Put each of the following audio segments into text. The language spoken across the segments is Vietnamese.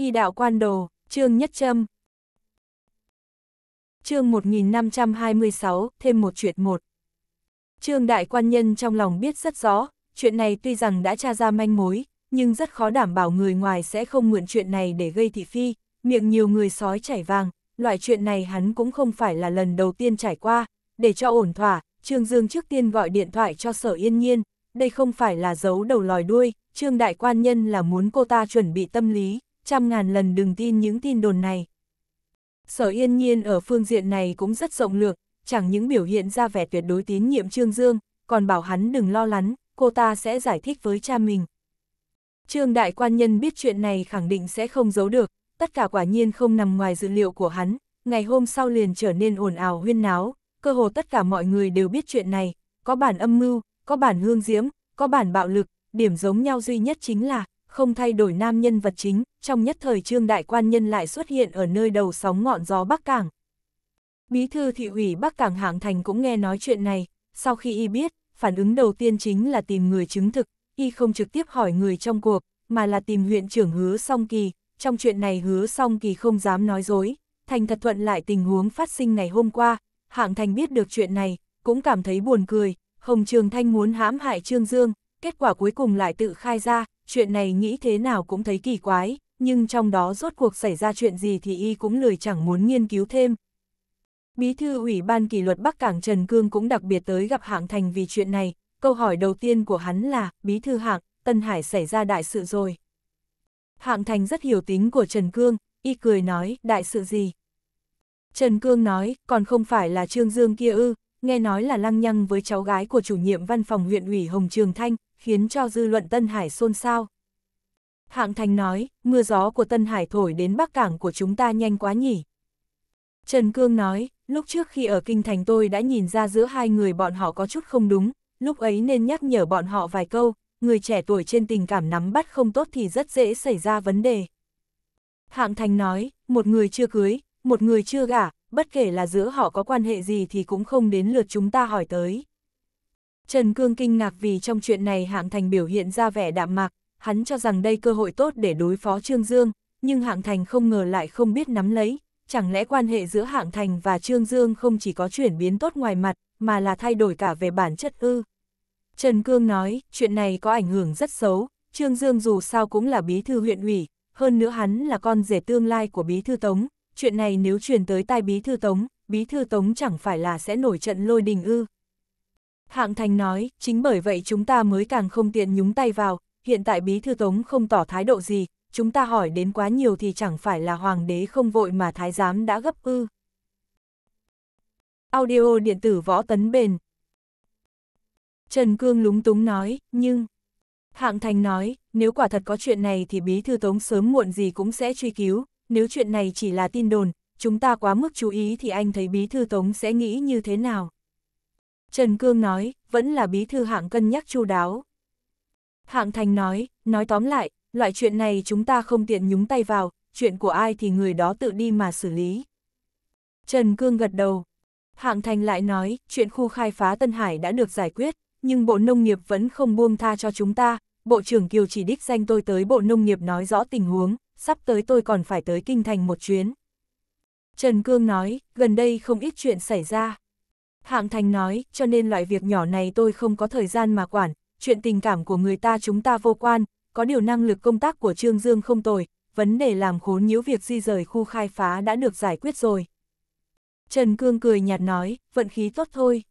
Y đạo quan đồ, chương nhất châm. Chương 1526, thêm một chuyện một. Trương đại quan nhân trong lòng biết rất rõ, chuyện này tuy rằng đã tra ra manh mối, nhưng rất khó đảm bảo người ngoài sẽ không mượn chuyện này để gây thị phi, miệng nhiều người sói chảy vàng, loại chuyện này hắn cũng không phải là lần đầu tiên trải qua, để cho ổn thỏa, Trương Dương trước tiên gọi điện thoại cho sở yên nhiên, đây không phải là giấu đầu lòi đuôi, Trương đại quan nhân là muốn cô ta chuẩn bị tâm lý, trăm ngàn lần đừng tin những tin đồn này. Sở yên nhiên ở phương diện này cũng rất rộng lược, chẳng những biểu hiện ra vẻ tuyệt đối tín nhiệm Trương Dương, còn bảo hắn đừng lo lắng, cô ta sẽ giải thích với cha mình. Trương đại quan nhân biết chuyện này khẳng định sẽ không giấu được, tất cả quả nhiên không nằm ngoài dự liệu của hắn, ngày hôm sau liền trở nên ồn ào huyên náo, cơ hồ tất cả mọi người đều biết chuyện này, có bản âm mưu, có bản hương diễm, có bản bạo lực, điểm giống nhau duy nhất chính là không thay đổi nam nhân vật chính, trong nhất thời trương đại quan nhân lại xuất hiện ở nơi đầu sóng ngọn gió Bắc Cảng. Bí thư thị ủy Bắc Cảng Hạng Thành cũng nghe nói chuyện này, sau khi y biết, phản ứng đầu tiên chính là tìm người chứng thực, y không trực tiếp hỏi người trong cuộc, mà là tìm huyện trưởng hứa song kỳ, trong chuyện này hứa song kỳ không dám nói dối, thành thật thuận lại tình huống phát sinh ngày hôm qua, Hạng Thành biết được chuyện này, cũng cảm thấy buồn cười, Hồng Trường Thanh muốn hãm hại Trương Dương, kết quả cuối cùng lại tự khai ra, chuyện này nghĩ thế nào cũng thấy kỳ quái, nhưng trong đó rốt cuộc xảy ra chuyện gì thì y cũng lười chẳng muốn nghiên cứu thêm. Bí thư Ủy ban kỷ luật Bắc Cảng Trần Cương cũng đặc biệt tới gặp Hạng Thành vì chuyện này, câu hỏi đầu tiên của hắn là, Bí thư Hạng, Tân Hải xảy ra đại sự rồi. Hạng Thành rất hiểu tính của Trần Cương, y cười nói, đại sự gì? Trần Cương nói, còn không phải là Trương Dương kia ư, nghe nói là lăng nhăng với cháu gái của chủ nhiệm văn phòng huyện ủy Hồng Trường Thanh, khiến cho dư luận Tân Hải xôn xao. Hạng Thành nói, mưa gió của Tân Hải thổi đến Bắc Cảng của chúng ta nhanh quá nhỉ. Trần Cương nói, lúc trước khi ở Kinh Thành tôi đã nhìn ra giữa hai người bọn họ có chút không đúng, lúc ấy nên nhắc nhở bọn họ vài câu, người trẻ tuổi trên tình cảm nắm bắt không tốt thì rất dễ xảy ra vấn đề. Hạng Thành nói, một người chưa cưới, một người chưa gả, bất kể là giữa họ có quan hệ gì thì cũng không đến lượt chúng ta hỏi tới. Trần Cương kinh ngạc vì trong chuyện này Hạng Thành biểu hiện ra vẻ đạm mạc, hắn cho rằng đây cơ hội tốt để đối phó Trương Dương, nhưng Hạng Thành không ngờ lại không biết nắm lấy, chẳng lẽ quan hệ giữa Hạng Thành và Trương Dương không chỉ có chuyển biến tốt ngoài mặt, mà là thay đổi cả về bản chất ư. Trần Cương nói, chuyện này có ảnh hưởng rất xấu, Trương Dương dù sao cũng là bí thư huyện ủy, hơn nữa hắn là con rể tương lai của bí thư Tống, chuyện này nếu truyền tới tai bí thư Tống, bí thư Tống chẳng phải là sẽ nổi trận lôi đình ư. Hạng Thành nói, chính bởi vậy chúng ta mới càng không tiện nhúng tay vào, hiện tại Bí Thư Tống không tỏ thái độ gì, chúng ta hỏi đến quá nhiều thì chẳng phải là Hoàng đế không vội mà Thái Giám đã gấp ư. Audio điện tử võ tấn bền Trần Cương lúng túng nói, nhưng... Hạng Thành nói, nếu quả thật có chuyện này thì Bí Thư Tống sớm muộn gì cũng sẽ truy cứu, nếu chuyện này chỉ là tin đồn, chúng ta quá mức chú ý thì anh thấy Bí Thư Tống sẽ nghĩ như thế nào? Trần Cương nói, vẫn là bí thư hạng cân nhắc chu đáo. Hạng Thành nói, nói tóm lại, loại chuyện này chúng ta không tiện nhúng tay vào, chuyện của ai thì người đó tự đi mà xử lý. Trần Cương gật đầu. Hạng Thành lại nói, chuyện khu khai phá Tân Hải đã được giải quyết, nhưng Bộ Nông nghiệp vẫn không buông tha cho chúng ta. Bộ trưởng Kiều chỉ đích danh tôi tới Bộ Nông nghiệp nói rõ tình huống, sắp tới tôi còn phải tới Kinh Thành một chuyến. Trần Cương nói, gần đây không ít chuyện xảy ra. Hạng Thành nói, cho nên loại việc nhỏ này tôi không có thời gian mà quản, chuyện tình cảm của người ta chúng ta vô quan, có điều năng lực công tác của Trương Dương không tồi, vấn đề làm khốn nhiễu việc di rời khu khai phá đã được giải quyết rồi. Trần Cương cười nhạt nói, vận khí tốt thôi.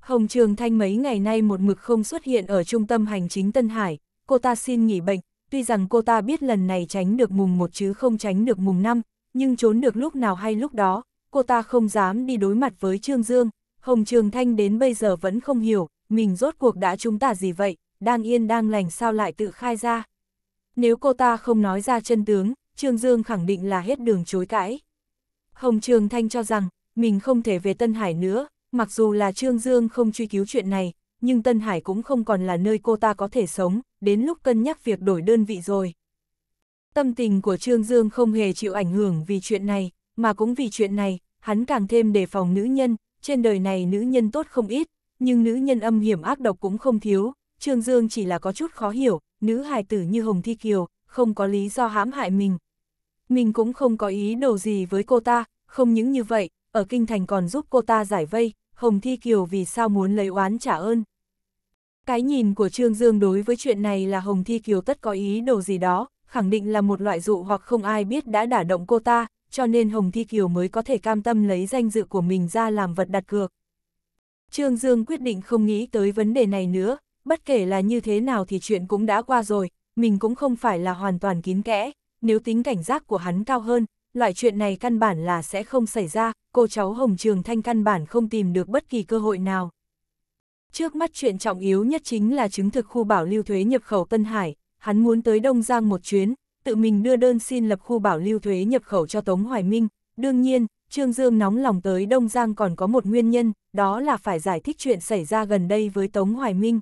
Hồng Trường Thanh mấy ngày nay một mực không xuất hiện ở trung tâm hành chính Tân Hải, cô ta xin nghỉ bệnh, tuy rằng cô ta biết lần này tránh được mùng một chứ không tránh được mùng năm nhưng trốn được lúc nào hay lúc đó, cô ta không dám đi đối mặt với Trương Dương, Hồng Trường Thanh đến bây giờ vẫn không hiểu, mình rốt cuộc đã chúng ta gì vậy, đang yên đang lành sao lại tự khai ra. Nếu cô ta không nói ra chân tướng, Trương Dương khẳng định là hết đường chối cãi. Hồng Trường Thanh cho rằng, mình không thể về Tân Hải nữa, mặc dù là Trương Dương không truy cứu chuyện này, nhưng Tân Hải cũng không còn là nơi cô ta có thể sống, đến lúc cân nhắc việc đổi đơn vị rồi. Tâm tình của Trương Dương không hề chịu ảnh hưởng vì chuyện này, mà cũng vì chuyện này, hắn càng thêm đề phòng nữ nhân, trên đời này nữ nhân tốt không ít, nhưng nữ nhân âm hiểm ác độc cũng không thiếu, Trương Dương chỉ là có chút khó hiểu, nữ hài tử như Hồng Thi Kiều, không có lý do hãm hại mình. Mình cũng không có ý đồ gì với cô ta, không những như vậy, ở Kinh Thành còn giúp cô ta giải vây, Hồng Thi Kiều vì sao muốn lấy oán trả ơn. Cái nhìn của Trương Dương đối với chuyện này là Hồng Thi Kiều tất có ý đồ gì đó, khẳng định là một loại dụ hoặc không ai biết đã đả động cô ta, cho nên Hồng Thi Kiều mới có thể cam tâm lấy danh dự của mình ra làm vật đặt cược. Trương Dương quyết định không nghĩ tới vấn đề này nữa, bất kể là như thế nào thì chuyện cũng đã qua rồi, mình cũng không phải là hoàn toàn kín kẽ, nếu tính cảnh giác của hắn cao hơn, loại chuyện này căn bản là sẽ không xảy ra, cô cháu Hồng Trường Thanh căn bản không tìm được bất kỳ cơ hội nào. Trước mắt chuyện trọng yếu nhất chính là chứng thực khu bảo lưu thuế nhập khẩu Tân Hải, hắn muốn tới Đông Giang một chuyến, tự mình đưa đơn xin lập khu bảo lưu thuế nhập khẩu cho Tống Hoài Minh. Đương nhiên, Trương Dương nóng lòng tới Đông Giang còn có một nguyên nhân, đó là phải giải thích chuyện xảy ra gần đây với Tống Hoài Minh.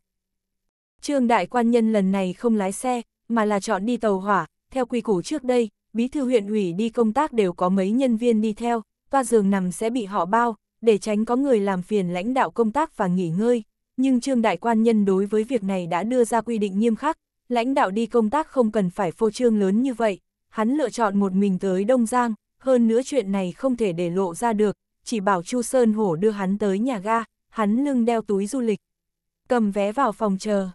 Trương Đại Quan Nhân lần này không lái xe, mà là chọn đi tàu hỏa, theo quy củ trước đây, bí thư huyện ủy đi công tác đều có mấy nhân viên đi theo, toa giường nằm sẽ bị họ bao, để tránh có người làm phiền lãnh đạo công tác và nghỉ ngơi. Nhưng Trương Đại Quan Nhân đối với việc này đã đưa ra quy định nghiêm khắc, lãnh đạo đi công tác không cần phải phô trương lớn như vậy, hắn lựa chọn một mình tới Đông Giang, hơn nữa chuyện này không thể để lộ ra được, chỉ bảo Chu Sơn Hổ đưa hắn tới nhà ga, hắn lưng đeo túi du lịch, cầm vé vào phòng chờ.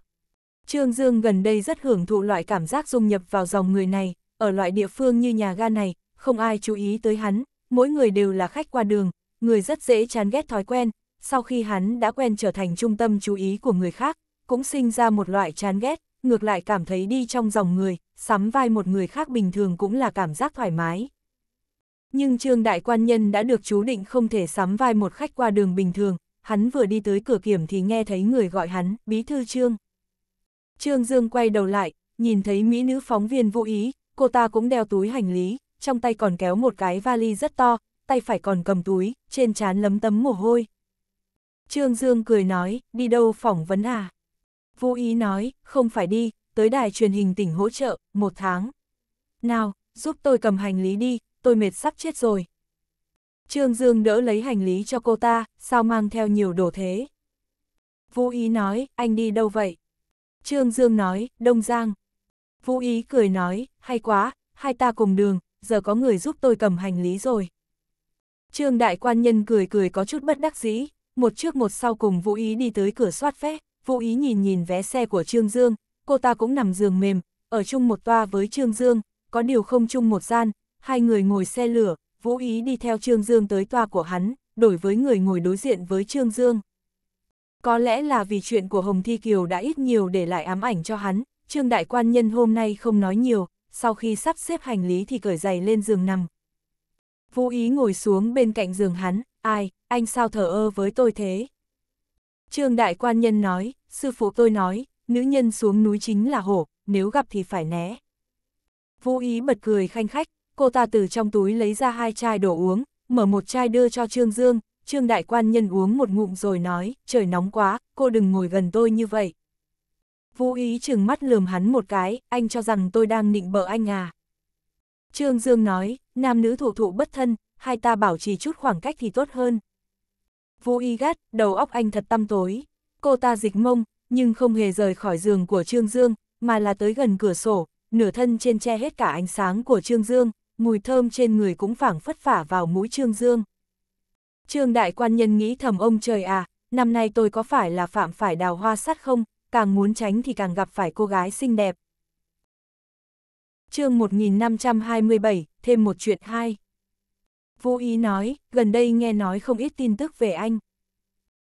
Trương Dương gần đây rất hưởng thụ loại cảm giác dung nhập vào dòng người này, ở loại địa phương như nhà ga này, không ai chú ý tới hắn, mỗi người đều là khách qua đường, người rất dễ chán ghét thói quen, sau khi hắn đã quen trở thành trung tâm chú ý của người khác, cũng sinh ra một loại chán ghét, ngược lại cảm thấy đi trong dòng người, sắm vai một người khác bình thường cũng là cảm giác thoải mái. Nhưng Trương Đại Quan Nhân đã được chú định không thể sắm vai một khách qua đường bình thường, hắn vừa đi tới cửa kiểm thì nghe thấy người gọi hắn, bí thư Trương. Trương Dương quay đầu lại, nhìn thấy mỹ nữ phóng viên vô ý, cô ta cũng đeo túi hành lý, trong tay còn kéo một cái vali rất to, tay phải còn cầm túi, trên trán lấm tấm mồ hôi. Trương Dương cười nói, đi đâu phỏng vấn à? Vô ý nói, không phải đi, tới đài truyền hình tỉnh hỗ trợ, một tháng. Nào, giúp tôi cầm hành lý đi, tôi mệt sắp chết rồi. Trương Dương đỡ lấy hành lý cho cô ta, sao mang theo nhiều đồ thế. Vũ Ý nói, anh đi đâu vậy? Trương Dương nói, Đông Giang. Vũ Ý cười nói, hay quá, hai ta cùng đường, giờ có người giúp tôi cầm hành lý rồi. Trương Đại Quan Nhân cười cười có chút bất đắc dĩ, một trước một sau cùng Vũ Ý đi tới cửa soát vé, vô ý nhìn nhìn vé xe của Trương Dương, cô ta cũng nằm giường mềm, ở chung một toa với Trương Dương, có điều không chung một gian, hai người ngồi xe lửa, Vũ Ý đi theo Trương Dương tới toa của hắn, đổi với người ngồi đối diện với Trương Dương. Có lẽ là vì chuyện của Hồng Thi Kiều đã ít nhiều để lại ám ảnh cho hắn, Trương Đại Quan Nhân hôm nay không nói nhiều, sau khi sắp xếp hành lý thì cởi giày lên giường nằm. Vũ Ý ngồi xuống bên cạnh giường hắn, ai, anh sao thở ơ với tôi thế? Trương Đại Quan Nhân nói, sư phụ tôi nói, nữ nhân xuống núi chính là hổ, nếu gặp thì phải né. Vũ ý bật cười khanh khách, cô ta từ trong túi lấy ra hai chai đồ uống, mở một chai đưa cho Trương Dương, Trương Đại Quan Nhân uống một ngụm rồi nói, trời nóng quá, cô đừng ngồi gần tôi như vậy. Vũ ý chừng mắt lườm hắn một cái, anh cho rằng tôi đang nịnh bợ anh à. Trương Dương nói, nam nữ thủ thụ bất thân, hai ta bảo trì chút khoảng cách thì tốt hơn. Vô y gắt, đầu óc anh thật tăm tối. Cô ta dịch mông, nhưng không hề rời khỏi giường của Trương Dương, mà là tới gần cửa sổ, nửa thân trên che hết cả ánh sáng của Trương Dương, mùi thơm trên người cũng phảng phất phả vào mũi Trương Dương. Trương đại quan nhân nghĩ thầm ông trời à, năm nay tôi có phải là phạm phải đào hoa sắt không, càng muốn tránh thì càng gặp phải cô gái xinh đẹp. chương 1527, thêm một chuyện hai. Vũ ý nói, gần đây nghe nói không ít tin tức về anh.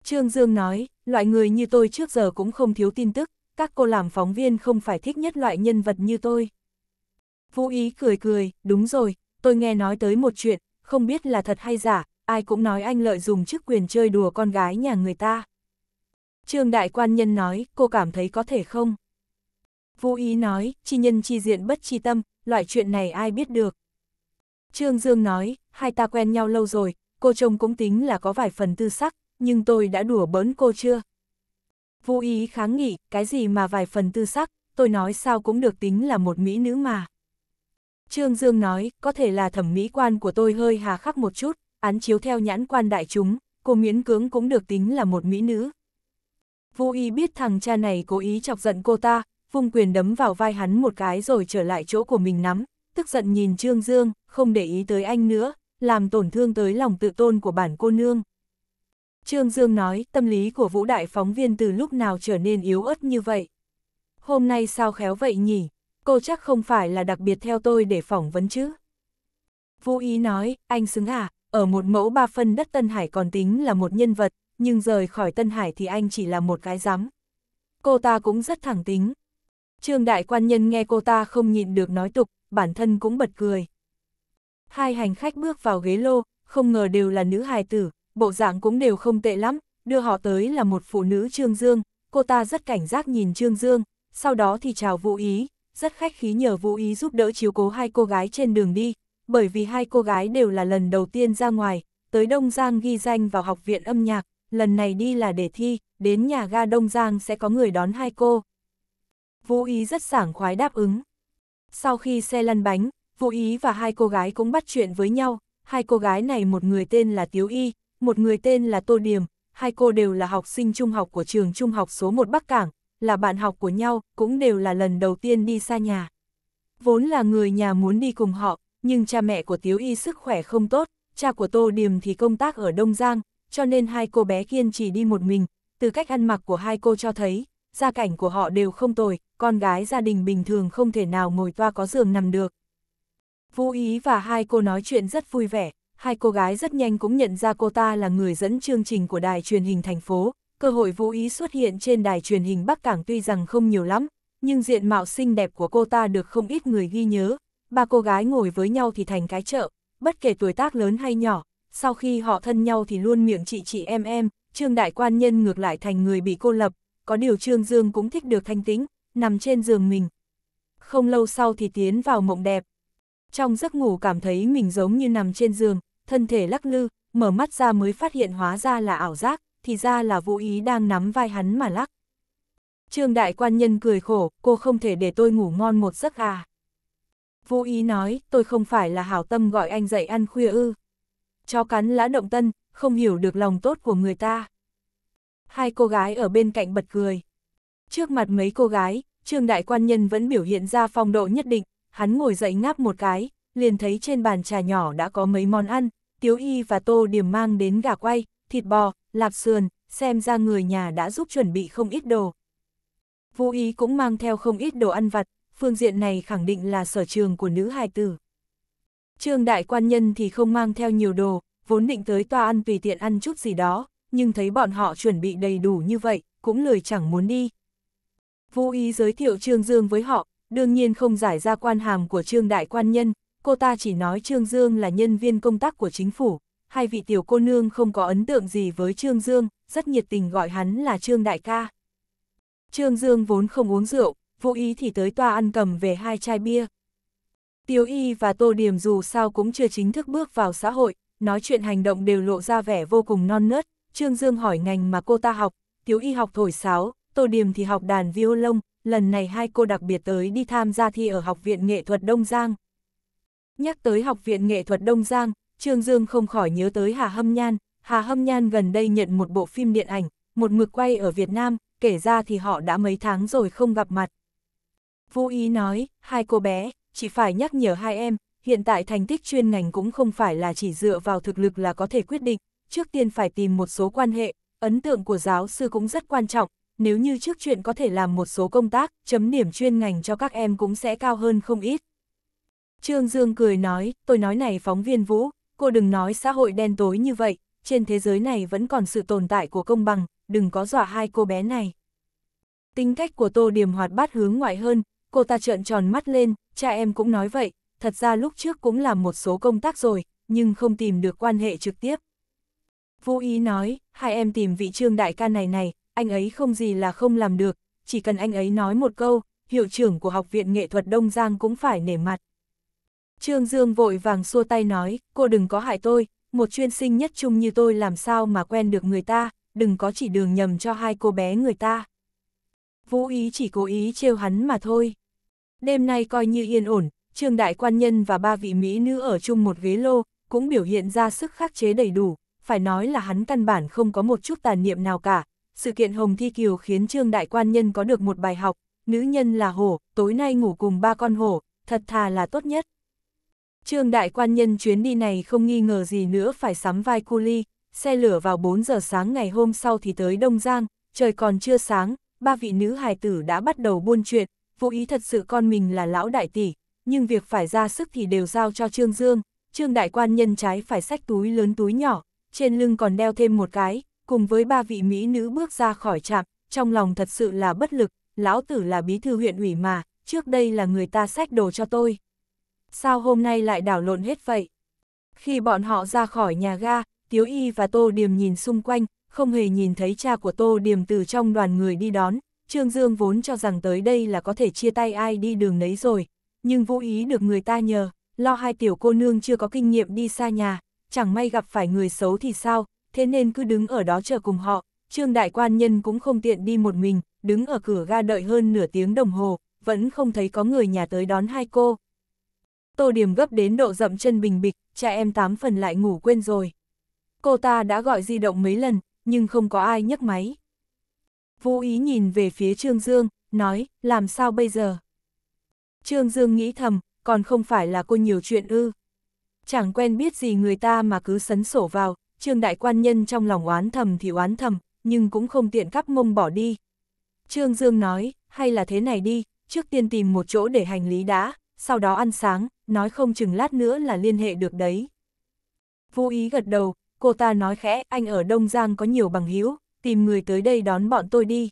Trương Dương nói, loại người như tôi trước giờ cũng không thiếu tin tức, các cô làm phóng viên không phải thích nhất loại nhân vật như tôi. Vũ Ý cười cười, đúng rồi, tôi nghe nói tới một chuyện, không biết là thật hay giả, ai cũng nói anh lợi dùng chức quyền chơi đùa con gái nhà người ta. Trương Đại Quan Nhân nói, cô cảm thấy có thể không? Vũ Ý nói, chi nhân chi diện bất chi tâm, loại chuyện này ai biết được. Trương Dương nói, hai ta quen nhau lâu rồi, cô chồng cũng tính là có vài phần tư sắc, nhưng tôi đã đùa bỡn cô chưa? Vũ ý kháng nghị, cái gì mà vài phần tư sắc, tôi nói sao cũng được tính là một mỹ nữ mà. Trương Dương nói, có thể là thẩm mỹ quan của tôi hơi hà khắc một chút, án chiếu theo nhãn quan đại chúng, cô miễn cưỡng cũng được tính là một mỹ nữ. Vũ y biết thằng cha này cố ý chọc giận cô ta, vùng quyền đấm vào vai hắn một cái rồi trở lại chỗ của mình nắm, tức giận nhìn Trương Dương, không để ý tới anh nữa, làm tổn thương tới lòng tự tôn của bản cô nương. Trương Dương nói, tâm lý của vũ đại phóng viên từ lúc nào trở nên yếu ớt như vậy. Hôm nay sao khéo vậy nhỉ? Cô chắc không phải là đặc biệt theo tôi để phỏng vấn chứ? Vũ ý nói, anh xứng à, ở một mẫu ba phân đất Tân Hải còn tính là một nhân vật, nhưng rời khỏi Tân Hải thì anh chỉ là một cái rắm. Cô ta cũng rất thẳng tính. Trương đại quan nhân nghe cô ta không nhịn được nói tục, bản thân cũng bật cười. Hai hành khách bước vào ghế lô, không ngờ đều là nữ hài tử, bộ dạng cũng đều không tệ lắm, đưa họ tới là một phụ nữ Trương Dương, cô ta rất cảnh giác nhìn Trương Dương, sau đó thì chào Vũ Ý, rất khách khí nhờ Vũ Ý giúp đỡ chiếu cố hai cô gái trên đường đi, bởi vì hai cô gái đều là lần đầu tiên ra ngoài, tới Đông Giang ghi danh vào học viện âm nhạc, lần này đi là để thi, đến nhà ga Đông Giang sẽ có người đón hai cô. Vũ Ý rất sảng khoái đáp ứng. Sau khi xe lăn bánh, Vũ Ý và hai cô gái cũng bắt chuyện với nhau, hai cô gái này một người tên là Tiếu Y, một người tên là Tô Điềm, hai cô đều là học sinh trung học của trường trung học số 1 Bắc Cảng, là bạn học của nhau, cũng đều là lần đầu tiên đi xa nhà. Vốn là người nhà muốn đi cùng họ, nhưng cha mẹ của Tiếu Y sức khỏe không tốt, cha của Tô Điềm thì công tác ở Đông Giang, cho nên hai cô bé kiên trì đi một mình, từ cách ăn mặc của hai cô cho thấy, gia cảnh của họ đều không tồi, con gái gia đình bình thường không thể nào ngồi toa có giường nằm được. Vũ Ý và hai cô nói chuyện rất vui vẻ, hai cô gái rất nhanh cũng nhận ra cô ta là người dẫn chương trình của đài truyền hình thành phố. Cơ hội Vũ Ý xuất hiện trên đài truyền hình Bắc Cảng tuy rằng không nhiều lắm, nhưng diện mạo xinh đẹp của cô ta được không ít người ghi nhớ. Ba cô gái ngồi với nhau thì thành cái chợ, bất kể tuổi tác lớn hay nhỏ, sau khi họ thân nhau thì luôn miệng chị chị em em, Trương Đại Quan Nhân ngược lại thành người bị cô lập, có điều Trương Dương cũng thích được thanh tĩnh, nằm trên giường mình. Không lâu sau thì tiến vào mộng đẹp. Trong giấc ngủ cảm thấy mình giống như nằm trên giường, thân thể lắc lư, mở mắt ra mới phát hiện hóa ra là ảo giác, thì ra là vũ ý đang nắm vai hắn mà lắc. Trương đại quan nhân cười khổ, cô không thể để tôi ngủ ngon một giấc à. Vũ ý nói, tôi không phải là hảo tâm gọi anh dậy ăn khuya ư. Chó cắn lã động tân, không hiểu được lòng tốt của người ta hai cô gái ở bên cạnh bật cười. Trước mặt mấy cô gái, Trương Đại Quan Nhân vẫn biểu hiện ra phong độ nhất định, hắn ngồi dậy ngáp một cái, liền thấy trên bàn trà nhỏ đã có mấy món ăn, Tiếu Y và Tô Điểm mang đến gà quay, thịt bò, lạp sườn, xem ra người nhà đã giúp chuẩn bị không ít đồ. Vũ Ý cũng mang theo không ít đồ ăn vặt, phương diện này khẳng định là sở trường của nữ hài tử. Trương Đại Quan Nhân thì không mang theo nhiều đồ, vốn định tới tòa ăn tùy tiện ăn chút gì đó, nhưng thấy bọn họ chuẩn bị đầy đủ như vậy, cũng lười chẳng muốn đi. Vô ý giới thiệu Trương Dương với họ, đương nhiên không giải ra quan hàm của Trương Đại Quan Nhân, cô ta chỉ nói Trương Dương là nhân viên công tác của chính phủ, hai vị tiểu cô nương không có ấn tượng gì với Trương Dương, rất nhiệt tình gọi hắn là Trương Đại Ca. Trương Dương vốn không uống rượu, vô ý thì tới tòa ăn cầm về hai chai bia. Tiêu y và tô điểm dù sao cũng chưa chính thức bước vào xã hội, nói chuyện hành động đều lộ ra vẻ vô cùng non nớt, Trương Dương hỏi ngành mà cô ta học, Tiếu Y học thổi sáo, Tô Điềm thì học đàn violon, lần này hai cô đặc biệt tới đi tham gia thi ở Học viện Nghệ thuật Đông Giang. Nhắc tới Học viện Nghệ thuật Đông Giang, Trương Dương không khỏi nhớ tới Hà Hâm Nhan, Hà Hâm Nhan gần đây nhận một bộ phim điện ảnh, một mực quay ở Việt Nam, kể ra thì họ đã mấy tháng rồi không gặp mặt. Vô ý nói, hai cô bé, chỉ phải nhắc nhở hai em, hiện tại thành tích chuyên ngành cũng không phải là chỉ dựa vào thực lực là có thể quyết định, trước tiên phải tìm một số quan hệ, ấn tượng của giáo sư cũng rất quan trọng, nếu như trước chuyện có thể làm một số công tác, chấm điểm chuyên ngành cho các em cũng sẽ cao hơn không ít. Trương Dương cười nói, tôi nói này phóng viên Vũ, cô đừng nói xã hội đen tối như vậy, trên thế giới này vẫn còn sự tồn tại của công bằng, đừng có dọa hai cô bé này. Tính cách của Tô Điềm hoạt bát hướng ngoại hơn, cô ta trợn tròn mắt lên, cha em cũng nói vậy, thật ra lúc trước cũng làm một số công tác rồi, nhưng không tìm được quan hệ trực tiếp. Vũ ý nói, hai em tìm vị trương đại ca này này, anh ấy không gì là không làm được, chỉ cần anh ấy nói một câu, hiệu trưởng của Học viện Nghệ thuật Đông Giang cũng phải nể mặt. Trương Dương vội vàng xua tay nói, cô đừng có hại tôi, một chuyên sinh nhất chung như tôi làm sao mà quen được người ta, đừng có chỉ đường nhầm cho hai cô bé người ta. Vũ ý chỉ cố ý trêu hắn mà thôi. Đêm nay coi như yên ổn, Trương Đại Quan Nhân và ba vị Mỹ nữ ở chung một ghế lô, cũng biểu hiện ra sức khắc chế đầy đủ, phải nói là hắn căn bản không có một chút tàn niệm nào cả. Sự kiện Hồng Thi Kiều khiến Trương Đại Quan Nhân có được một bài học, nữ nhân là hổ, tối nay ngủ cùng ba con hổ, thật thà là tốt nhất. Trương Đại Quan Nhân chuyến đi này không nghi ngờ gì nữa phải sắm vai cu ly, xe lửa vào 4 giờ sáng ngày hôm sau thì tới Đông Giang, trời còn chưa sáng, ba vị nữ hài tử đã bắt đầu buôn chuyện, vô ý thật sự con mình là lão đại tỷ, nhưng việc phải ra sức thì đều giao cho Trương Dương, Trương Đại Quan Nhân trái phải sách túi lớn túi nhỏ, trên lưng còn đeo thêm một cái, cùng với ba vị mỹ nữ bước ra khỏi trạm, trong lòng thật sự là bất lực, lão tử là bí thư huyện ủy mà, trước đây là người ta sách đồ cho tôi. Sao hôm nay lại đảo lộn hết vậy? Khi bọn họ ra khỏi nhà ga, Tiếu Y và Tô Điềm nhìn xung quanh, không hề nhìn thấy cha của Tô Điềm từ trong đoàn người đi đón, Trương Dương vốn cho rằng tới đây là có thể chia tay ai đi đường nấy rồi, nhưng vô ý được người ta nhờ, lo hai tiểu cô nương chưa có kinh nghiệm đi xa nhà, chẳng may gặp phải người xấu thì sao, thế nên cứ đứng ở đó chờ cùng họ, Trương Đại Quan Nhân cũng không tiện đi một mình, đứng ở cửa ga đợi hơn nửa tiếng đồng hồ, vẫn không thấy có người nhà tới đón hai cô. Tô Điểm gấp đến độ dậm chân bình bịch, cha em tám phần lại ngủ quên rồi. Cô ta đã gọi di động mấy lần, nhưng không có ai nhấc máy. Vô ý nhìn về phía Trương Dương, nói, làm sao bây giờ? Trương Dương nghĩ thầm, còn không phải là cô nhiều chuyện ư chẳng quen biết gì người ta mà cứ sấn sổ vào, trương đại quan nhân trong lòng oán thầm thì oán thầm, nhưng cũng không tiện cắp mông bỏ đi. Trương Dương nói, hay là thế này đi, trước tiên tìm một chỗ để hành lý đã, sau đó ăn sáng, nói không chừng lát nữa là liên hệ được đấy. Vô ý gật đầu, cô ta nói khẽ, anh ở Đông Giang có nhiều bằng hữu tìm người tới đây đón bọn tôi đi.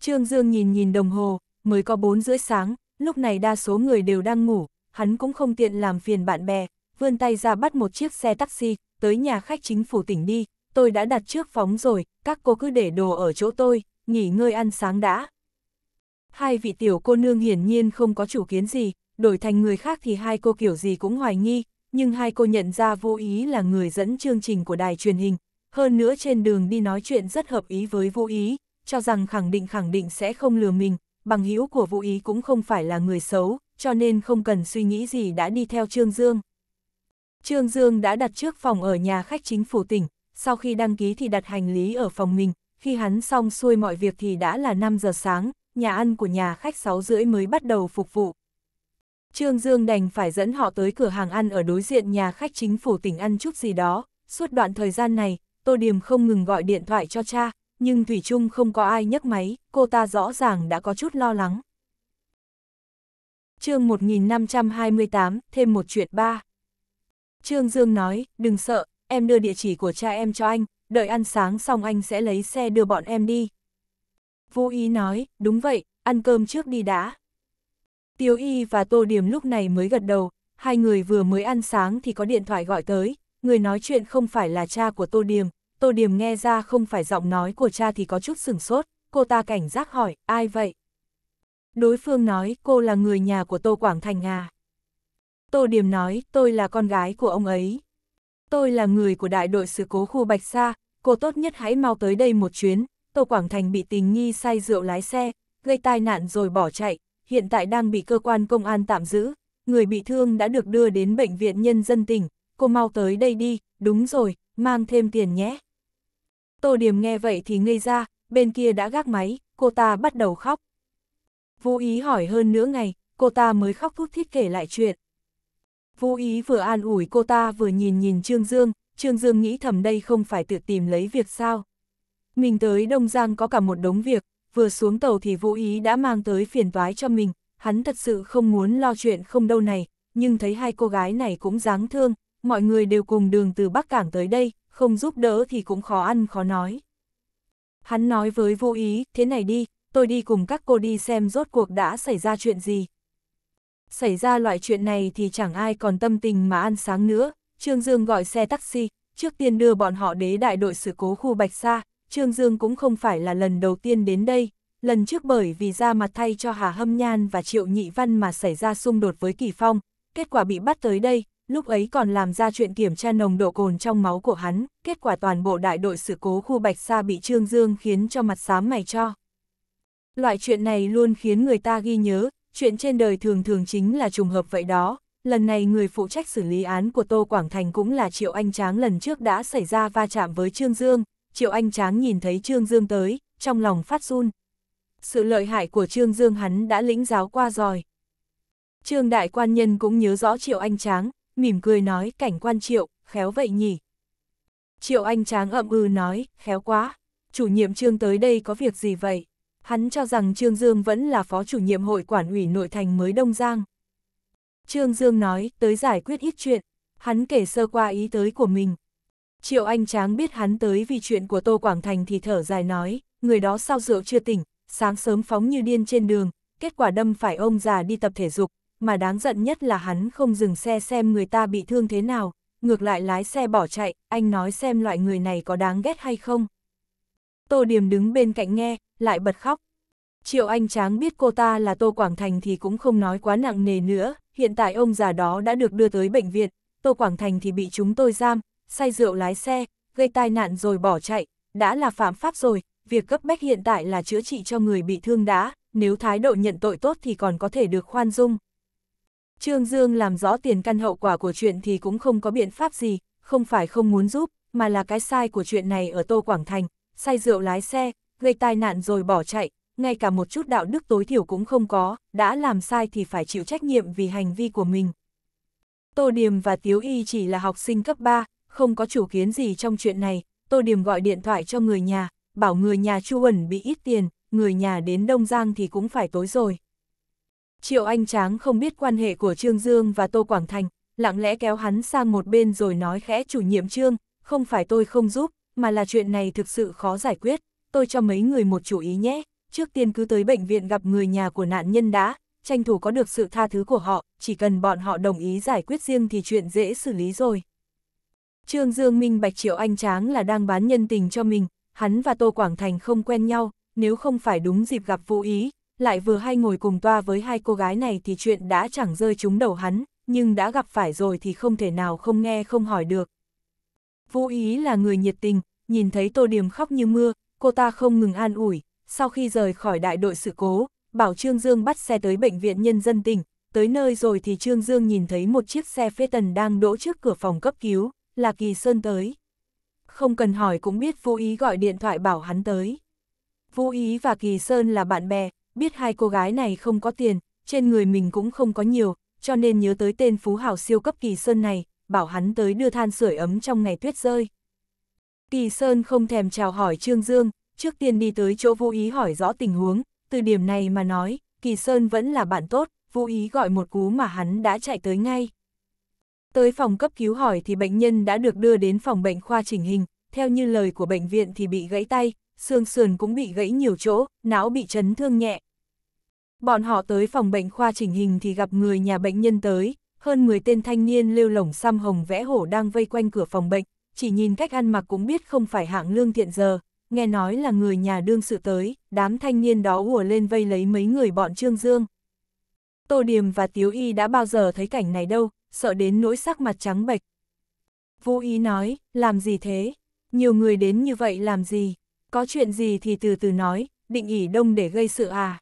Trương Dương nhìn nhìn đồng hồ, mới có 4 rưỡi sáng, lúc này đa số người đều đang ngủ, hắn cũng không tiện làm phiền bạn bè, vươn tay ra bắt một chiếc xe taxi, tới nhà khách chính phủ tỉnh đi, tôi đã đặt trước phóng rồi, các cô cứ để đồ ở chỗ tôi, nghỉ ngơi ăn sáng đã. Hai vị tiểu cô nương hiển nhiên không có chủ kiến gì, đổi thành người khác thì hai cô kiểu gì cũng hoài nghi, nhưng hai cô nhận ra vô ý là người dẫn chương trình của đài truyền hình, hơn nữa trên đường đi nói chuyện rất hợp ý với vô ý, cho rằng khẳng định khẳng định sẽ không lừa mình, bằng hữu của vô ý cũng không phải là người xấu, cho nên không cần suy nghĩ gì đã đi theo Trương Dương. Trương Dương đã đặt trước phòng ở nhà khách chính phủ tỉnh, sau khi đăng ký thì đặt hành lý ở phòng mình, khi hắn xong xuôi mọi việc thì đã là 5 giờ sáng, nhà ăn của nhà khách 6 rưỡi mới bắt đầu phục vụ. Trương Dương đành phải dẫn họ tới cửa hàng ăn ở đối diện nhà khách chính phủ tỉnh ăn chút gì đó, suốt đoạn thời gian này, Tô Điềm không ngừng gọi điện thoại cho cha, nhưng Thủy Trung không có ai nhấc máy, cô ta rõ ràng đã có chút lo lắng. chương 1528, thêm một chuyện ba. Trương Dương nói, đừng sợ, em đưa địa chỉ của cha em cho anh, đợi ăn sáng xong anh sẽ lấy xe đưa bọn em đi. Vũ Ý nói, đúng vậy, ăn cơm trước đi đã. Tiêu Y và Tô Điểm lúc này mới gật đầu, hai người vừa mới ăn sáng thì có điện thoại gọi tới, người nói chuyện không phải là cha của Tô Điểm, Tô Điểm nghe ra không phải giọng nói của cha thì có chút sừng sốt, cô ta cảnh giác hỏi, ai vậy? Đối phương nói, cô là người nhà của Tô Quảng Thành à? Tô Điềm nói, tôi là con gái của ông ấy. Tôi là người của đại đội sự cố khu Bạch Sa, cô tốt nhất hãy mau tới đây một chuyến. Tô Quảng Thành bị tình nghi say rượu lái xe, gây tai nạn rồi bỏ chạy, hiện tại đang bị cơ quan công an tạm giữ. Người bị thương đã được đưa đến bệnh viện nhân dân tỉnh, cô mau tới đây đi, đúng rồi, mang thêm tiền nhé. Tô Điềm nghe vậy thì ngây ra, bên kia đã gác máy, cô ta bắt đầu khóc. Vũ ý hỏi hơn nữa ngày, cô ta mới khóc thút thít kể lại chuyện. Vô ý vừa an ủi cô ta vừa nhìn nhìn Trương Dương, Trương Dương nghĩ thầm đây không phải tự tìm lấy việc sao. Mình tới Đông Giang có cả một đống việc, vừa xuống tàu thì vô ý đã mang tới phiền toái cho mình, hắn thật sự không muốn lo chuyện không đâu này, nhưng thấy hai cô gái này cũng dáng thương, mọi người đều cùng đường từ Bắc Cảng tới đây, không giúp đỡ thì cũng khó ăn khó nói. Hắn nói với vô ý, thế này đi, tôi đi cùng các cô đi xem rốt cuộc đã xảy ra chuyện gì xảy ra loại chuyện này thì chẳng ai còn tâm tình mà ăn sáng nữa. Trương Dương gọi xe taxi, trước tiên đưa bọn họ đến đại đội sự cố khu Bạch Sa, Trương Dương cũng không phải là lần đầu tiên đến đây, lần trước bởi vì ra mặt thay cho Hà Hâm Nhan và Triệu Nhị Văn mà xảy ra xung đột với Kỳ Phong, kết quả bị bắt tới đây, lúc ấy còn làm ra chuyện kiểm tra nồng độ cồn trong máu của hắn, kết quả toàn bộ đại đội sự cố khu Bạch Sa bị Trương Dương khiến cho mặt xám mày cho. Loại chuyện này luôn khiến người ta ghi nhớ, chuyện trên đời thường thường chính là trùng hợp vậy đó, lần này người phụ trách xử lý án của Tô Quảng Thành cũng là Triệu Anh Tráng lần trước đã xảy ra va chạm với Trương Dương, Triệu Anh Tráng nhìn thấy Trương Dương tới, trong lòng phát run. Sự lợi hại của Trương Dương hắn đã lĩnh giáo qua rồi. Trương Đại Quan Nhân cũng nhớ rõ Triệu Anh Tráng, mỉm cười nói cảnh quan Triệu, khéo vậy nhỉ. Triệu Anh Tráng ậm ư ừ nói, khéo quá, chủ nhiệm Trương tới đây có việc gì vậy? hắn cho rằng Trương Dương vẫn là phó chủ nhiệm hội quản ủy nội thành mới Đông Giang. Trương Dương nói tới giải quyết ít chuyện, hắn kể sơ qua ý tới của mình. Triệu Anh Tráng biết hắn tới vì chuyện của Tô Quảng Thành thì thở dài nói, người đó sau rượu chưa tỉnh, sáng sớm phóng như điên trên đường, kết quả đâm phải ông già đi tập thể dục, mà đáng giận nhất là hắn không dừng xe xem người ta bị thương thế nào, ngược lại lái xe bỏ chạy, anh nói xem loại người này có đáng ghét hay không. Tô Điềm đứng bên cạnh nghe, lại bật khóc. Triệu Anh Tráng biết cô ta là Tô Quảng Thành thì cũng không nói quá nặng nề nữa, hiện tại ông già đó đã được đưa tới bệnh viện, Tô Quảng Thành thì bị chúng tôi giam, say rượu lái xe, gây tai nạn rồi bỏ chạy, đã là phạm pháp rồi, việc cấp bách hiện tại là chữa trị cho người bị thương đã, nếu thái độ nhận tội tốt thì còn có thể được khoan dung. Trương Dương làm rõ tiền căn hậu quả của chuyện thì cũng không có biện pháp gì, không phải không muốn giúp, mà là cái sai của chuyện này ở Tô Quảng Thành, say rượu lái xe, gây tai nạn rồi bỏ chạy, ngay cả một chút đạo đức tối thiểu cũng không có, đã làm sai thì phải chịu trách nhiệm vì hành vi của mình. Tô Điềm và Tiếu Y chỉ là học sinh cấp 3, không có chủ kiến gì trong chuyện này, Tô Điềm gọi điện thoại cho người nhà, bảo người nhà Chu Uẩn bị ít tiền, người nhà đến Đông Giang thì cũng phải tối rồi. Triệu Anh Tráng không biết quan hệ của Trương Dương và Tô Quảng Thành, lặng lẽ kéo hắn sang một bên rồi nói khẽ chủ nhiệm Trương, không phải tôi không giúp, mà là chuyện này thực sự khó giải quyết, tôi cho mấy người một chủ ý nhé, trước tiên cứ tới bệnh viện gặp người nhà của nạn nhân đã, tranh thủ có được sự tha thứ của họ, chỉ cần bọn họ đồng ý giải quyết riêng thì chuyện dễ xử lý rồi. Trương Dương minh bạch Triệu Anh Tráng là đang bán nhân tình cho mình, hắn và Tô Quảng Thành không quen nhau, nếu không phải đúng dịp gặp vô ý, lại vừa hay ngồi cùng toa với hai cô gái này thì chuyện đã chẳng rơi trúng đầu hắn, nhưng đã gặp phải rồi thì không thể nào không nghe không hỏi được. Vô ý là người nhiệt tình, nhìn thấy Tô Điềm khóc như mưa, cô ta không ngừng an ủi, sau khi rời khỏi đại đội sự cố, bảo Trương Dương bắt xe tới bệnh viện nhân dân tỉnh, tới nơi rồi thì Trương Dương nhìn thấy một chiếc xe phê tần đang đỗ trước cửa phòng cấp cứu, là Kỳ Sơn tới. Không cần hỏi cũng biết Vô Ý gọi điện thoại bảo hắn tới. Vô Ý và Kỳ Sơn là bạn bè, biết hai cô gái này không có tiền, trên người mình cũng không có nhiều, cho nên nhớ tới tên phú hảo siêu cấp Kỳ Sơn này, bảo hắn tới đưa than sưởi ấm trong ngày tuyết rơi. Kỳ Sơn không thèm chào hỏi Trương Dương, trước tiên đi tới chỗ vô ý hỏi rõ tình huống, từ điểm này mà nói, Kỳ Sơn vẫn là bạn tốt, vô ý gọi một cú mà hắn đã chạy tới ngay. Tới phòng cấp cứu hỏi thì bệnh nhân đã được đưa đến phòng bệnh khoa chỉnh hình, theo như lời của bệnh viện thì bị gãy tay, xương sườn cũng bị gãy nhiều chỗ, não bị chấn thương nhẹ. Bọn họ tới phòng bệnh khoa chỉnh hình thì gặp người nhà bệnh nhân tới, hơn 10 tên thanh niên lêu lỏng xăm hồng vẽ hổ đang vây quanh cửa phòng bệnh, chỉ nhìn cách ăn mặc cũng biết không phải hạng lương thiện giờ, nghe nói là người nhà đương sự tới, đám thanh niên đó ùa lên vây lấy mấy người bọn Trương Dương. Tô Điềm và Tiếu Y đã bao giờ thấy cảnh này đâu, sợ đến nỗi sắc mặt trắng bệch. Vũ Ý nói, làm gì thế? Nhiều người đến như vậy làm gì? Có chuyện gì thì từ từ nói, định ỉ đông để gây sự à?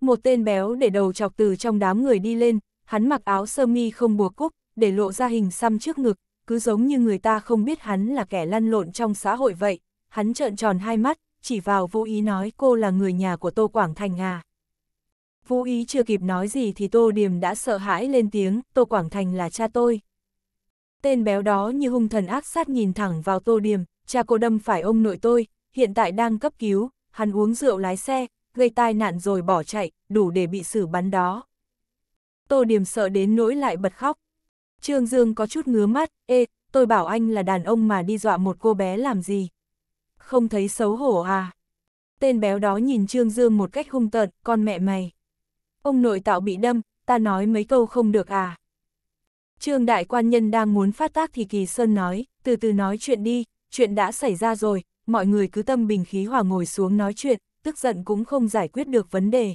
Một tên béo để đầu chọc từ trong đám người đi lên, hắn mặc áo sơ mi không buộc cúc, để lộ ra hình xăm trước ngực, cứ giống như người ta không biết hắn là kẻ lăn lộn trong xã hội vậy, hắn trợn tròn hai mắt, chỉ vào vô ý nói cô là người nhà của Tô Quảng Thành à. Vũ ý chưa kịp nói gì thì Tô Điềm đã sợ hãi lên tiếng, Tô Quảng Thành là cha tôi. Tên béo đó như hung thần ác sát nhìn thẳng vào Tô Điềm, cha cô đâm phải ông nội tôi, hiện tại đang cấp cứu, hắn uống rượu lái xe, gây tai nạn rồi bỏ chạy, đủ để bị xử bắn đó. Tô Điềm sợ đến nỗi lại bật khóc. Trương Dương có chút ngứa mắt, ê, tôi bảo anh là đàn ông mà đi dọa một cô bé làm gì. Không thấy xấu hổ à? Tên béo đó nhìn Trương Dương một cách hung tợn, con mẹ mày. Ông nội tạo bị đâm, ta nói mấy câu không được à? Trương đại quan nhân đang muốn phát tác thì Kỳ Sơn nói, từ từ nói chuyện đi, chuyện đã xảy ra rồi, mọi người cứ tâm bình khí hòa ngồi xuống nói chuyện, tức giận cũng không giải quyết được vấn đề.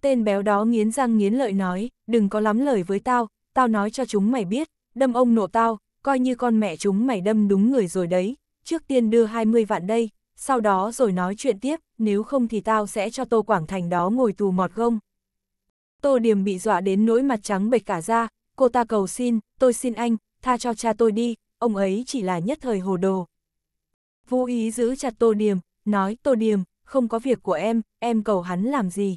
Tên béo đó nghiến răng nghiến lợi nói, đừng có lắm lời với tao, tao nói cho chúng mày biết, đâm ông nộ tao, coi như con mẹ chúng mày đâm đúng người rồi đấy, trước tiên đưa 20 vạn đây, sau đó rồi nói chuyện tiếp, nếu không thì tao sẽ cho Tô Quảng Thành đó ngồi tù mọt gông. Tô Điềm bị dọa đến nỗi mặt trắng bệch cả ra, cô ta cầu xin, tôi xin anh, tha cho cha tôi đi, ông ấy chỉ là nhất thời hồ đồ. Vô ý giữ chặt Tô Điềm, nói Tô Điềm, không có việc của em, em cầu hắn làm gì.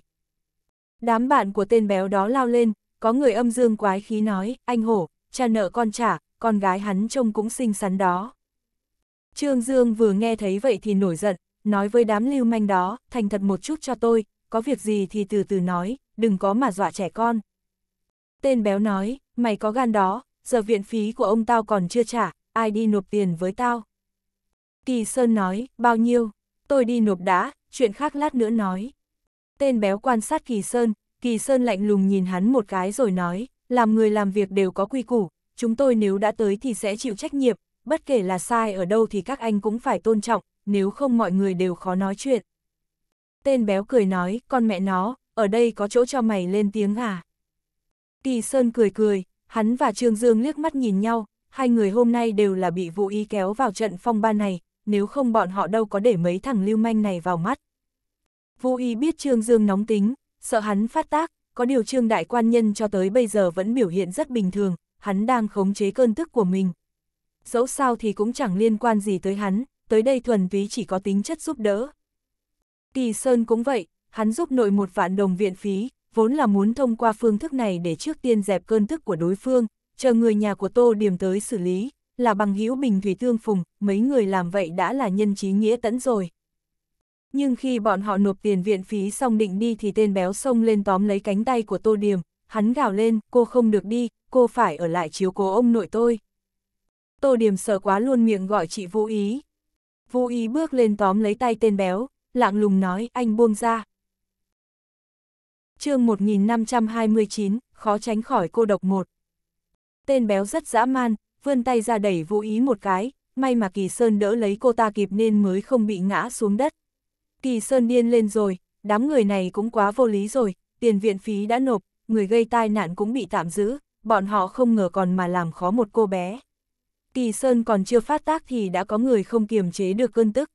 Đám bạn của tên béo đó lao lên, có người âm dương quái khí nói, anh hổ, cha nợ con trả, con gái hắn trông cũng xinh xắn đó. Trương Dương vừa nghe thấy vậy thì nổi giận, nói với đám lưu manh đó, thành thật một chút cho tôi, có việc gì thì từ từ nói, đừng có mà dọa trẻ con. Tên béo nói, mày có gan đó, giờ viện phí của ông tao còn chưa trả, ai đi nộp tiền với tao. Kỳ Sơn nói, bao nhiêu, tôi đi nộp đã, chuyện khác lát nữa nói. Tên béo quan sát Kỳ Sơn, Kỳ Sơn lạnh lùng nhìn hắn một cái rồi nói, làm người làm việc đều có quy củ, chúng tôi nếu đã tới thì sẽ chịu trách nhiệm, bất kể là sai ở đâu thì các anh cũng phải tôn trọng, nếu không mọi người đều khó nói chuyện. Tên béo cười nói, con mẹ nó, ở đây có chỗ cho mày lên tiếng à? Kỳ Sơn cười cười, hắn và Trương Dương liếc mắt nhìn nhau, hai người hôm nay đều là bị vụ y kéo vào trận phong ba này, nếu không bọn họ đâu có để mấy thằng lưu manh này vào mắt. Vũ y biết Trương Dương nóng tính, sợ hắn phát tác, có điều trương đại quan nhân cho tới bây giờ vẫn biểu hiện rất bình thường, hắn đang khống chế cơn tức của mình. Dẫu sao thì cũng chẳng liên quan gì tới hắn, tới đây thuần túy chỉ có tính chất giúp đỡ. Kỳ Sơn cũng vậy, hắn giúp nội một vạn đồng viện phí, vốn là muốn thông qua phương thức này để trước tiên dẹp cơn tức của đối phương, chờ người nhà của Tô Điểm tới xử lý, là bằng hữu bình thủy tương phùng, mấy người làm vậy đã là nhân trí nghĩa tẫn rồi nhưng khi bọn họ nộp tiền viện phí xong định đi thì tên béo xông lên tóm lấy cánh tay của Tô Điềm, hắn gào lên, cô không được đi, cô phải ở lại chiếu cố ông nội tôi. Tô Điềm sợ quá luôn miệng gọi chị Vũ Ý. Vũ Ý bước lên tóm lấy tay tên béo, lạng lùng nói anh buông ra. chương 1529, khó tránh khỏi cô độc một. Tên béo rất dã man, vươn tay ra đẩy Vũ Ý một cái, may mà Kỳ Sơn đỡ lấy cô ta kịp nên mới không bị ngã xuống đất. Kỳ Sơn điên lên rồi, đám người này cũng quá vô lý rồi, tiền viện phí đã nộp, người gây tai nạn cũng bị tạm giữ, bọn họ không ngờ còn mà làm khó một cô bé. Kỳ Sơn còn chưa phát tác thì đã có người không kiềm chế được cơn tức.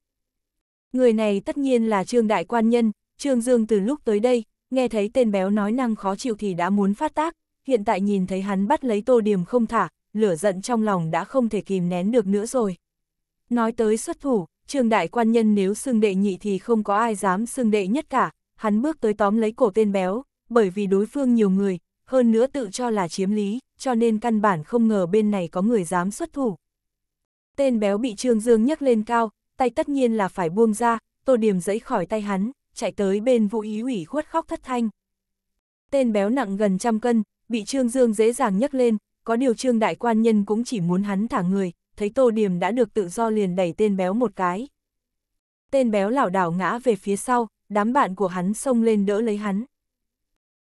Người này tất nhiên là Trương Đại Quan Nhân, Trương Dương từ lúc tới đây, nghe thấy tên béo nói năng khó chịu thì đã muốn phát tác, hiện tại nhìn thấy hắn bắt lấy tô điểm không thả, lửa giận trong lòng đã không thể kìm nén được nữa rồi. Nói tới xuất thủ, trương đại quan nhân nếu xưng đệ nhị thì không có ai dám xưng đệ nhất cả, hắn bước tới tóm lấy cổ tên béo, bởi vì đối phương nhiều người, hơn nữa tự cho là chiếm lý, cho nên căn bản không ngờ bên này có người dám xuất thủ. Tên béo bị Trương Dương nhấc lên cao, tay tất nhiên là phải buông ra, tô điểm dẫy khỏi tay hắn, chạy tới bên vũ ý ủy khuất khóc thất thanh. Tên béo nặng gần trăm cân, bị Trương Dương dễ dàng nhấc lên, có điều Trương Đại Quan Nhân cũng chỉ muốn hắn thả người, thấy Tô Điềm đã được tự do liền đẩy tên béo một cái. Tên béo lảo đảo ngã về phía sau, đám bạn của hắn xông lên đỡ lấy hắn.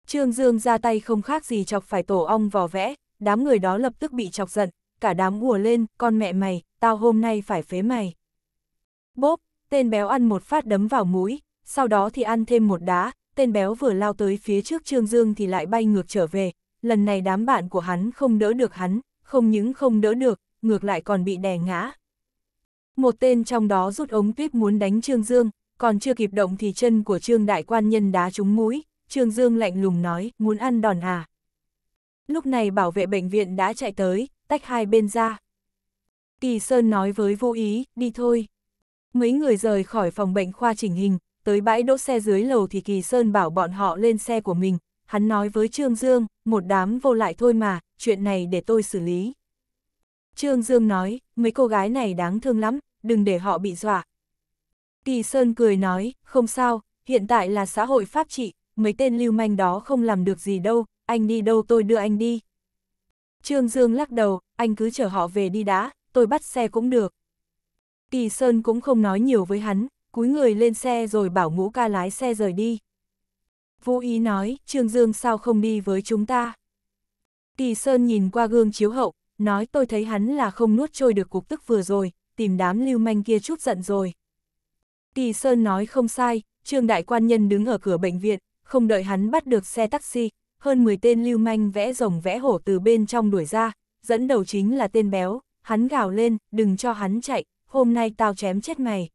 Trương Dương ra tay không khác gì chọc phải tổ ong vò vẽ, đám người đó lập tức bị chọc giận, cả đám ùa lên, con mẹ mày, tao hôm nay phải phế mày. Bốp, tên béo ăn một phát đấm vào mũi, sau đó thì ăn thêm một đá, tên béo vừa lao tới phía trước Trương Dương thì lại bay ngược trở về, lần này đám bạn của hắn không đỡ được hắn, không những không đỡ được, ngược lại còn bị đè ngã. Một tên trong đó rút ống tuyếp muốn đánh Trương Dương, còn chưa kịp động thì chân của Trương Đại Quan Nhân đá trúng mũi, Trương Dương lạnh lùng nói, muốn ăn đòn à. Lúc này bảo vệ bệnh viện đã chạy tới, tách hai bên ra. Kỳ Sơn nói với vô ý, đi thôi. Mấy người rời khỏi phòng bệnh khoa chỉnh hình, tới bãi đỗ xe dưới lầu thì Kỳ Sơn bảo bọn họ lên xe của mình. Hắn nói với Trương Dương, một đám vô lại thôi mà, chuyện này để tôi xử lý. Trương Dương nói, mấy cô gái này đáng thương lắm, đừng để họ bị dọa. Kỳ Sơn cười nói, không sao, hiện tại là xã hội pháp trị, mấy tên lưu manh đó không làm được gì đâu, anh đi đâu tôi đưa anh đi. Trương Dương lắc đầu, anh cứ chở họ về đi đã, tôi bắt xe cũng được. Kỳ Sơn cũng không nói nhiều với hắn, cúi người lên xe rồi bảo ngũ ca lái xe rời đi. Vũ ý nói, Trương Dương sao không đi với chúng ta? Kỳ Sơn nhìn qua gương chiếu hậu, nói tôi thấy hắn là không nuốt trôi được cục tức vừa rồi, tìm đám lưu manh kia chút giận rồi. Kỳ Sơn nói không sai, Trương Đại Quan Nhân đứng ở cửa bệnh viện, không đợi hắn bắt được xe taxi, hơn 10 tên lưu manh vẽ rồng vẽ hổ từ bên trong đuổi ra, dẫn đầu chính là tên béo, hắn gào lên, đừng cho hắn chạy, hôm nay tao chém chết mày.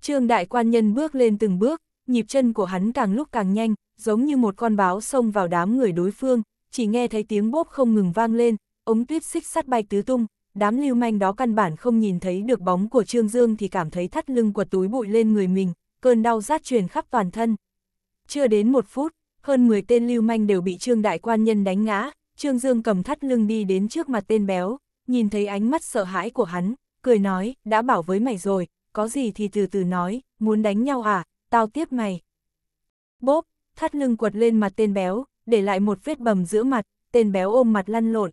Trương Đại Quan Nhân bước lên từng bước, nhịp chân của hắn càng lúc càng nhanh, giống như một con báo xông vào đám người đối phương, chỉ nghe thấy tiếng bốp không ngừng vang lên, ống tuyết xích sắt bay tứ tung, đám lưu manh đó căn bản không nhìn thấy được bóng của Trương Dương thì cảm thấy thắt lưng quật túi bụi lên người mình, cơn đau rát truyền khắp toàn thân. Chưa đến một phút, hơn 10 tên lưu manh đều bị Trương Đại Quan Nhân đánh ngã, Trương Dương cầm thắt lưng đi đến trước mặt tên béo, nhìn thấy ánh mắt sợ hãi của hắn, cười nói, đã bảo với mày rồi, có gì thì từ từ nói, muốn đánh nhau à, tao tiếp mày. Bốp, thắt lưng quật lên mặt tên béo, để lại một vết bầm giữa mặt, tên béo ôm mặt lăn lộn,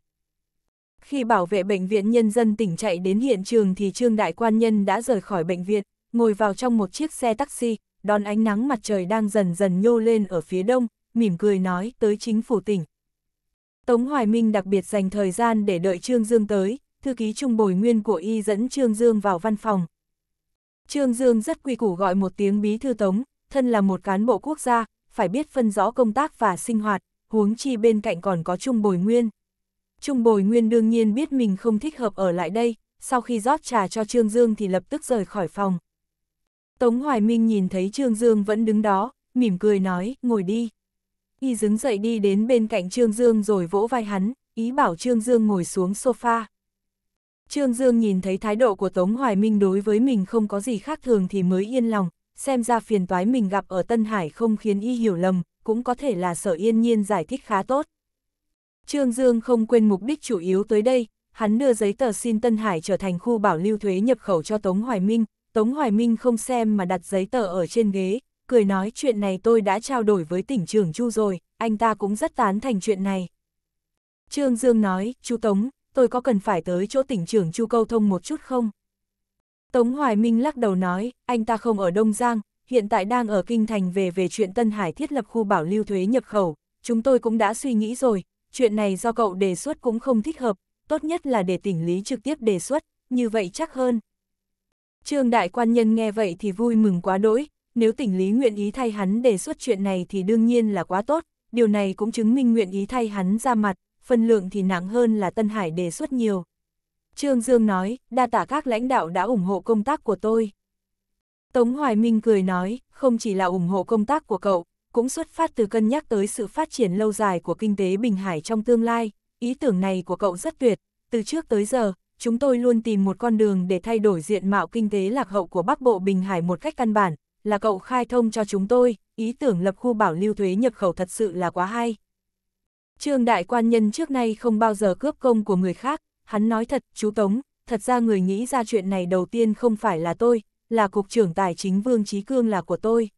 khi bảo vệ bệnh viện nhân dân tỉnh chạy đến hiện trường thì Trương Đại Quan Nhân đã rời khỏi bệnh viện, ngồi vào trong một chiếc xe taxi, đón ánh nắng mặt trời đang dần dần nhô lên ở phía đông, mỉm cười nói tới chính phủ tỉnh. Tống Hoài Minh đặc biệt dành thời gian để đợi Trương Dương tới, thư ký trung bồi nguyên của y dẫn Trương Dương vào văn phòng. Trương Dương rất quy củ gọi một tiếng bí thư Tống, thân là một cán bộ quốc gia, phải biết phân rõ công tác và sinh hoạt, huống chi bên cạnh còn có trung bồi nguyên. Trung Bồi Nguyên đương nhiên biết mình không thích hợp ở lại đây, sau khi rót trà cho Trương Dương thì lập tức rời khỏi phòng. Tống Hoài Minh nhìn thấy Trương Dương vẫn đứng đó, mỉm cười nói, ngồi đi. Y đứng dậy đi đến bên cạnh Trương Dương rồi vỗ vai hắn, ý bảo Trương Dương ngồi xuống sofa. Trương Dương nhìn thấy thái độ của Tống Hoài Minh đối với mình không có gì khác thường thì mới yên lòng, xem ra phiền toái mình gặp ở Tân Hải không khiến y hiểu lầm, cũng có thể là sở yên nhiên giải thích khá tốt. Trương Dương không quên mục đích chủ yếu tới đây, hắn đưa giấy tờ xin Tân Hải trở thành khu bảo lưu thuế nhập khẩu cho Tống Hoài Minh, Tống Hoài Minh không xem mà đặt giấy tờ ở trên ghế, cười nói chuyện này tôi đã trao đổi với tỉnh trưởng Chu rồi, anh ta cũng rất tán thành chuyện này. Trương Dương nói, chú Tống, tôi có cần phải tới chỗ tỉnh trưởng Chu Câu Thông một chút không? Tống Hoài Minh lắc đầu nói, anh ta không ở Đông Giang, hiện tại đang ở Kinh Thành về về chuyện Tân Hải thiết lập khu bảo lưu thuế nhập khẩu, chúng tôi cũng đã suy nghĩ rồi, chuyện này do cậu đề xuất cũng không thích hợp, tốt nhất là để tỉnh lý trực tiếp đề xuất, như vậy chắc hơn. Trương đại quan nhân nghe vậy thì vui mừng quá đỗi, nếu tỉnh lý nguyện ý thay hắn đề xuất chuyện này thì đương nhiên là quá tốt, điều này cũng chứng minh nguyện ý thay hắn ra mặt, phân lượng thì nặng hơn là Tân Hải đề xuất nhiều. Trương Dương nói, đa tả các lãnh đạo đã ủng hộ công tác của tôi. Tống Hoài Minh cười nói, không chỉ là ủng hộ công tác của cậu, cũng xuất phát từ cân nhắc tới sự phát triển lâu dài của kinh tế Bình Hải trong tương lai. Ý tưởng này của cậu rất tuyệt, từ trước tới giờ, chúng tôi luôn tìm một con đường để thay đổi diện mạo kinh tế lạc hậu của Bắc Bộ Bình Hải một cách căn bản, là cậu khai thông cho chúng tôi, ý tưởng lập khu bảo lưu thuế nhập khẩu thật sự là quá hay. Trương đại quan nhân trước nay không bao giờ cướp công của người khác, hắn nói thật, chú Tống, thật ra người nghĩ ra chuyện này đầu tiên không phải là tôi, là Cục trưởng Tài chính Vương Trí Cương là của tôi.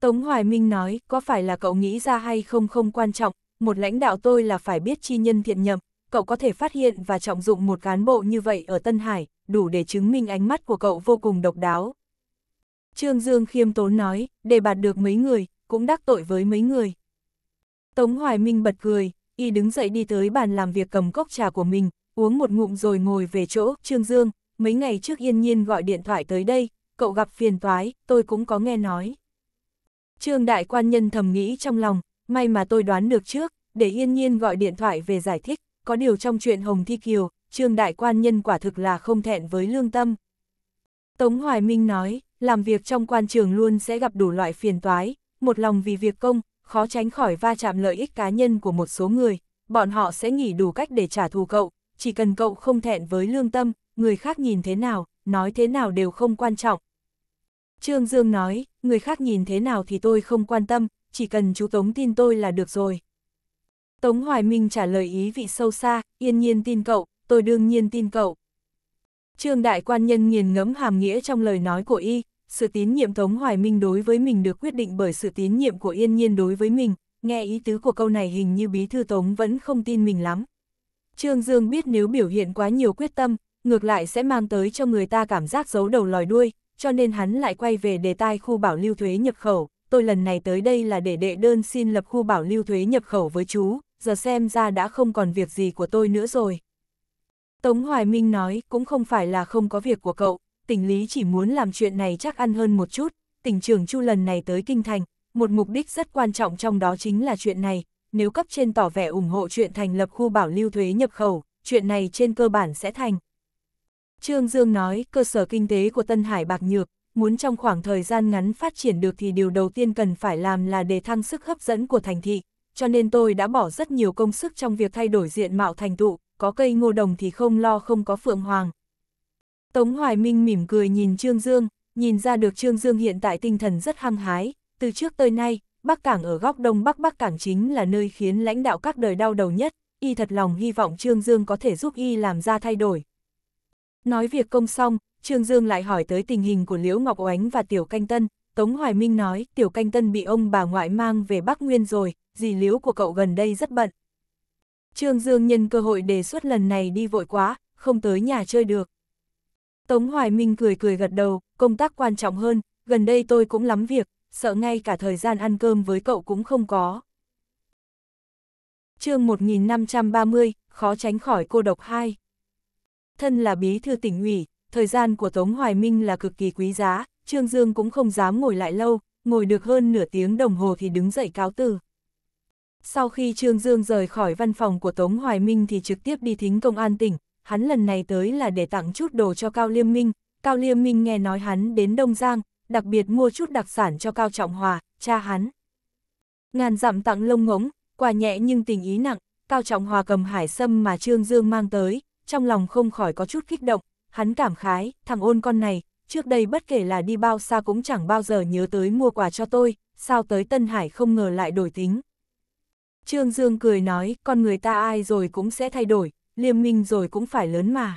Tống Hoài Minh nói, có phải là cậu nghĩ ra hay không không quan trọng, một lãnh đạo tôi là phải biết chi nhân thiện nhậm, cậu có thể phát hiện và trọng dụng một cán bộ như vậy ở Tân Hải, đủ để chứng minh ánh mắt của cậu vô cùng độc đáo. Trương Dương khiêm tốn nói, để bạt được mấy người, cũng đắc tội với mấy người. Tống Hoài Minh bật cười, y đứng dậy đi tới bàn làm việc cầm cốc trà của mình, uống một ngụm rồi ngồi về chỗ, Trương Dương, mấy ngày trước yên nhiên gọi điện thoại tới đây, cậu gặp phiền toái, tôi cũng có nghe nói. Trương đại quan nhân thầm nghĩ trong lòng, may mà tôi đoán được trước, để yên nhiên gọi điện thoại về giải thích, có điều trong chuyện Hồng Thi Kiều, trương đại quan nhân quả thực là không thẹn với lương tâm. Tống Hoài Minh nói, làm việc trong quan trường luôn sẽ gặp đủ loại phiền toái, một lòng vì việc công, khó tránh khỏi va chạm lợi ích cá nhân của một số người, bọn họ sẽ nghỉ đủ cách để trả thù cậu, chỉ cần cậu không thẹn với lương tâm, người khác nhìn thế nào, nói thế nào đều không quan trọng, Trương Dương nói, người khác nhìn thế nào thì tôi không quan tâm, chỉ cần chú Tống tin tôi là được rồi. Tống Hoài Minh trả lời ý vị sâu xa, yên nhiên tin cậu, tôi đương nhiên tin cậu. Trương Đại Quan Nhân nghiền ngẫm hàm nghĩa trong lời nói của y, sự tín nhiệm Tống Hoài Minh đối với mình được quyết định bởi sự tín nhiệm của yên nhiên đối với mình, nghe ý tứ của câu này hình như bí thư Tống vẫn không tin mình lắm. Trương Dương biết nếu biểu hiện quá nhiều quyết tâm, ngược lại sẽ mang tới cho người ta cảm giác giấu đầu lòi đuôi, cho nên hắn lại quay về đề tài khu bảo lưu thuế nhập khẩu, tôi lần này tới đây là để đệ đơn xin lập khu bảo lưu thuế nhập khẩu với chú, giờ xem ra đã không còn việc gì của tôi nữa rồi. Tống Hoài Minh nói cũng không phải là không có việc của cậu, tỉnh Lý chỉ muốn làm chuyện này chắc ăn hơn một chút, tỉnh trưởng Chu lần này tới Kinh Thành, một mục đích rất quan trọng trong đó chính là chuyện này, nếu cấp trên tỏ vẻ ủng hộ chuyện thành lập khu bảo lưu thuế nhập khẩu, chuyện này trên cơ bản sẽ thành. Trương Dương nói, cơ sở kinh tế của Tân Hải bạc nhược, muốn trong khoảng thời gian ngắn phát triển được thì điều đầu tiên cần phải làm là để thăng sức hấp dẫn của thành thị, cho nên tôi đã bỏ rất nhiều công sức trong việc thay đổi diện mạo thành tụ, có cây ngô đồng thì không lo không có phượng hoàng. Tống Hoài Minh mỉm cười nhìn Trương Dương, nhìn ra được Trương Dương hiện tại tinh thần rất hăng hái, từ trước tới nay, Bắc Cảng ở góc Đông Bắc Bắc Cảng chính là nơi khiến lãnh đạo các đời đau đầu nhất, y thật lòng hy vọng Trương Dương có thể giúp y làm ra thay đổi, Nói việc công xong, Trương Dương lại hỏi tới tình hình của Liễu Ngọc Oánh và Tiểu Canh Tân, Tống Hoài Minh nói Tiểu Canh Tân bị ông bà ngoại mang về Bắc Nguyên rồi, dì Liễu của cậu gần đây rất bận. Trương Dương nhân cơ hội đề xuất lần này đi vội quá, không tới nhà chơi được. Tống Hoài Minh cười cười gật đầu, công tác quan trọng hơn, gần đây tôi cũng lắm việc, sợ ngay cả thời gian ăn cơm với cậu cũng không có. chương 1530, khó tránh khỏi cô độc 2 thân là bí thư tỉnh ủy, thời gian của Tống Hoài Minh là cực kỳ quý giá, Trương Dương cũng không dám ngồi lại lâu, ngồi được hơn nửa tiếng đồng hồ thì đứng dậy cáo từ. Sau khi Trương Dương rời khỏi văn phòng của Tống Hoài Minh thì trực tiếp đi thính công an tỉnh, hắn lần này tới là để tặng chút đồ cho Cao Liêm Minh, Cao Liêm Minh nghe nói hắn đến Đông Giang, đặc biệt mua chút đặc sản cho Cao Trọng Hòa, cha hắn. Ngàn dặm tặng lông ngỗng, quà nhẹ nhưng tình ý nặng, Cao Trọng Hòa cầm hải sâm mà Trương Dương mang tới, trong lòng không khỏi có chút kích động, hắn cảm khái, thằng ôn con này, trước đây bất kể là đi bao xa cũng chẳng bao giờ nhớ tới mua quà cho tôi, sao tới Tân Hải không ngờ lại đổi tính. Trương Dương cười nói, con người ta ai rồi cũng sẽ thay đổi, liêm minh rồi cũng phải lớn mà.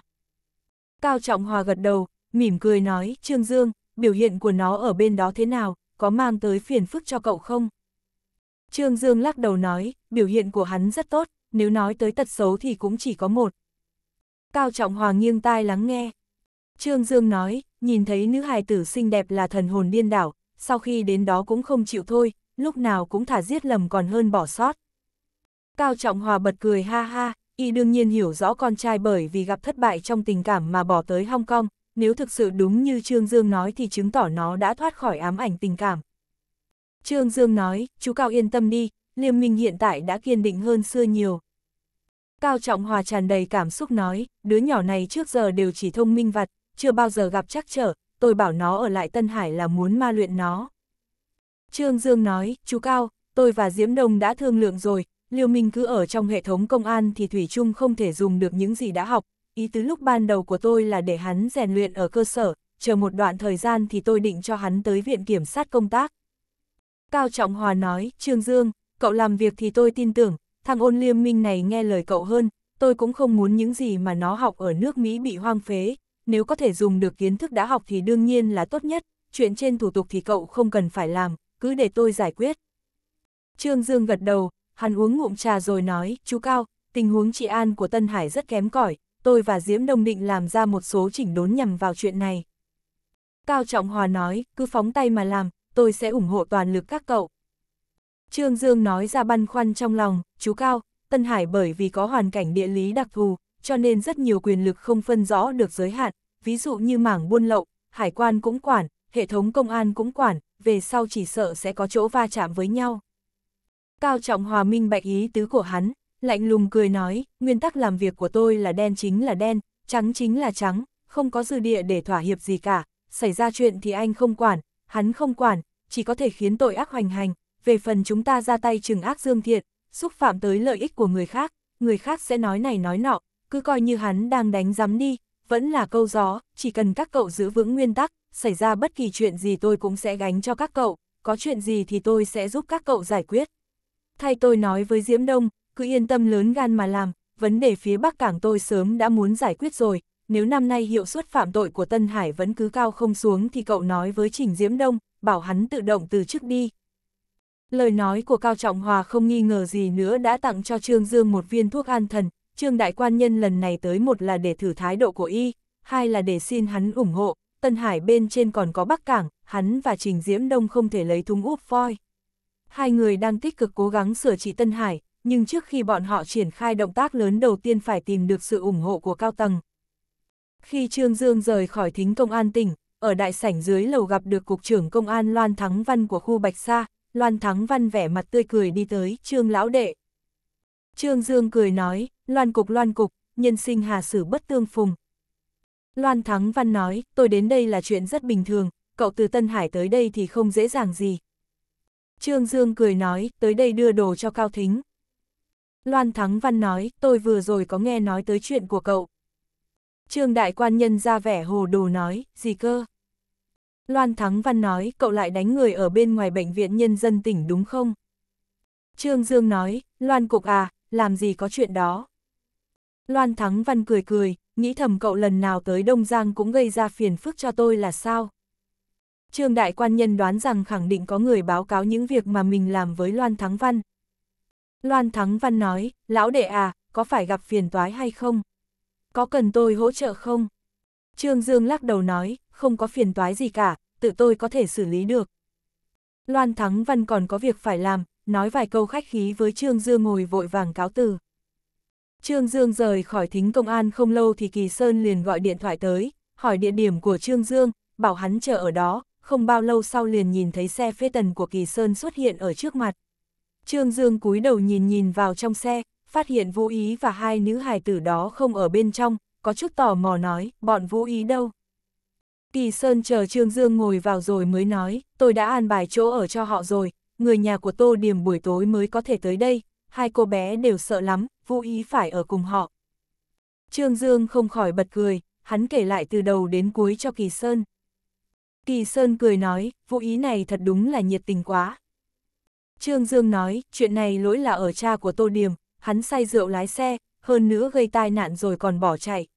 Cao Trọng Hòa gật đầu, mỉm cười nói, Trương Dương, biểu hiện của nó ở bên đó thế nào, có mang tới phiền phức cho cậu không? Trương Dương lắc đầu nói, biểu hiện của hắn rất tốt, nếu nói tới tật xấu thì cũng chỉ có một, Cao Trọng Hòa nghiêng tai lắng nghe. Trương Dương nói, nhìn thấy nữ hài tử xinh đẹp là thần hồn điên đảo, sau khi đến đó cũng không chịu thôi, lúc nào cũng thả giết lầm còn hơn bỏ sót. Cao Trọng Hòa bật cười ha ha, y đương nhiên hiểu rõ con trai bởi vì gặp thất bại trong tình cảm mà bỏ tới Hong Kong, nếu thực sự đúng như Trương Dương nói thì chứng tỏ nó đã thoát khỏi ám ảnh tình cảm. Trương Dương nói, chú Cao yên tâm đi, Liêm Minh hiện tại đã kiên định hơn xưa nhiều, Cao Trọng Hòa tràn đầy cảm xúc nói, đứa nhỏ này trước giờ đều chỉ thông minh vặt, chưa bao giờ gặp trắc trở, tôi bảo nó ở lại Tân Hải là muốn ma luyện nó. Trương Dương nói, chú Cao, tôi và Diễm Đông đã thương lượng rồi, Liêu Minh cứ ở trong hệ thống công an thì Thủy Trung không thể dùng được những gì đã học, ý tứ lúc ban đầu của tôi là để hắn rèn luyện ở cơ sở, chờ một đoạn thời gian thì tôi định cho hắn tới viện kiểm sát công tác. Cao Trọng Hòa nói, Trương Dương, cậu làm việc thì tôi tin tưởng, thằng ôn liêm minh này nghe lời cậu hơn, tôi cũng không muốn những gì mà nó học ở nước Mỹ bị hoang phế, nếu có thể dùng được kiến thức đã học thì đương nhiên là tốt nhất, chuyện trên thủ tục thì cậu không cần phải làm, cứ để tôi giải quyết. Trương Dương gật đầu, hắn uống ngụm trà rồi nói, chú Cao, tình huống trị an của Tân Hải rất kém cỏi tôi và Diễm Đông định làm ra một số chỉnh đốn nhằm vào chuyện này. Cao Trọng Hòa nói, cứ phóng tay mà làm, tôi sẽ ủng hộ toàn lực các cậu. Trương Dương nói ra băn khoăn trong lòng, chú Cao, Tân Hải bởi vì có hoàn cảnh địa lý đặc thù, cho nên rất nhiều quyền lực không phân rõ được giới hạn, ví dụ như mảng buôn lậu, hải quan cũng quản, hệ thống công an cũng quản, về sau chỉ sợ sẽ có chỗ va chạm với nhau. Cao Trọng Hòa minh bạch ý tứ của hắn, lạnh lùng cười nói, nguyên tắc làm việc của tôi là đen chính là đen, trắng chính là trắng, không có dư địa để thỏa hiệp gì cả, xảy ra chuyện thì anh không quản, hắn không quản, chỉ có thể khiến tội ác hoành hành, về phần chúng ta ra tay trừng ác dương thiện, xúc phạm tới lợi ích của người khác, người khác sẽ nói này nói nọ, cứ coi như hắn đang đánh giám đi, vẫn là câu gió, chỉ cần các cậu giữ vững nguyên tắc, xảy ra bất kỳ chuyện gì tôi cũng sẽ gánh cho các cậu, có chuyện gì thì tôi sẽ giúp các cậu giải quyết. Thay tôi nói với Diễm Đông, cứ yên tâm lớn gan mà làm, vấn đề phía Bắc Cảng tôi sớm đã muốn giải quyết rồi, nếu năm nay hiệu suất phạm tội của Tân Hải vẫn cứ cao không xuống thì cậu nói với Trình Diễm Đông, bảo hắn tự động từ chức đi. Lời nói của Cao Trọng Hòa không nghi ngờ gì nữa đã tặng cho Trương Dương một viên thuốc an thần, Trương Đại Quan Nhân lần này tới một là để thử thái độ của y, hai là để xin hắn ủng hộ, Tân Hải bên trên còn có Bắc Cảng, hắn và Trình Diễm Đông không thể lấy thúng úp voi. Hai người đang tích cực cố gắng sửa trị Tân Hải, nhưng trước khi bọn họ triển khai động tác lớn đầu tiên phải tìm được sự ủng hộ của cao tầng. Khi Trương Dương rời khỏi thính công an tỉnh, ở đại sảnh dưới lầu gặp được Cục trưởng Công an Loan Thắng Văn của khu Bạch Sa, Loan Thắng Văn vẻ mặt tươi cười đi tới Trương Lão Đệ. Trương Dương cười nói, Loan Cục Loan Cục, nhân sinh hà sử bất tương phùng. Loan Thắng Văn nói, tôi đến đây là chuyện rất bình thường, cậu từ Tân Hải tới đây thì không dễ dàng gì. Trương Dương cười nói, tới đây đưa đồ cho Cao Thính. Loan Thắng Văn nói, tôi vừa rồi có nghe nói tới chuyện của cậu. Trương Đại Quan Nhân ra vẻ hồ đồ nói, gì cơ? Loan Thắng Văn nói, cậu lại đánh người ở bên ngoài bệnh viện nhân dân tỉnh đúng không? Trương Dương nói, Loan Cục à, làm gì có chuyện đó? Loan Thắng Văn cười cười, nghĩ thầm cậu lần nào tới Đông Giang cũng gây ra phiền phức cho tôi là sao? Trương Đại Quan Nhân đoán rằng khẳng định có người báo cáo những việc mà mình làm với Loan Thắng Văn. Loan Thắng Văn nói, lão đệ à, có phải gặp phiền toái hay không? Có cần tôi hỗ trợ không? Trương Dương lắc đầu nói, không có phiền toái gì cả, tự tôi có thể xử lý được. Loan Thắng Văn còn có việc phải làm, nói vài câu khách khí với Trương Dương ngồi vội vàng cáo từ. Trương Dương rời khỏi thính công an không lâu thì Kỳ Sơn liền gọi điện thoại tới, hỏi địa điểm của Trương Dương, bảo hắn chờ ở đó, không bao lâu sau liền nhìn thấy xe phê tần của Kỳ Sơn xuất hiện ở trước mặt. Trương Dương cúi đầu nhìn nhìn vào trong xe, phát hiện Vũ Ý và hai nữ hài tử đó không ở bên trong, có chút tò mò nói, bọn Vũ Ý đâu? Kỳ Sơn chờ Trương Dương ngồi vào rồi mới nói, tôi đã an bài chỗ ở cho họ rồi, người nhà của Tô Điểm buổi tối mới có thể tới đây, hai cô bé đều sợ lắm, Vũ ý phải ở cùng họ. Trương Dương không khỏi bật cười, hắn kể lại từ đầu đến cuối cho Kỳ Sơn. Kỳ Sơn cười nói, Vũ ý này thật đúng là nhiệt tình quá. Trương Dương nói, chuyện này lỗi là ở cha của Tô Điểm, hắn say rượu lái xe, hơn nữa gây tai nạn rồi còn bỏ chạy,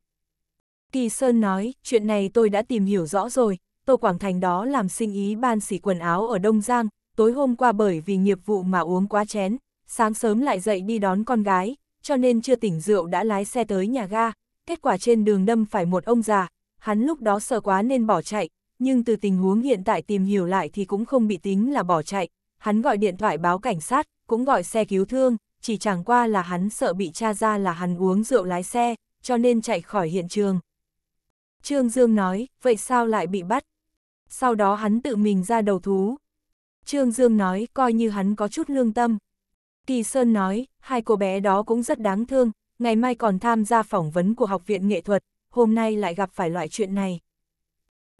Kỳ Sơn nói, chuyện này tôi đã tìm hiểu rõ rồi, Tô Quảng Thành đó làm sinh ý ban xỉ quần áo ở Đông Giang, tối hôm qua bởi vì nghiệp vụ mà uống quá chén, sáng sớm lại dậy đi đón con gái, cho nên chưa tỉnh rượu đã lái xe tới nhà ga, kết quả trên đường đâm phải một ông già, hắn lúc đó sợ quá nên bỏ chạy, nhưng từ tình huống hiện tại tìm hiểu lại thì cũng không bị tính là bỏ chạy, hắn gọi điện thoại báo cảnh sát, cũng gọi xe cứu thương, chỉ chẳng qua là hắn sợ bị tra ra là hắn uống rượu lái xe, cho nên chạy khỏi hiện trường. Trương Dương nói, vậy sao lại bị bắt? Sau đó hắn tự mình ra đầu thú. Trương Dương nói, coi như hắn có chút lương tâm. Kỳ Sơn nói, hai cô bé đó cũng rất đáng thương, ngày mai còn tham gia phỏng vấn của Học viện Nghệ thuật, hôm nay lại gặp phải loại chuyện này.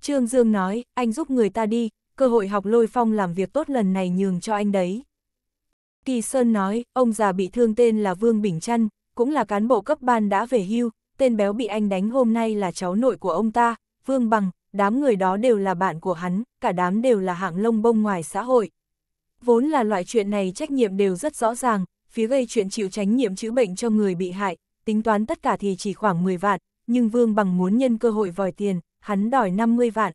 Trương Dương nói, anh giúp người ta đi, cơ hội học lôi phong làm việc tốt lần này nhường cho anh đấy. Kỳ Sơn nói, ông già bị thương tên là Vương Bình Trân, cũng là cán bộ cấp ban đã về hưu, tên béo bị anh đánh hôm nay là cháu nội của ông ta, Vương Bằng, đám người đó đều là bạn của hắn, cả đám đều là hạng lông bông ngoài xã hội. Vốn là loại chuyện này trách nhiệm đều rất rõ ràng, phía gây chuyện chịu trách nhiệm chữa bệnh cho người bị hại, tính toán tất cả thì chỉ khoảng 10 vạn, nhưng Vương Bằng muốn nhân cơ hội vòi tiền, hắn đòi 50 vạn.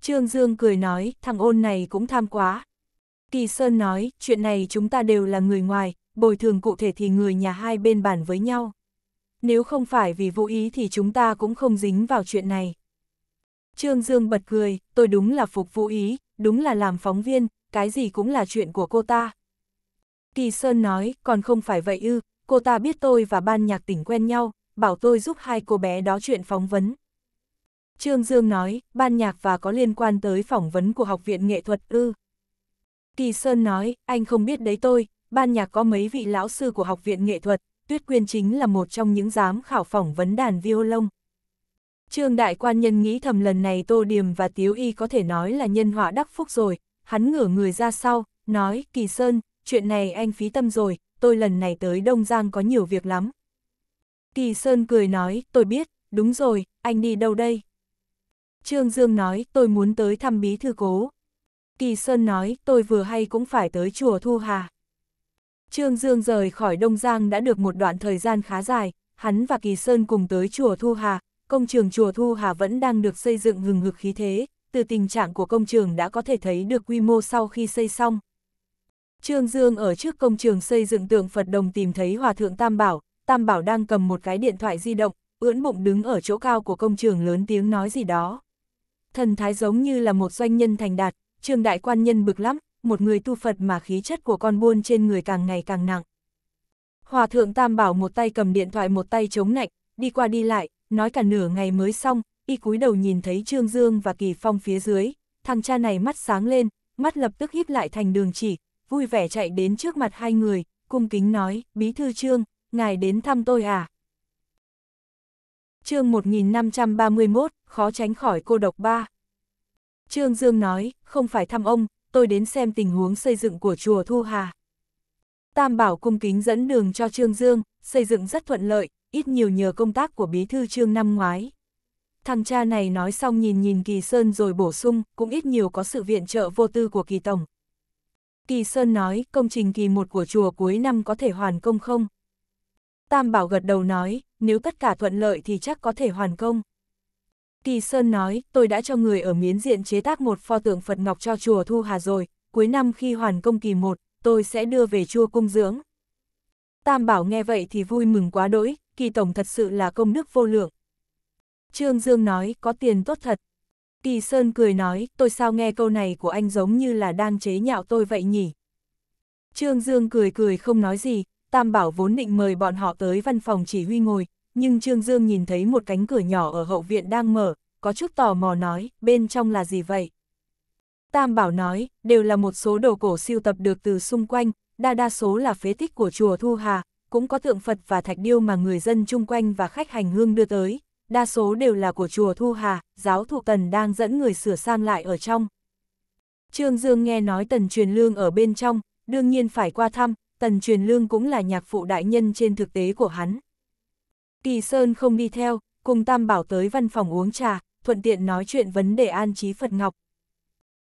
Trương Dương cười nói, thằng ôn này cũng tham quá. Kỳ Sơn nói, chuyện này chúng ta đều là người ngoài, bồi thường cụ thể thì người nhà hai bên bàn với nhau nếu không phải vì vô ý thì chúng ta cũng không dính vào chuyện này. Trương Dương bật cười, tôi đúng là phục vô ý, đúng là làm phóng viên, cái gì cũng là chuyện của cô ta. Kỳ Sơn nói, còn không phải vậy ư, cô ta biết tôi và ban nhạc tỉnh quen nhau, bảo tôi giúp hai cô bé đó chuyện phóng vấn. Trương Dương nói, ban nhạc và có liên quan tới phỏng vấn của Học viện Nghệ thuật ư. Kỳ Sơn nói, anh không biết đấy tôi, ban nhạc có mấy vị lão sư của Học viện Nghệ thuật, Tuyết Quyên chính là một trong những giám khảo phỏng vấn đàn violon. Trương đại quan nhân nghĩ thầm lần này Tô Điềm và Tiếu Y có thể nói là nhân họa đắc phúc rồi, hắn ngửa người ra sau, nói, Kỳ Sơn, chuyện này anh phí tâm rồi, tôi lần này tới Đông Giang có nhiều việc lắm. Kỳ Sơn cười nói, tôi biết, đúng rồi, anh đi đâu đây? Trương Dương nói, tôi muốn tới thăm bí thư cố. Kỳ Sơn nói, tôi vừa hay cũng phải tới chùa Thu Hà. Trương Dương rời khỏi Đông Giang đã được một đoạn thời gian khá dài, hắn và Kỳ Sơn cùng tới chùa Thu Hà, công trường chùa Thu Hà vẫn đang được xây dựng hừng hực khí thế, từ tình trạng của công trường đã có thể thấy được quy mô sau khi xây xong. Trương Dương ở trước công trường xây dựng tượng Phật đồng tìm thấy Hòa Thượng Tam Bảo, Tam Bảo đang cầm một cái điện thoại di động, ưỡn bụng đứng ở chỗ cao của công trường lớn tiếng nói gì đó. Thần thái giống như là một doanh nhân thành đạt, Trương Đại Quan Nhân bực lắm, một người tu Phật mà khí chất của con buôn trên người càng ngày càng nặng. Hòa thượng Tam Bảo một tay cầm điện thoại một tay chống nạnh, đi qua đi lại, nói cả nửa ngày mới xong, y cúi đầu nhìn thấy Trương Dương và Kỳ Phong phía dưới, thằng cha này mắt sáng lên, mắt lập tức híp lại thành đường chỉ, vui vẻ chạy đến trước mặt hai người, cung kính nói, Bí Thư Trương, ngài đến thăm tôi à? chương 1531, khó tránh khỏi cô độc ba. Trương Dương nói, không phải thăm ông, tôi đến xem tình huống xây dựng của chùa Thu Hà. Tam Bảo cung kính dẫn đường cho Trương Dương, xây dựng rất thuận lợi, ít nhiều nhờ công tác của bí thư Trương năm ngoái. Thằng cha này nói xong nhìn nhìn Kỳ Sơn rồi bổ sung, cũng ít nhiều có sự viện trợ vô tư của Kỳ Tổng. Kỳ Sơn nói, công trình kỳ một của chùa cuối năm có thể hoàn công không? Tam Bảo gật đầu nói, nếu tất cả thuận lợi thì chắc có thể hoàn công. Kỳ Sơn nói, tôi đã cho người ở miến diện chế tác một pho tượng Phật Ngọc cho chùa Thu Hà rồi, cuối năm khi hoàn công kỳ một, tôi sẽ đưa về chùa cung dưỡng. Tam Bảo nghe vậy thì vui mừng quá đỗi, kỳ tổng thật sự là công đức vô lượng. Trương Dương nói, có tiền tốt thật. Kỳ Sơn cười nói, tôi sao nghe câu này của anh giống như là đang chế nhạo tôi vậy nhỉ? Trương Dương cười cười không nói gì, Tam Bảo vốn định mời bọn họ tới văn phòng chỉ huy ngồi, nhưng Trương Dương nhìn thấy một cánh cửa nhỏ ở hậu viện đang mở, có chút tò mò nói, bên trong là gì vậy? Tam Bảo nói, đều là một số đồ cổ siêu tập được từ xung quanh, đa đa số là phế tích của chùa Thu Hà, cũng có tượng Phật và thạch điêu mà người dân chung quanh và khách hành hương đưa tới, đa số đều là của chùa Thu Hà, giáo thụ Tần đang dẫn người sửa sang lại ở trong. Trương Dương nghe nói Tần Truyền Lương ở bên trong, đương nhiên phải qua thăm, Tần Truyền Lương cũng là nhạc phụ đại nhân trên thực tế của hắn, Kỳ Sơn không đi theo, cùng Tam Bảo tới văn phòng uống trà, thuận tiện nói chuyện vấn đề an trí Phật Ngọc.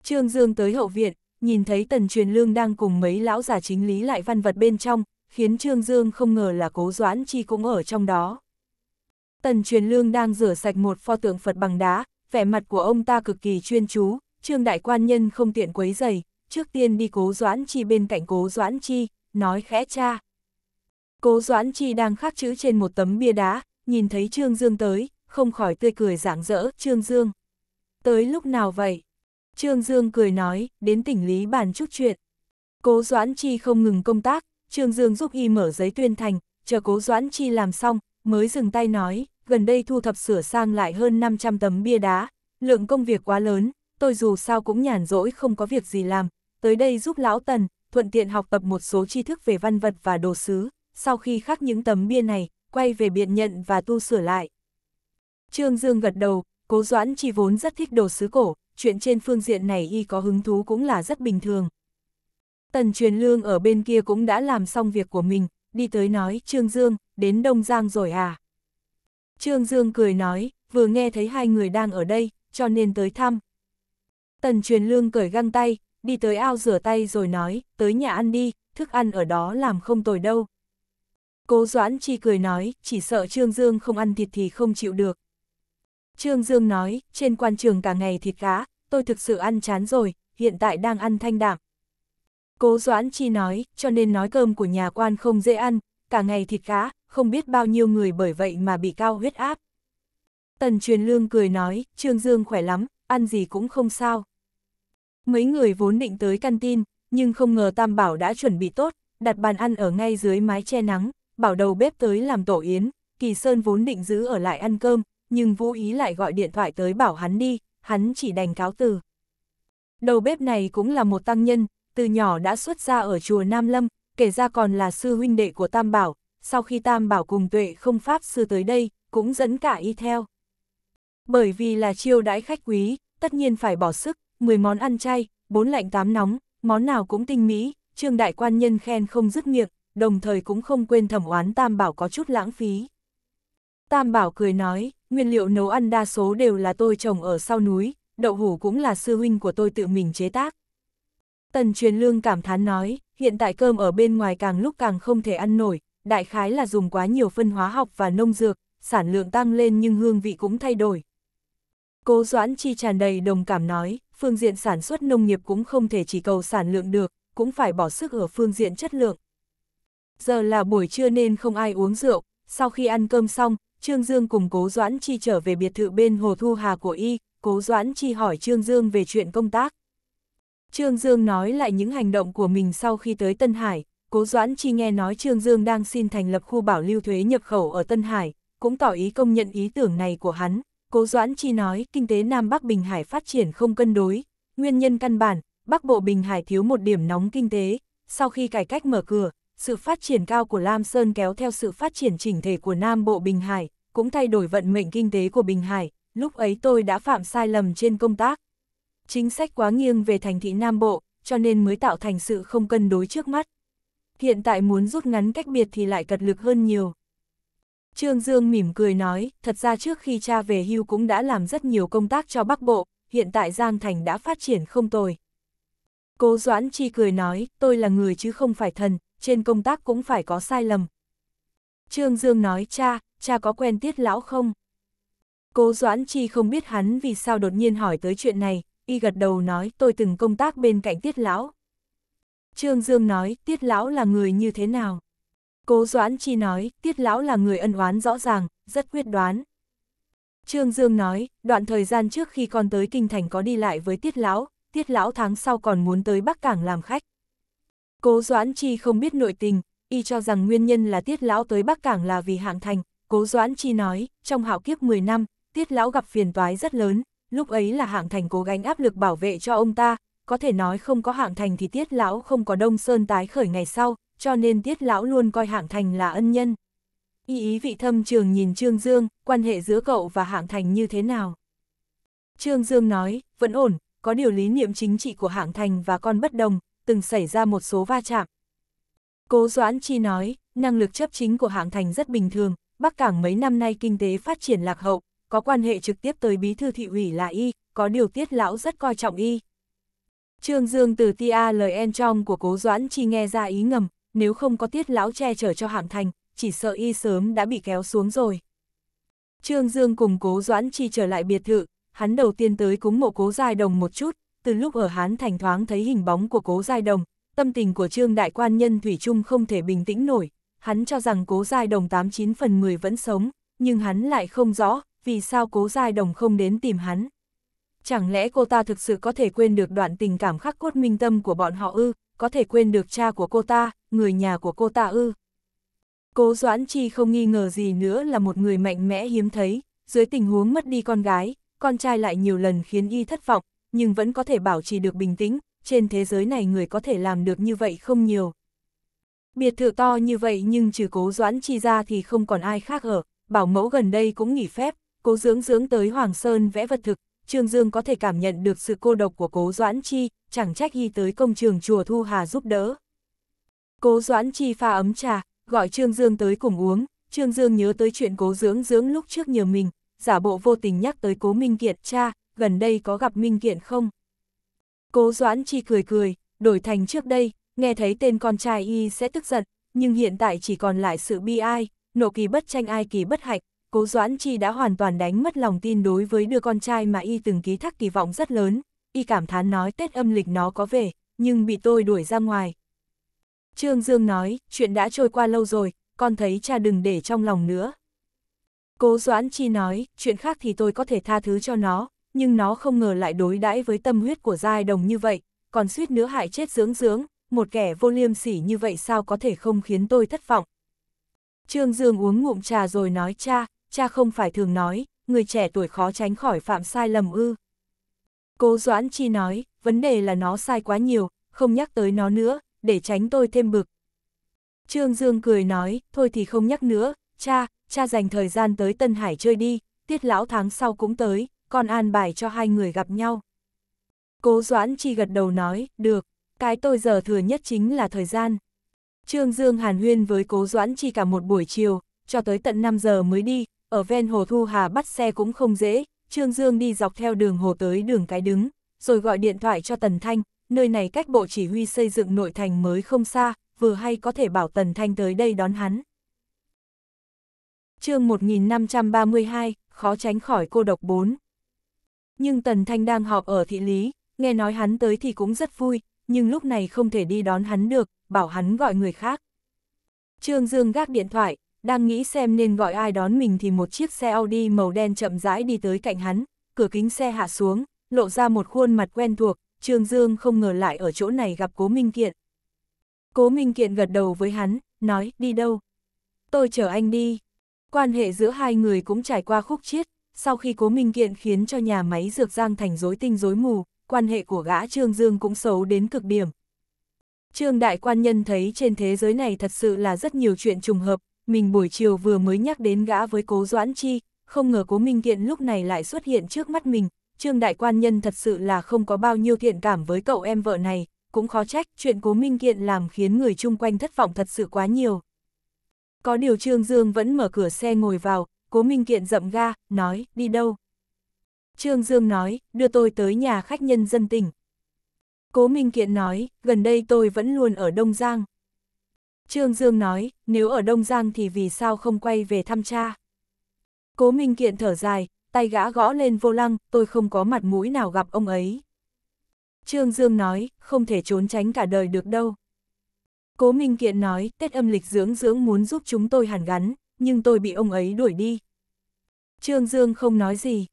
Trương Dương tới hậu viện, nhìn thấy Tần Truyền Lương đang cùng mấy lão giả chính lý lại văn vật bên trong, khiến Trương Dương không ngờ là cố doãn chi cũng ở trong đó. Tần Truyền Lương đang rửa sạch một pho tượng Phật bằng đá, vẻ mặt của ông ta cực kỳ chuyên chú, Trương Đại Quan Nhân không tiện quấy dày, trước tiên đi cố doãn chi bên cạnh cố doãn chi, nói khẽ cha, Cố Doãn Chi đang khắc chữ trên một tấm bia đá, nhìn thấy Trương Dương tới, không khỏi tươi cười rạng rỡ, Trương Dương. Tới lúc nào vậy? Trương Dương cười nói, đến tỉnh Lý bàn chút chuyện. Cố Doãn Chi không ngừng công tác, Trương Dương giúp y mở giấy tuyên thành, chờ Cố Doãn Chi làm xong, mới dừng tay nói, gần đây thu thập sửa sang lại hơn 500 tấm bia đá, lượng công việc quá lớn, tôi dù sao cũng nhàn rỗi không có việc gì làm, tới đây giúp lão Tần, thuận tiện học tập một số tri thức về văn vật và đồ sứ, sau khi khắc những tấm bia này, quay về biện nhận và tu sửa lại. Trương Dương gật đầu, cố doãn chi vốn rất thích đồ sứ cổ, chuyện trên phương diện này y có hứng thú cũng là rất bình thường. Tần truyền lương ở bên kia cũng đã làm xong việc của mình, đi tới nói Trương Dương, đến Đông Giang rồi à. Trương Dương cười nói, vừa nghe thấy hai người đang ở đây, cho nên tới thăm. Tần truyền lương cởi găng tay, đi tới ao rửa tay rồi nói, tới nhà ăn đi, thức ăn ở đó làm không tồi đâu. Cố Doãn Chi cười nói, chỉ sợ Trương Dương không ăn thịt thì không chịu được. Trương Dương nói, trên quan trường cả ngày thịt cá, tôi thực sự ăn chán rồi, hiện tại đang ăn thanh đạm. Cố Doãn Chi nói, cho nên nói cơm của nhà quan không dễ ăn, cả ngày thịt cá, không biết bao nhiêu người bởi vậy mà bị cao huyết áp. Tần truyền lương cười nói, Trương Dương khỏe lắm, ăn gì cũng không sao. Mấy người vốn định tới căn tin, nhưng không ngờ Tam Bảo đã chuẩn bị tốt, đặt bàn ăn ở ngay dưới mái che nắng, bảo đầu bếp tới làm tổ yến, Kỳ Sơn vốn định giữ ở lại ăn cơm, nhưng Vũ Ý lại gọi điện thoại tới bảo hắn đi, hắn chỉ đành cáo từ. Đầu bếp này cũng là một tăng nhân, từ nhỏ đã xuất gia ở chùa Nam Lâm, kể ra còn là sư huynh đệ của Tam Bảo, sau khi Tam Bảo cùng tuệ không pháp sư tới đây, cũng dẫn cả y theo. Bởi vì là chiêu đãi khách quý, tất nhiên phải bỏ sức, 10 món ăn chay, 4 lạnh 8 nóng, món nào cũng tinh mỹ, trương đại quan nhân khen không dứt miệng, đồng thời cũng không quên thẩm oán Tam Bảo có chút lãng phí. Tam Bảo cười nói, nguyên liệu nấu ăn đa số đều là tôi trồng ở sau núi, đậu hủ cũng là sư huynh của tôi tự mình chế tác. Tần truyền lương cảm thán nói, hiện tại cơm ở bên ngoài càng lúc càng không thể ăn nổi, đại khái là dùng quá nhiều phân hóa học và nông dược, sản lượng tăng lên nhưng hương vị cũng thay đổi. Cố Doãn Chi tràn đầy đồng cảm nói, phương diện sản xuất nông nghiệp cũng không thể chỉ cầu sản lượng được, cũng phải bỏ sức ở phương diện chất lượng. Giờ là buổi trưa nên không ai uống rượu, sau khi ăn cơm xong, Trương Dương cùng Cố Doãn Chi trở về biệt thự bên Hồ Thu Hà của Y, Cố Doãn Chi hỏi Trương Dương về chuyện công tác. Trương Dương nói lại những hành động của mình sau khi tới Tân Hải, Cố Doãn Chi nghe nói Trương Dương đang xin thành lập khu bảo lưu thuế nhập khẩu ở Tân Hải, cũng tỏ ý công nhận ý tưởng này của hắn. Cố Doãn Chi nói kinh tế Nam Bắc Bình Hải phát triển không cân đối, nguyên nhân căn bản, Bắc Bộ Bình Hải thiếu một điểm nóng kinh tế, sau khi cải cách mở cửa, sự phát triển cao của Lam Sơn kéo theo sự phát triển chỉnh thể của Nam Bộ Bình Hải, cũng thay đổi vận mệnh kinh tế của Bình Hải, lúc ấy tôi đã phạm sai lầm trên công tác. Chính sách quá nghiêng về thành thị Nam Bộ, cho nên mới tạo thành sự không cân đối trước mắt. Hiện tại muốn rút ngắn cách biệt thì lại cật lực hơn nhiều. Trương Dương mỉm cười nói, thật ra trước khi cha về hưu cũng đã làm rất nhiều công tác cho Bắc Bộ, hiện tại Giang Thành đã phát triển không tồi. Cố Doãn Chi cười nói, tôi là người chứ không phải thần, trên công tác cũng phải có sai lầm. Trương Dương nói cha, cha có quen tiết lão không? Cố Doãn Chi không biết hắn vì sao đột nhiên hỏi tới chuyện này, y gật đầu nói tôi từng công tác bên cạnh tiết lão. Trương Dương nói tiết lão là người như thế nào? Cố Doãn Chi nói tiết lão là người ân oán rõ ràng, rất quyết đoán. Trương Dương nói, đoạn thời gian trước khi con tới Kinh Thành có đi lại với Tiết Lão, Tiết Lão tháng sau còn muốn tới Bắc Cảng làm khách. Cố Doãn Chi không biết nội tình, y cho rằng nguyên nhân là Tiết Lão tới Bắc Cảng là vì hạng thành. Cố Doãn Chi nói, trong hạo kiếp 10 năm, Tiết Lão gặp phiền toái rất lớn, lúc ấy là hạng thành cố gánh áp lực bảo vệ cho ông ta, có thể nói không có hạng thành thì Tiết Lão không có Đông Sơn tái khởi ngày sau, cho nên Tiết Lão luôn coi hạng thành là ân nhân. Y ý vị thâm trường nhìn Trương Dương, quan hệ giữa cậu và hạng thành như thế nào? Trương Dương nói, vẫn ổn, có điều lý niệm chính trị của hạng thành và con bất đồng, từng xảy ra một số va chạm. Cố Doãn Chi nói, năng lực chấp chính của hạng thành rất bình thường, Bắc Cảng mấy năm nay kinh tế phát triển lạc hậu, có quan hệ trực tiếp tới bí thư thị ủy là y, có điều tiết lão rất coi trọng y. Trương Dương từ tia lời en trong của cố Doãn Chi nghe ra ý ngầm, nếu không có tiết lão che chở cho hạng thành, chỉ sợ y sớm đã bị kéo xuống rồi. Trương Dương cùng cố Doãn Chi trở lại biệt thự, hắn đầu tiên tới cúng mộ cố giai đồng một chút, từ lúc ở Hán Thành thoáng thấy hình bóng của Cố Giai Đồng, tâm tình của Trương Đại Quan Nhân Thủy Trung không thể bình tĩnh nổi, hắn cho rằng Cố Giai Đồng 89 phần 10 vẫn sống, nhưng hắn lại không rõ vì sao Cố Giai Đồng không đến tìm hắn. Chẳng lẽ cô ta thực sự có thể quên được đoạn tình cảm khắc cốt minh tâm của bọn họ ư, có thể quên được cha của cô ta, người nhà của cô ta ư? Cố Doãn Chi không nghi ngờ gì nữa là một người mạnh mẽ hiếm thấy, dưới tình huống mất đi con gái, con trai lại nhiều lần khiến y thất vọng, nhưng vẫn có thể bảo trì được bình tĩnh, trên thế giới này người có thể làm được như vậy không nhiều. Biệt thự to như vậy nhưng trừ cố doãn chi ra thì không còn ai khác ở, bảo mẫu gần đây cũng nghỉ phép, cố dưỡng dưỡng tới Hoàng Sơn vẽ vật thực, Trương Dương có thể cảm nhận được sự cô độc của cố doãn chi, chẳng trách hy tới công trường chùa Thu Hà giúp đỡ. Cố doãn chi pha ấm trà, gọi Trương Dương tới cùng uống, Trương Dương nhớ tới chuyện cố dưỡng dưỡng lúc trước nhờ mình, giả bộ vô tình nhắc tới cố minh kiệt cha, gần đây có gặp Minh Kiện không? Cố Doãn Chi cười cười, đổi thành trước đây, nghe thấy tên con trai y sẽ tức giận, nhưng hiện tại chỉ còn lại sự bi ai, nộ kỳ bất tranh ai kỳ bất hạnh, Cố Doãn Chi đã hoàn toàn đánh mất lòng tin đối với đứa con trai mà y từng ký thác kỳ vọng rất lớn, y cảm thán nói Tết âm lịch nó có về, nhưng bị tôi đuổi ra ngoài. Trương Dương nói, chuyện đã trôi qua lâu rồi, con thấy cha đừng để trong lòng nữa. Cố Doãn Chi nói, chuyện khác thì tôi có thể tha thứ cho nó, nhưng nó không ngờ lại đối đãi với tâm huyết của giai đồng như vậy, còn suýt nữa hại chết dưỡng dưỡng, một kẻ vô liêm sỉ như vậy sao có thể không khiến tôi thất vọng. Trương Dương uống ngụm trà rồi nói cha, cha không phải thường nói, người trẻ tuổi khó tránh khỏi phạm sai lầm ư. Cố Doãn Chi nói, vấn đề là nó sai quá nhiều, không nhắc tới nó nữa, để tránh tôi thêm bực. Trương Dương cười nói, thôi thì không nhắc nữa, cha, cha dành thời gian tới Tân Hải chơi đi, tiết lão tháng sau cũng tới, con an bài cho hai người gặp nhau. Cố Doãn Chi gật đầu nói, được, cái tôi giờ thừa nhất chính là thời gian. Trương Dương hàn huyên với Cố Doãn Chi cả một buổi chiều, cho tới tận 5 giờ mới đi, ở ven hồ Thu Hà bắt xe cũng không dễ, Trương Dương đi dọc theo đường hồ tới đường cái đứng, rồi gọi điện thoại cho Tần Thanh, nơi này cách bộ chỉ huy xây dựng nội thành mới không xa, vừa hay có thể bảo Tần Thanh tới đây đón hắn. chương 1532, khó tránh khỏi cô độc 4 nhưng Tần Thanh đang họp ở thị lý, nghe nói hắn tới thì cũng rất vui, nhưng lúc này không thể đi đón hắn được, bảo hắn gọi người khác. Trương Dương gác điện thoại, đang nghĩ xem nên gọi ai đón mình thì một chiếc xe Audi màu đen chậm rãi đi tới cạnh hắn, cửa kính xe hạ xuống, lộ ra một khuôn mặt quen thuộc, Trương Dương không ngờ lại ở chỗ này gặp Cố Minh Kiện. Cố Minh Kiện gật đầu với hắn, nói, đi đâu? Tôi chở anh đi. Quan hệ giữa hai người cũng trải qua khúc chiết, sau khi cố minh kiện khiến cho nhà máy dược giang thành rối tinh rối mù, quan hệ của gã Trương Dương cũng xấu đến cực điểm. Trương Đại Quan Nhân thấy trên thế giới này thật sự là rất nhiều chuyện trùng hợp, mình buổi chiều vừa mới nhắc đến gã với cố Doãn Chi, không ngờ cố minh kiện lúc này lại xuất hiện trước mắt mình, Trương Đại Quan Nhân thật sự là không có bao nhiêu thiện cảm với cậu em vợ này, cũng khó trách chuyện cố minh kiện làm khiến người chung quanh thất vọng thật sự quá nhiều. Có điều Trương Dương vẫn mở cửa xe ngồi vào, Cố Minh Kiện rậm ga, nói, đi đâu? Trương Dương nói, đưa tôi tới nhà khách nhân dân tỉnh. Cố Minh Kiện nói, gần đây tôi vẫn luôn ở Đông Giang. Trương Dương nói, nếu ở Đông Giang thì vì sao không quay về thăm cha? Cố Minh Kiện thở dài, tay gã gõ lên vô lăng, tôi không có mặt mũi nào gặp ông ấy. Trương Dương nói, không thể trốn tránh cả đời được đâu. Cố Minh Kiện nói, Tết âm lịch dưỡng dưỡng muốn giúp chúng tôi hàn gắn, nhưng tôi bị ông ấy đuổi đi. Trương Dương không nói gì.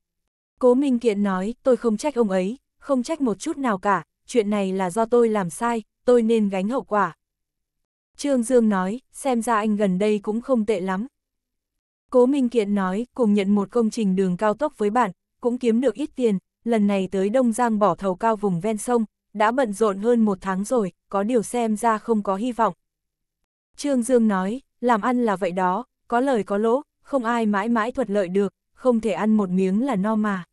Cố Minh Kiện nói, tôi không trách ông ấy, không trách một chút nào cả, chuyện này là do tôi làm sai, tôi nên gánh hậu quả. Trương Dương nói, xem ra anh gần đây cũng không tệ lắm. Cố Minh Kiện nói, cùng nhận một công trình đường cao tốc với bạn, cũng kiếm được ít tiền, lần này tới Đông Giang bỏ thầu cao vùng ven sông, đã bận rộn hơn một tháng rồi, có điều xem ra không có hy vọng. Trương Dương nói, làm ăn là vậy đó, có lời có lỗ, không ai mãi mãi thuật lợi được, không thể ăn một miếng là no mà.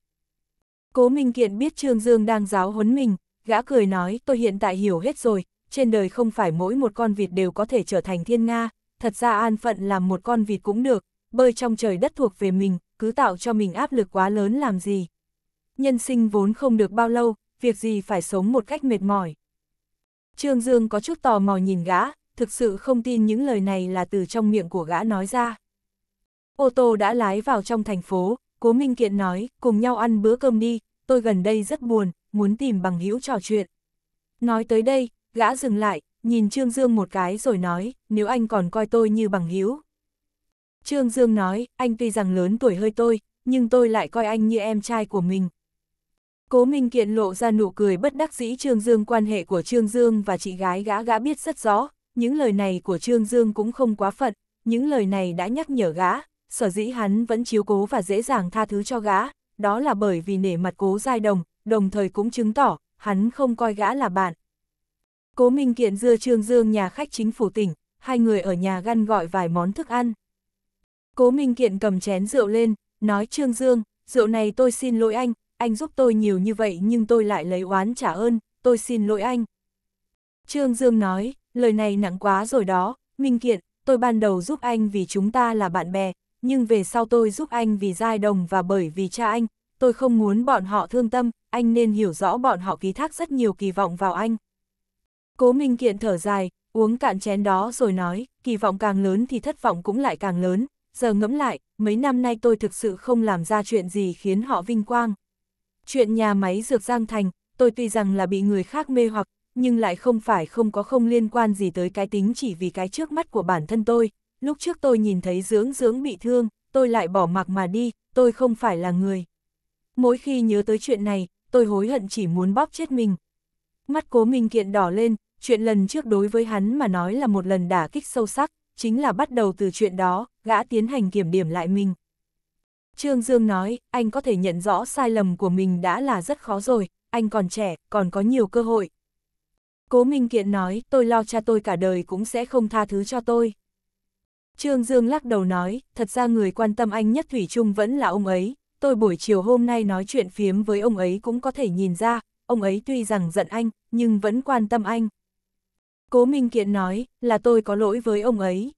Cố Minh Kiện biết Trương Dương đang giáo huấn mình, gã cười nói tôi hiện tại hiểu hết rồi, trên đời không phải mỗi một con vịt đều có thể trở thành thiên Nga, thật ra an phận làm một con vịt cũng được, bơi trong trời đất thuộc về mình, cứ tạo cho mình áp lực quá lớn làm gì. Nhân sinh vốn không được bao lâu, việc gì phải sống một cách mệt mỏi. Trương Dương có chút tò mò nhìn gã, thực sự không tin những lời này là từ trong miệng của gã nói ra. Ô tô đã lái vào trong thành phố, Cố Minh Kiện nói, cùng nhau ăn bữa cơm đi, tôi gần đây rất buồn, muốn tìm bằng hữu trò chuyện. Nói tới đây, gã dừng lại, nhìn Trương Dương một cái rồi nói, nếu anh còn coi tôi như bằng hữu. Trương Dương nói, anh tuy rằng lớn tuổi hơi tôi, nhưng tôi lại coi anh như em trai của mình. Cố Minh Kiện lộ ra nụ cười bất đắc dĩ Trương Dương quan hệ của Trương Dương và chị gái gã gã biết rất rõ, những lời này của Trương Dương cũng không quá phận, những lời này đã nhắc nhở gã, sở dĩ hắn vẫn chiếu cố và dễ dàng tha thứ cho gã, đó là bởi vì nể mặt cố giai đồng, đồng thời cũng chứng tỏ, hắn không coi gã là bạn. Cố Minh Kiện dưa Trương Dương nhà khách chính phủ tỉnh, hai người ở nhà găn gọi vài món thức ăn. Cố Minh Kiện cầm chén rượu lên, nói Trương Dương, rượu này tôi xin lỗi anh, anh giúp tôi nhiều như vậy nhưng tôi lại lấy oán trả ơn, tôi xin lỗi anh. Trương Dương nói, lời này nặng quá rồi đó, Minh Kiện, tôi ban đầu giúp anh vì chúng ta là bạn bè, nhưng về sau tôi giúp anh vì giai đồng và bởi vì cha anh, tôi không muốn bọn họ thương tâm, anh nên hiểu rõ bọn họ ký thác rất nhiều kỳ vọng vào anh. Cố Minh Kiện thở dài, uống cạn chén đó rồi nói, kỳ vọng càng lớn thì thất vọng cũng lại càng lớn, giờ ngẫm lại, mấy năm nay tôi thực sự không làm ra chuyện gì khiến họ vinh quang. Chuyện nhà máy dược Giang Thành, tôi tuy rằng là bị người khác mê hoặc, nhưng lại không phải không có không liên quan gì tới cái tính chỉ vì cái trước mắt của bản thân tôi. Lúc trước tôi nhìn thấy dưỡng dưỡng bị thương, tôi lại bỏ mặc mà đi, tôi không phải là người. Mỗi khi nhớ tới chuyện này, tôi hối hận chỉ muốn bóp chết mình. Mắt cố mình kiện đỏ lên, chuyện lần trước đối với hắn mà nói là một lần đả kích sâu sắc, chính là bắt đầu từ chuyện đó, gã tiến hành kiểm điểm lại mình. Trương Dương nói, anh có thể nhận rõ sai lầm của mình đã là rất khó rồi, anh còn trẻ, còn có nhiều cơ hội, Cố Minh Kiện nói, tôi lo cha tôi cả đời cũng sẽ không tha thứ cho tôi. Trương Dương lắc đầu nói, thật ra người quan tâm anh nhất Thủy chung vẫn là ông ấy, tôi buổi chiều hôm nay nói chuyện phiếm với ông ấy cũng có thể nhìn ra, ông ấy tuy rằng giận anh, nhưng vẫn quan tâm anh. Cố Minh Kiện nói, là tôi có lỗi với ông ấy.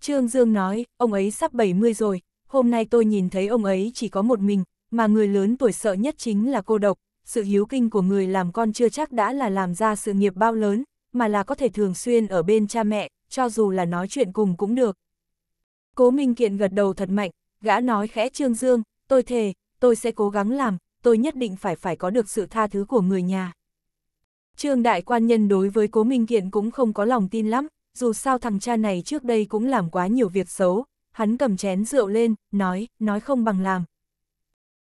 Trương Dương nói, ông ấy sắp 70 rồi, hôm nay tôi nhìn thấy ông ấy chỉ có một mình, mà người lớn tuổi sợ nhất chính là cô độc, sự hiếu kinh của người làm con chưa chắc đã là làm ra sự nghiệp bao lớn, mà là có thể thường xuyên ở bên cha mẹ, cho dù là nói chuyện cùng cũng được. Cố Minh Kiện gật đầu thật mạnh, gã nói khẽ Trương Dương, tôi thề, tôi sẽ cố gắng làm, tôi nhất định phải phải có được sự tha thứ của người nhà. Trương Đại Quan Nhân đối với Cố Minh Kiện cũng không có lòng tin lắm, dù sao thằng cha này trước đây cũng làm quá nhiều việc xấu, hắn cầm chén rượu lên, nói, nói không bằng làm.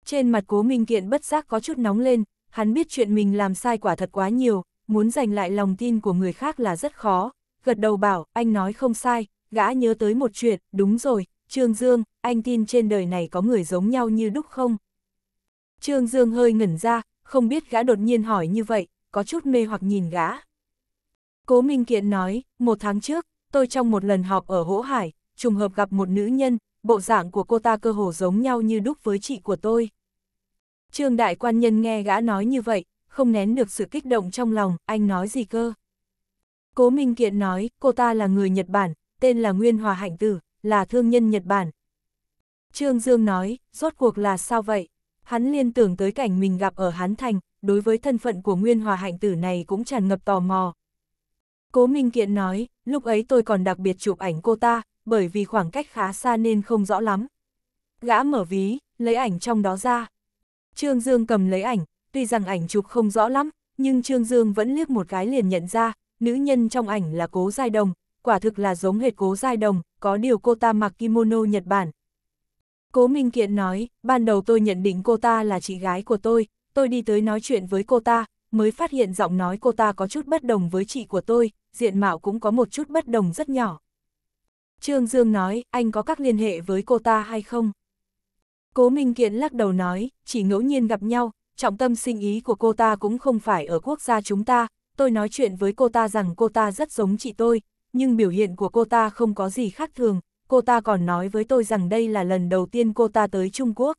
Trên mặt Cố Minh Kiện bất giác có chút nóng lên, hắn biết chuyện mình làm sai quả thật quá nhiều, muốn giành lại lòng tin của người khác là rất khó. Gật đầu bảo, anh nói không sai, gã nhớ tới một chuyện, đúng rồi, Trương Dương, anh tin trên đời này có người giống nhau như đúc không? Trương Dương hơi ngẩn ra, không biết gã đột nhiên hỏi như vậy, có chút mê hoặc nhìn gã. Cố Minh Kiện nói, một tháng trước, tôi trong một lần họp ở Hỗ Hải, trùng hợp gặp một nữ nhân, bộ dạng của cô ta cơ hồ giống nhau như đúc với chị của tôi. Trương đại quan nhân nghe gã nói như vậy, không nén được sự kích động trong lòng, anh nói gì cơ? Cố Minh Kiện nói, cô ta là người Nhật Bản, tên là Nguyên Hòa Hạnh Tử, là thương nhân Nhật Bản. Trương Dương nói, rốt cuộc là sao vậy? Hắn liên tưởng tới cảnh mình gặp ở Hán Thành, đối với thân phận của Nguyên Hòa Hạnh Tử này cũng tràn ngập tò mò. Cố Minh Kiện nói, lúc ấy tôi còn đặc biệt chụp ảnh cô ta, bởi vì khoảng cách khá xa nên không rõ lắm. Gã mở ví, lấy ảnh trong đó ra, Trương Dương cầm lấy ảnh, tuy rằng ảnh chụp không rõ lắm, nhưng Trương Dương vẫn liếc một cái liền nhận ra, nữ nhân trong ảnh là Cố Giai Đồng, quả thực là giống hệt Cố Giai Đồng, có điều cô ta mặc kimono Nhật Bản. Cố Minh Kiện nói, ban đầu tôi nhận định cô ta là chị gái của tôi, tôi đi tới nói chuyện với cô ta, mới phát hiện giọng nói cô ta có chút bất đồng với chị của tôi, diện mạo cũng có một chút bất đồng rất nhỏ. Trương Dương nói, anh có các liên hệ với cô ta hay không? Cố Minh Kiến lắc đầu nói, chỉ ngẫu nhiên gặp nhau, trọng tâm sinh ý của cô ta cũng không phải ở quốc gia chúng ta, tôi nói chuyện với cô ta rằng cô ta rất giống chị tôi, nhưng biểu hiện của cô ta không có gì khác thường, cô ta còn nói với tôi rằng đây là lần đầu tiên cô ta tới Trung Quốc.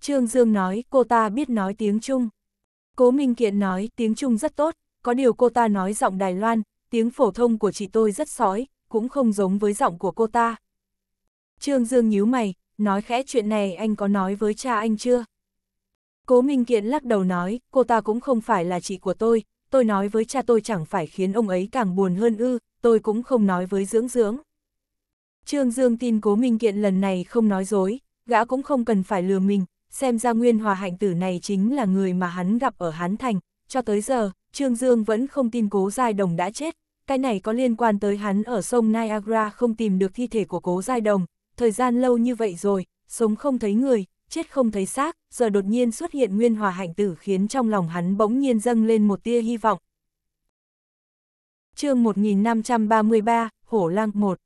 Trương Dương nói cô ta biết nói tiếng Trung. Cố Minh Kiện nói tiếng Trung rất tốt, có điều cô ta nói giọng Đài Loan, tiếng phổ thông của chị tôi rất sói, cũng không giống với giọng của cô ta. Trương Dương nhíu mày, nói khẽ chuyện này anh có nói với cha anh chưa? Cố Minh Kiện lắc đầu nói, cô ta cũng không phải là chị của tôi, tôi nói với cha tôi chẳng phải khiến ông ấy càng buồn hơn ư, tôi cũng không nói với dưỡng dưỡng. Trương Dương tin Cố Minh Kiện lần này không nói dối, gã cũng không cần phải lừa mình, xem ra nguyên hòa hạnh tử này chính là người mà hắn gặp ở Hán Thành, cho tới giờ, Trương Dương vẫn không tin Cố Giai Đồng đã chết, cái này có liên quan tới hắn ở sông Niagara không tìm được thi thể của Cố Giai Đồng, thời gian lâu như vậy rồi, sống không thấy người, chết không thấy xác, giờ đột nhiên xuất hiện nguyên hòa hạnh tử khiến trong lòng hắn bỗng nhiên dâng lên một tia hy vọng. chương 1533, Hổ lang 1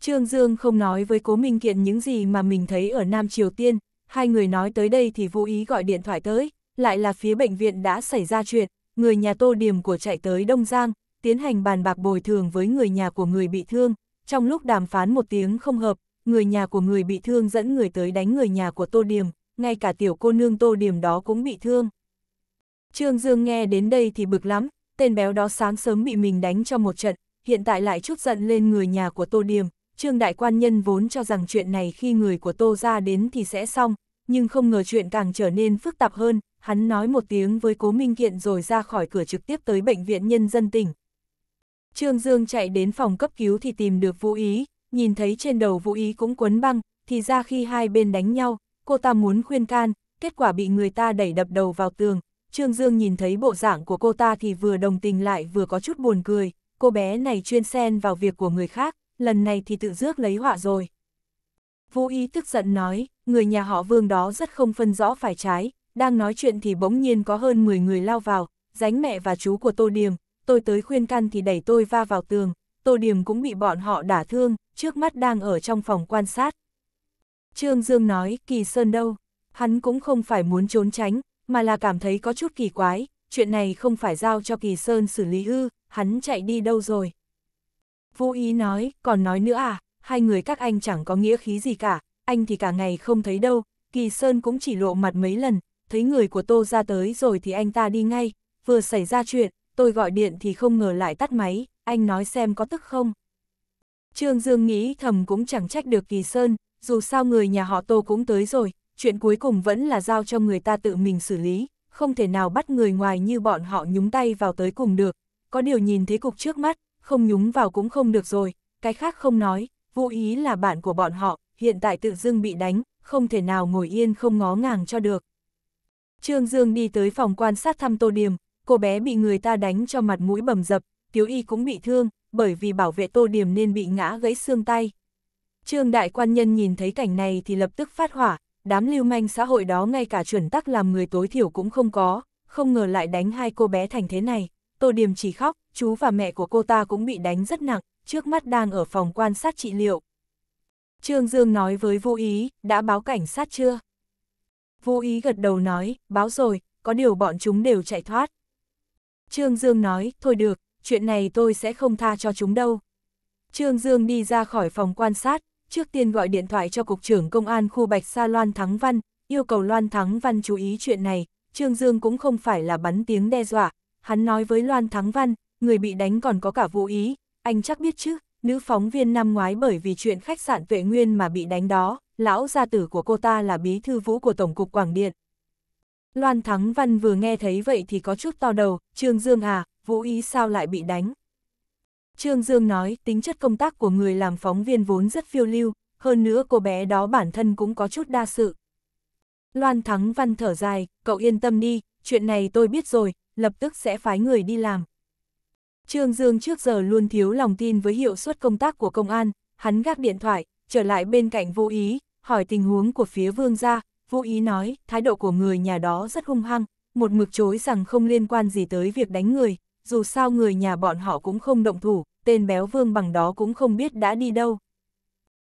Trương Dương không nói với Cố Minh Kiện những gì mà mình thấy ở Nam Triều Tiên, hai người nói tới đây thì vô ý gọi điện thoại tới, lại là phía bệnh viện đã xảy ra chuyện, người nhà tô điểm của chạy tới Đông Giang, tiến hành bàn bạc bồi thường với người nhà của người bị thương, trong lúc đàm phán một tiếng không hợp, người nhà của người bị thương dẫn người tới đánh người nhà của Tô Điềm, ngay cả tiểu cô nương Tô Điềm đó cũng bị thương. Trương Dương nghe đến đây thì bực lắm, tên béo đó sáng sớm bị mình đánh cho một trận, hiện tại lại chút giận lên người nhà của Tô Điềm. Trương Đại Quan Nhân vốn cho rằng chuyện này khi người của Tô ra đến thì sẽ xong, nhưng không ngờ chuyện càng trở nên phức tạp hơn, hắn nói một tiếng với Cố Minh Kiện rồi ra khỏi cửa trực tiếp tới Bệnh viện Nhân dân tỉnh. Trương Dương chạy đến phòng cấp cứu thì tìm được Vũ Ý, nhìn thấy trên đầu vũ ý cũng quấn băng, thì ra khi hai bên đánh nhau, cô ta muốn khuyên can, kết quả bị người ta đẩy đập đầu vào tường. Trương Dương nhìn thấy bộ dạng của cô ta thì vừa đồng tình lại vừa có chút buồn cười, cô bé này chuyên xen vào việc của người khác, lần này thì tự rước lấy họa rồi. Vũ Y tức giận nói, người nhà họ Vương đó rất không phân rõ phải trái, đang nói chuyện thì bỗng nhiên có hơn 10 người lao vào, dánh mẹ và chú của Tô Điềm, tôi tới khuyên can thì đẩy tôi va vào tường, Tô Điềm cũng bị bọn họ đả thương, trước mắt đang ở trong phòng quan sát. Trương Dương nói, kỳ sơn đâu, hắn cũng không phải muốn trốn tránh, mà là cảm thấy có chút kỳ quái, chuyện này không phải giao cho kỳ sơn xử lý ư, hắn chạy đi đâu rồi. Vô ý nói, còn nói nữa à, hai người các anh chẳng có nghĩa khí gì cả, anh thì cả ngày không thấy đâu, kỳ sơn cũng chỉ lộ mặt mấy lần, thấy người của tô ra tới rồi thì anh ta đi ngay, vừa xảy ra chuyện, tôi gọi điện thì không ngờ lại tắt máy, anh nói xem có tức không? Trương Dương nghĩ thầm cũng chẳng trách được Kỳ Sơn, dù sao người nhà họ Tô cũng tới rồi, chuyện cuối cùng vẫn là giao cho người ta tự mình xử lý, không thể nào bắt người ngoài như bọn họ nhúng tay vào tới cùng được. Có điều nhìn thấy cục trước mắt, không nhúng vào cũng không được rồi, cái khác không nói, vô ý là bạn của bọn họ, hiện tại tự dưng bị đánh, không thể nào ngồi yên không ngó ngàng cho được. Trương Dương đi tới phòng quan sát thăm Tô Điềm, cô bé bị người ta đánh cho mặt mũi bầm dập, Tiếu Y cũng bị thương, bởi vì bảo vệ Tô Điềm nên bị ngã gãy xương tay. Trương đại quan nhân nhìn thấy cảnh này thì lập tức phát hỏa, đám lưu manh xã hội đó ngay cả chuẩn tắc làm người tối thiểu cũng không có, không ngờ lại đánh hai cô bé thành thế này. Tô Điềm chỉ khóc, chú và mẹ của cô ta cũng bị đánh rất nặng, trước mắt đang ở phòng quan sát trị liệu. Trương Dương nói với Vô Ý, đã báo cảnh sát chưa? Vô Ý gật đầu nói, báo rồi, có điều bọn chúng đều chạy thoát. Trương Dương nói, thôi được, chuyện này tôi sẽ không tha cho chúng đâu. Trương Dương đi ra khỏi phòng quan sát, trước tiên gọi điện thoại cho Cục trưởng Công an khu Bạch Sa Loan Thắng Văn, yêu cầu Loan Thắng Văn chú ý chuyện này, Trương Dương cũng không phải là bắn tiếng đe dọa, hắn nói với Loan Thắng Văn, người bị đánh còn có cả vũ ý, anh chắc biết chứ, nữ phóng viên năm ngoái bởi vì chuyện khách sạn Tuệ Nguyên mà bị đánh đó, lão gia tử của cô ta là bí thư vũ của Tổng cục Quảng Điện. Loan Thắng Văn vừa nghe thấy vậy thì có chút to đầu, Trương Dương à, Vũ Ý sao lại bị đánh? Trương Dương nói, tính chất công tác của người làm phóng viên vốn rất phiêu lưu, hơn nữa cô bé đó bản thân cũng có chút đa sự. Loan Thắng Văn thở dài, cậu yên tâm đi, chuyện này tôi biết rồi, lập tức sẽ phái người đi làm. Trương Dương trước giờ luôn thiếu lòng tin với hiệu suất công tác của công an, hắn gác điện thoại, trở lại bên cạnh vô ý, hỏi tình huống của phía vương gia, vô ý nói, thái độ của người nhà đó rất hung hăng, một mực chối rằng không liên quan gì tới việc đánh người, dù sao người nhà bọn họ cũng không động thủ, tên béo vương bằng đó cũng không biết đã đi đâu.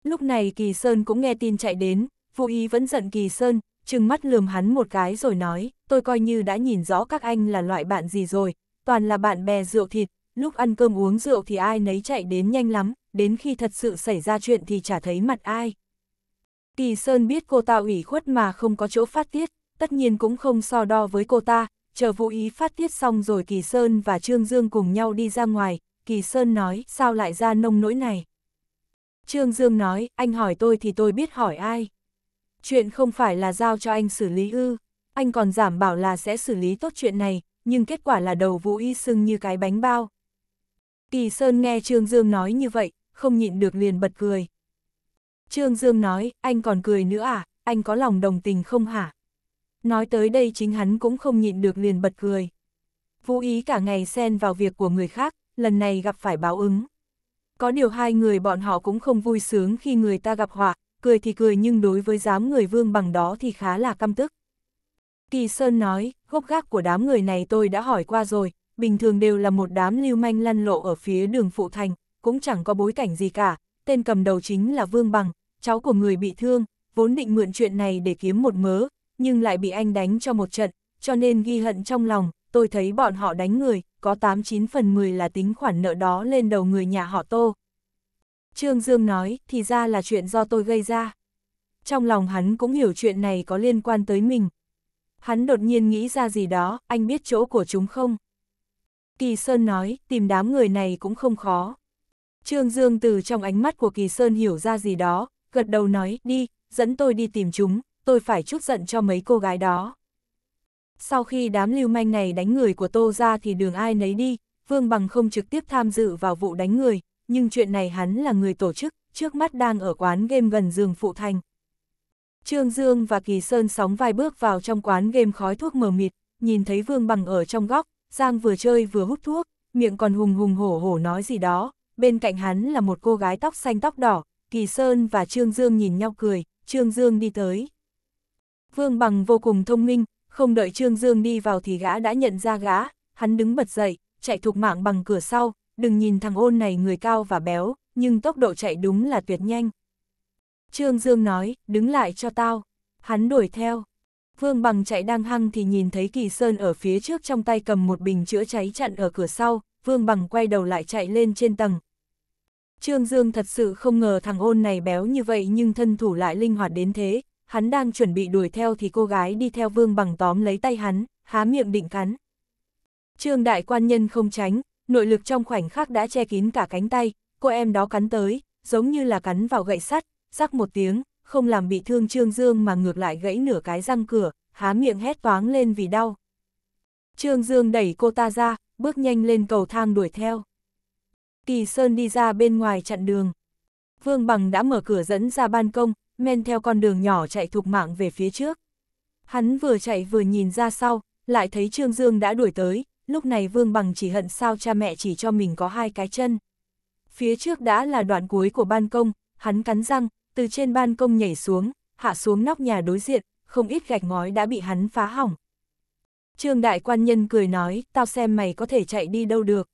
Lúc này Kỳ Sơn cũng nghe tin chạy đến, Vũ Ý vẫn giận Kỳ Sơn, trừng mắt lườm hắn một cái rồi nói, tôi coi như đã nhìn rõ các anh là loại bạn gì rồi, toàn là bạn bè rượu thịt, lúc ăn cơm uống rượu thì ai nấy chạy đến nhanh lắm, đến khi thật sự xảy ra chuyện thì chả thấy mặt ai. Kỳ Sơn biết cô ta ủy khuất mà không có chỗ phát tiết, tất nhiên cũng không so đo với cô ta, chờ vũ ý phát tiết xong rồi Kỳ Sơn và Trương Dương cùng nhau đi ra ngoài, Kỳ Sơn nói sao lại ra nông nỗi này. Trương Dương nói, anh hỏi tôi thì tôi biết hỏi ai. Chuyện không phải là giao cho anh xử lý ư, anh còn giảm bảo là sẽ xử lý tốt chuyện này, nhưng kết quả là đầu vũ y sưng như cái bánh bao. Kỳ Sơn nghe Trương Dương nói như vậy, không nhịn được liền bật cười. Trương Dương nói, anh còn cười nữa à, anh có lòng đồng tình không hả? Nói tới đây chính hắn cũng không nhịn được liền bật cười. Vũ ý cả ngày xen vào việc của người khác, lần này gặp phải báo ứng. Có điều hai người bọn họ cũng không vui sướng khi người ta gặp họa, cười thì cười nhưng đối với dám người vương bằng đó thì khá là căm tức. Kỳ Sơn nói, gốc gác của đám người này tôi đã hỏi qua rồi, bình thường đều là một đám lưu manh lăn lộ ở phía đường Phụ Thành, cũng chẳng có bối cảnh gì cả, tên cầm đầu chính là Vương Bằng, cháu của người bị thương, vốn định mượn chuyện này để kiếm một mớ, nhưng lại bị anh đánh cho một trận, cho nên ghi hận trong lòng, tôi thấy bọn họ đánh người, có 89 phần 10 là tính khoản nợ đó lên đầu người nhà họ Tô. Trương Dương nói, thì ra là chuyện do tôi gây ra. Trong lòng hắn cũng hiểu chuyện này có liên quan tới mình. Hắn đột nhiên nghĩ ra gì đó, anh biết chỗ của chúng không? Kỳ Sơn nói, tìm đám người này cũng không khó. Trương Dương từ trong ánh mắt của Kỳ Sơn hiểu ra gì đó, gật đầu nói, đi, dẫn tôi đi tìm chúng, tôi phải chút giận cho mấy cô gái đó. Sau khi đám lưu manh này đánh người của Tô ra thì đường ai nấy đi, Vương Bằng không trực tiếp tham dự vào vụ đánh người, nhưng chuyện này hắn là người tổ chức, trước mắt đang ở quán game gần giường Phụ Thành. Trương Dương và Kỳ Sơn sóng vài bước vào trong quán game khói thuốc mờ mịt, nhìn thấy Vương Bằng ở trong góc, Giang vừa chơi vừa hút thuốc, miệng còn hùng hùng hổ hổ nói gì đó, bên cạnh hắn là một cô gái tóc xanh tóc đỏ, Kỳ Sơn và Trương Dương nhìn nhau cười, Trương Dương đi tới, Vương Bằng vô cùng thông minh, không đợi Trương Dương đi vào thì gã đã nhận ra gã, hắn đứng bật dậy, chạy thục mạng bằng cửa sau, đừng nhìn thằng ôn này người cao và béo, nhưng tốc độ chạy đúng là tuyệt nhanh. Trương Dương nói, đứng lại cho tao. Hắn đuổi theo. Vương Bằng chạy đang hăng thì nhìn thấy Kỳ Sơn ở phía trước trong tay cầm một bình chữa cháy chặn ở cửa sau, Vương Bằng quay đầu lại chạy lên trên tầng. Trương Dương thật sự không ngờ thằng ôn này béo như vậy nhưng thân thủ lại linh hoạt đến thế, hắn đang chuẩn bị đuổi theo thì cô gái đi theo vương bằng tóm lấy tay hắn, há miệng định cắn. Trương đại quan nhân không tránh, nội lực trong khoảnh khắc đã che kín cả cánh tay, cô em đó cắn tới, giống như là cắn vào gậy sắt, rắc một tiếng, không làm bị thương Trương Dương mà ngược lại gãy nửa cái răng cửa, há miệng hét toáng lên vì đau. Trương Dương đẩy cô ta ra, bước nhanh lên cầu thang đuổi theo. Kỳ Sơn đi ra bên ngoài chặn đường. Vương Bằng đã mở cửa dẫn ra ban công, men theo con đường nhỏ chạy thục mạng về phía trước. Hắn vừa chạy vừa nhìn ra sau, lại thấy Trương Dương đã đuổi tới, lúc này Vương Bằng chỉ hận sao cha mẹ chỉ cho mình có hai cái chân. Phía trước đã là đoạn cuối của ban công, hắn cắn răng, từ trên ban công nhảy xuống, hạ xuống nóc nhà đối diện, không ít gạch ngói đã bị hắn phá hỏng. Trương đại quan nhân cười nói, tao xem mày có thể chạy đi đâu được.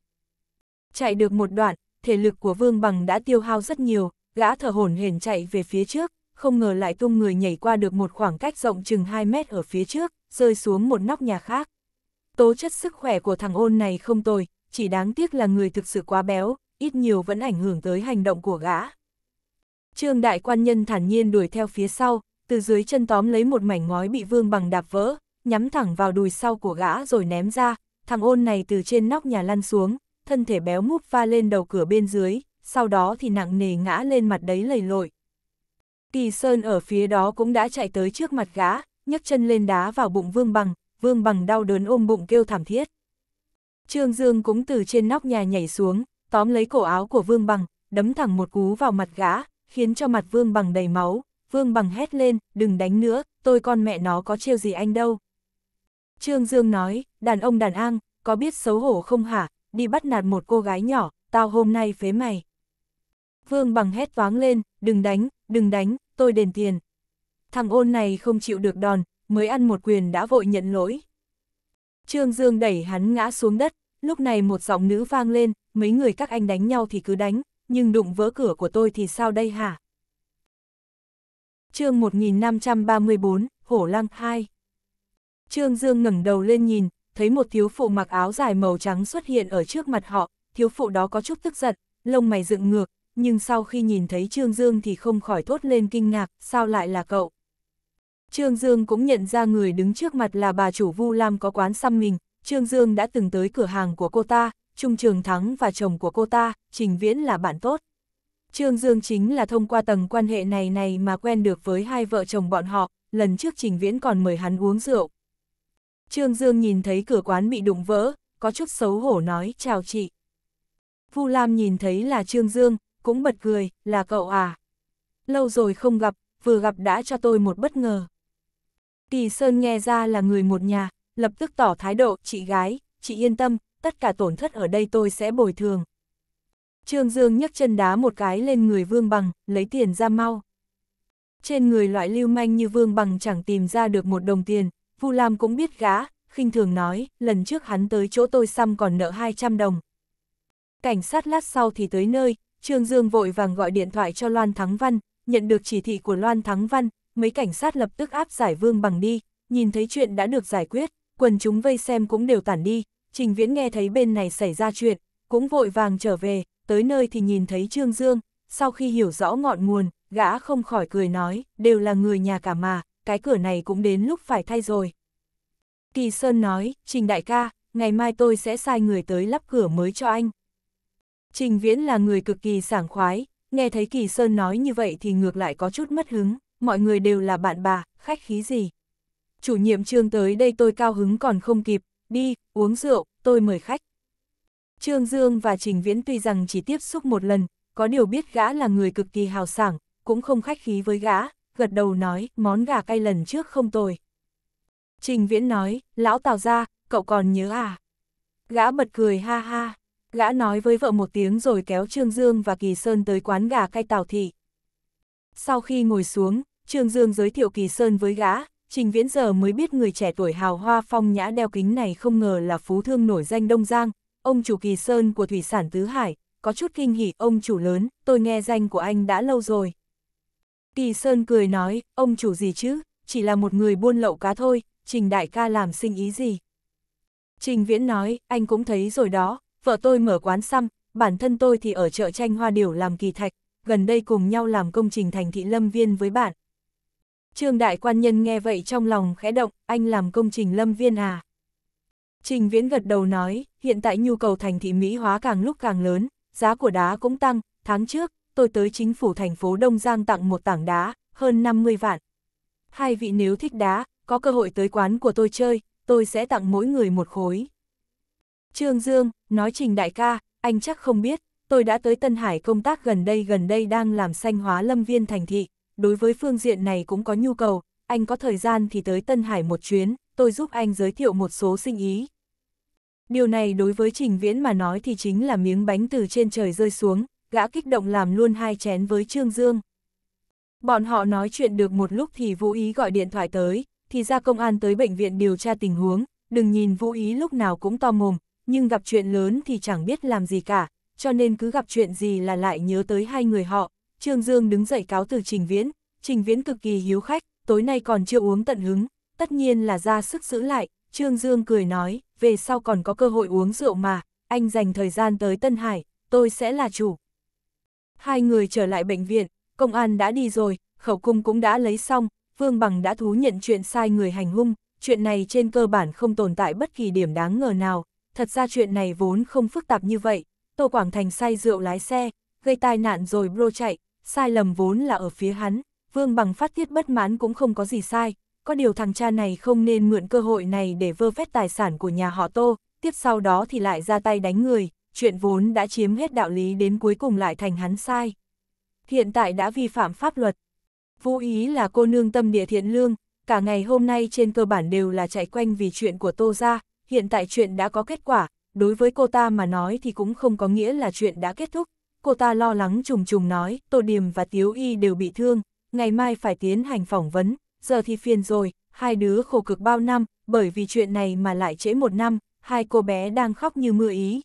Chạy được một đoạn, thể lực của Vương Bằng đã tiêu hao rất nhiều, gã thở hổn hển chạy về phía trước, không ngờ lại tung người nhảy qua được một khoảng cách rộng chừng 2 mét ở phía trước, rơi xuống một nóc nhà khác. Tố chất sức khỏe của thằng ôn này không tồi, chỉ đáng tiếc là người thực sự quá béo, ít nhiều vẫn ảnh hưởng tới hành động của gã. Trương đại quan nhân thản nhiên đuổi theo phía sau, từ dưới chân tóm lấy một mảnh ngói bị vương bằng đạp vỡ, nhắm thẳng vào đùi sau của gã rồi ném ra, thằng ôn này từ trên nóc nhà lăn xuống, thân thể béo múp pha lên đầu cửa bên dưới, sau đó thì nặng nề ngã lên mặt đấy lầy lội. Kỳ Sơn ở phía đó cũng đã chạy tới trước mặt gã, nhấc chân lên đá vào bụng Vương Bằng, Vương Bằng đau đớn ôm bụng kêu thảm thiết. Trương Dương cũng từ trên nóc nhà nhảy xuống, tóm lấy cổ áo của Vương Bằng, đấm thẳng một cú vào mặt gã, khiến cho mặt Vương Bằng đầy máu. Vương Bằng hét lên, đừng đánh nữa, tôi con mẹ nó có trêu gì anh đâu. Trương Dương nói, đàn ông đàn an, có biết xấu hổ không hả, đi bắt nạt một cô gái nhỏ, tao hôm nay phế mày. Vương Bằng hét váng lên, đừng đánh, đừng đánh, tôi đền tiền. Thằng ôn này không chịu được đòn, mới ăn một quyền đã vội nhận lỗi. Trương Dương đẩy hắn ngã xuống đất, lúc này một giọng nữ vang lên, mấy người các anh đánh nhau thì cứ đánh, nhưng đụng vỡ cửa của tôi thì sao đây hả? chương 1534, Hổ Lăng 2 Trương Dương ngẩng đầu lên nhìn, thấy một thiếu phụ mặc áo dài màu trắng xuất hiện ở trước mặt họ, thiếu phụ đó có chút tức giận, lông mày dựng ngược, nhưng sau khi nhìn thấy Trương Dương thì không khỏi thốt lên kinh ngạc, sao lại là cậu? Trương Dương cũng nhận ra người đứng trước mặt là bà chủ Vu Lam có quán xăm mình, Trương Dương đã từng tới cửa hàng của cô ta, Trung Trường Thắng và chồng của cô ta, Trình Viễn là bạn tốt. Trương Dương chính là thông qua tầng quan hệ này này mà quen được với hai vợ chồng bọn họ, lần trước Trình Viễn còn mời hắn uống rượu. Trương Dương nhìn thấy cửa quán bị đụng vỡ, có chút xấu hổ nói chào chị. Vu Lam nhìn thấy là Trương Dương, cũng bật cười, là cậu à. Lâu rồi không gặp, vừa gặp đã cho tôi một bất ngờ. Kỳ Sơn nghe ra là người một nhà, lập tức tỏ thái độ, chị gái, chị yên tâm, tất cả tổn thất ở đây tôi sẽ bồi thường. Trương Dương nhấc chân đá một cái lên người Vương Bằng, lấy tiền ra mau. Trên người loại lưu manh như Vương Bằng chẳng tìm ra được một đồng tiền, Vu Lam cũng biết gã, khinh thường nói, lần trước hắn tới chỗ tôi xăm còn nợ 200 đồng. Cảnh sát lát sau thì tới nơi, Trương Dương vội vàng gọi điện thoại cho Loan Thắng Văn, nhận được chỉ thị của Loan Thắng Văn, mấy cảnh sát lập tức áp giải Vương Bằng đi, nhìn thấy chuyện đã được giải quyết, quần chúng vây xem cũng đều tản đi, Trình Viễn nghe thấy bên này xảy ra chuyện, cũng vội vàng trở về, tới nơi thì nhìn thấy Trương Dương, sau khi hiểu rõ ngọn nguồn, gã không khỏi cười nói, đều là người nhà cả mà, cái cửa này cũng đến lúc phải thay rồi. Kỳ Sơn nói, Trình Đại ca, ngày mai tôi sẽ sai người tới lắp cửa mới cho anh. Trình Viễn là người cực kỳ sảng khoái, nghe thấy Kỳ Sơn nói như vậy thì ngược lại có chút mất hứng, mọi người đều là bạn bà, khách khí gì. Chủ nhiệm trương tới đây tôi cao hứng còn không kịp, đi, uống rượu, tôi mời khách. Trương Dương và Trình Viễn tuy rằng chỉ tiếp xúc một lần, có điều biết gã là người cực kỳ hào sảng, cũng không khách khí với gã, gật đầu nói, món gà cay lần trước không tồi. Trình Viễn nói, lão Tào ra, cậu còn nhớ à? Gã bật cười ha ha gã nói với vợ một tiếng rồi kéo Trương Dương và Kỳ Sơn tới quán gà cay Tào Thị. Sau khi ngồi xuống, Trương Dương giới thiệu Kỳ Sơn với gã, Trình Viễn giờ mới biết người trẻ tuổi hào hoa phong nhã đeo kính này không ngờ là phú thương nổi danh Đông Giang, ông chủ Kỳ Sơn của Thủy sản Tứ Hải, có chút kinh hỉ ông chủ lớn, tôi nghe danh của anh đã lâu rồi. Kỳ Sơn cười nói, ông chủ gì chứ, chỉ là một người buôn lậu cá thôi, Trình đại ca làm sinh ý gì. Trình Viễn nói, anh cũng thấy rồi đó, vợ tôi mở quán xăm, bản thân tôi thì ở chợ tranh hoa điểu làm kỳ thạch, gần đây cùng nhau làm công trình thành thị lâm viên với bạn. Trương đại quan nhân nghe vậy trong lòng khẽ động, anh làm công trình lâm viên à? Trình Viễn gật đầu nói, hiện tại nhu cầu thành thị Mỹ hóa càng lúc càng lớn, giá của đá cũng tăng, tháng trước, tôi tới chính phủ thành phố Đông Giang tặng một tảng đá, hơn 50 vạn. Hai vị nếu thích đá, có cơ hội tới quán của tôi chơi, tôi sẽ tặng mỗi người một khối. Trương Dương, nói trình đại ca, anh chắc không biết, tôi đã tới Tân Hải công tác gần đây gần đây đang làm xanh hóa lâm viên thành thị, đối với phương diện này cũng có nhu cầu, anh có thời gian thì tới Tân Hải một chuyến, tôi giúp anh giới thiệu một số sinh ý. Điều này đối với Trình Viễn mà nói thì chính là miếng bánh từ trên trời rơi xuống, gã kích động làm luôn hai chén với Trương Dương. Bọn họ nói chuyện được một lúc thì Vũ Ý gọi điện thoại tới, thì ra công an tới bệnh viện điều tra tình huống, đừng nhìn Vũ Ý lúc nào cũng to mồm, nhưng gặp chuyện lớn thì chẳng biết làm gì cả, cho nên cứ gặp chuyện gì là lại nhớ tới hai người họ. Trương Dương đứng dậy cáo từ Trình Viễn, Trình Viễn cực kỳ hiếu khách, tối nay còn chưa uống tận hứng, tất nhiên là ra sức giữ lại, Trương Dương cười nói, về sau còn có cơ hội uống rượu mà, anh dành thời gian tới Tân Hải, tôi sẽ là chủ. Hai người trở lại bệnh viện, công an đã đi rồi, khẩu cung cũng đã lấy xong, Vương Bằng đã thú nhận chuyện sai người hành hung, chuyện này trên cơ bản không tồn tại bất kỳ điểm đáng ngờ nào, thật ra chuyện này vốn không phức tạp như vậy, Tô Quảng Thành say rượu lái xe, gây tai nạn rồi bro chạy, sai lầm vốn là ở phía hắn, Vương Bằng phát tiết bất mãn cũng không có gì sai, có điều thằng cha này không nên mượn cơ hội này để vơ vét tài sản của nhà họ Tô, tiếp sau đó thì lại ra tay đánh người, chuyện vốn đã chiếm hết đạo lý đến cuối cùng lại thành hắn sai. Hiện tại đã vi phạm pháp luật. Vũ ý là cô nương tâm địa thiện lương, cả ngày hôm nay trên cơ bản đều là chạy quanh vì chuyện của Tô ra, hiện tại chuyện đã có kết quả, đối với cô ta mà nói thì cũng không có nghĩa là chuyện đã kết thúc. Cô ta lo lắng trùng trùng nói, Tô Điềm và Tiếu Y đều bị thương, ngày mai phải tiến hành phỏng vấn, giờ thì phiền rồi, hai đứa khổ cực bao năm, bởi vì chuyện này mà lại trễ một năm, hai cô bé đang khóc như mưa ý.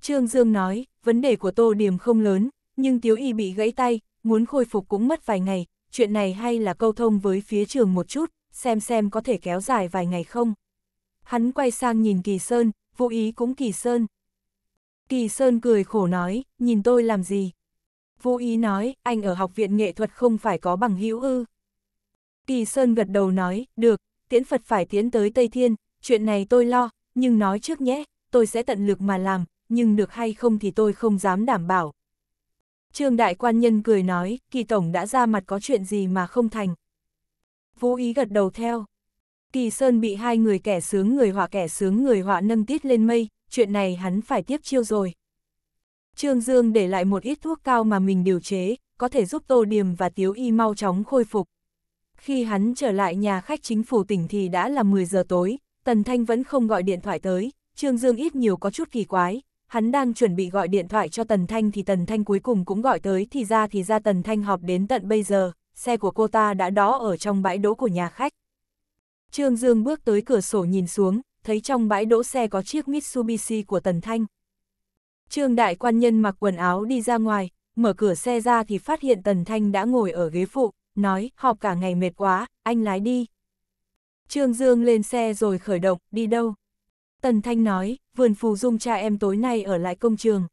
Trương Dương nói, vấn đề của Tô Điềm không lớn, nhưng Tiếu Y bị gãy tay, muốn khôi phục cũng mất vài ngày, chuyện này hay là câu thông với phía trường một chút, xem xem có thể kéo dài vài ngày không. Hắn quay sang nhìn Kỳ Sơn, vô ý cũng Kỳ Sơn. Kỳ Sơn cười khổ nói, nhìn tôi làm gì? Vô ý nói, anh ở học viện nghệ thuật không phải có bằng hữu ư. Kỳ Sơn gật đầu nói, được, tiễn Phật phải tiến tới Tây Thiên, chuyện này tôi lo, nhưng nói trước nhé, tôi sẽ tận lực mà làm, nhưng được hay không thì tôi không dám đảm bảo. Trương Đại Quan Nhân cười nói, Kỳ Tổng đã ra mặt có chuyện gì mà không thành. Vũ Ý gật đầu theo. Kỳ Sơn bị hai người kẻ sướng người họa kẻ sướng người họa nâng tiết lên mây, chuyện này hắn phải tiếp chiêu rồi. Trương Dương để lại một ít thuốc cao mà mình điều chế, có thể giúp Tô Điềm và Tiếu Y mau chóng khôi phục. Khi hắn trở lại nhà khách chính phủ tỉnh thì đã là 10 giờ tối, Tần Thanh vẫn không gọi điện thoại tới, Trương Dương ít nhiều có chút kỳ quái, hắn đang chuẩn bị gọi điện thoại cho Tần Thanh thì Tần Thanh cuối cùng cũng gọi tới thì ra thì ra Tần Thanh họp đến tận bây giờ, xe của cô ta đã đó ở trong bãi đỗ của nhà khách. Trương Dương bước tới cửa sổ nhìn xuống, thấy trong bãi đỗ xe có chiếc Mitsubishi của Tần Thanh. Trương đại quan nhân mặc quần áo đi ra ngoài, mở cửa xe ra thì phát hiện Tần Thanh đã ngồi ở ghế phụ, nói, họp cả ngày mệt quá, anh lái đi. Trương Dương lên xe rồi khởi động, đi đâu? Tần Thanh nói, vườn phù dung cha em tối nay ở lại công trường.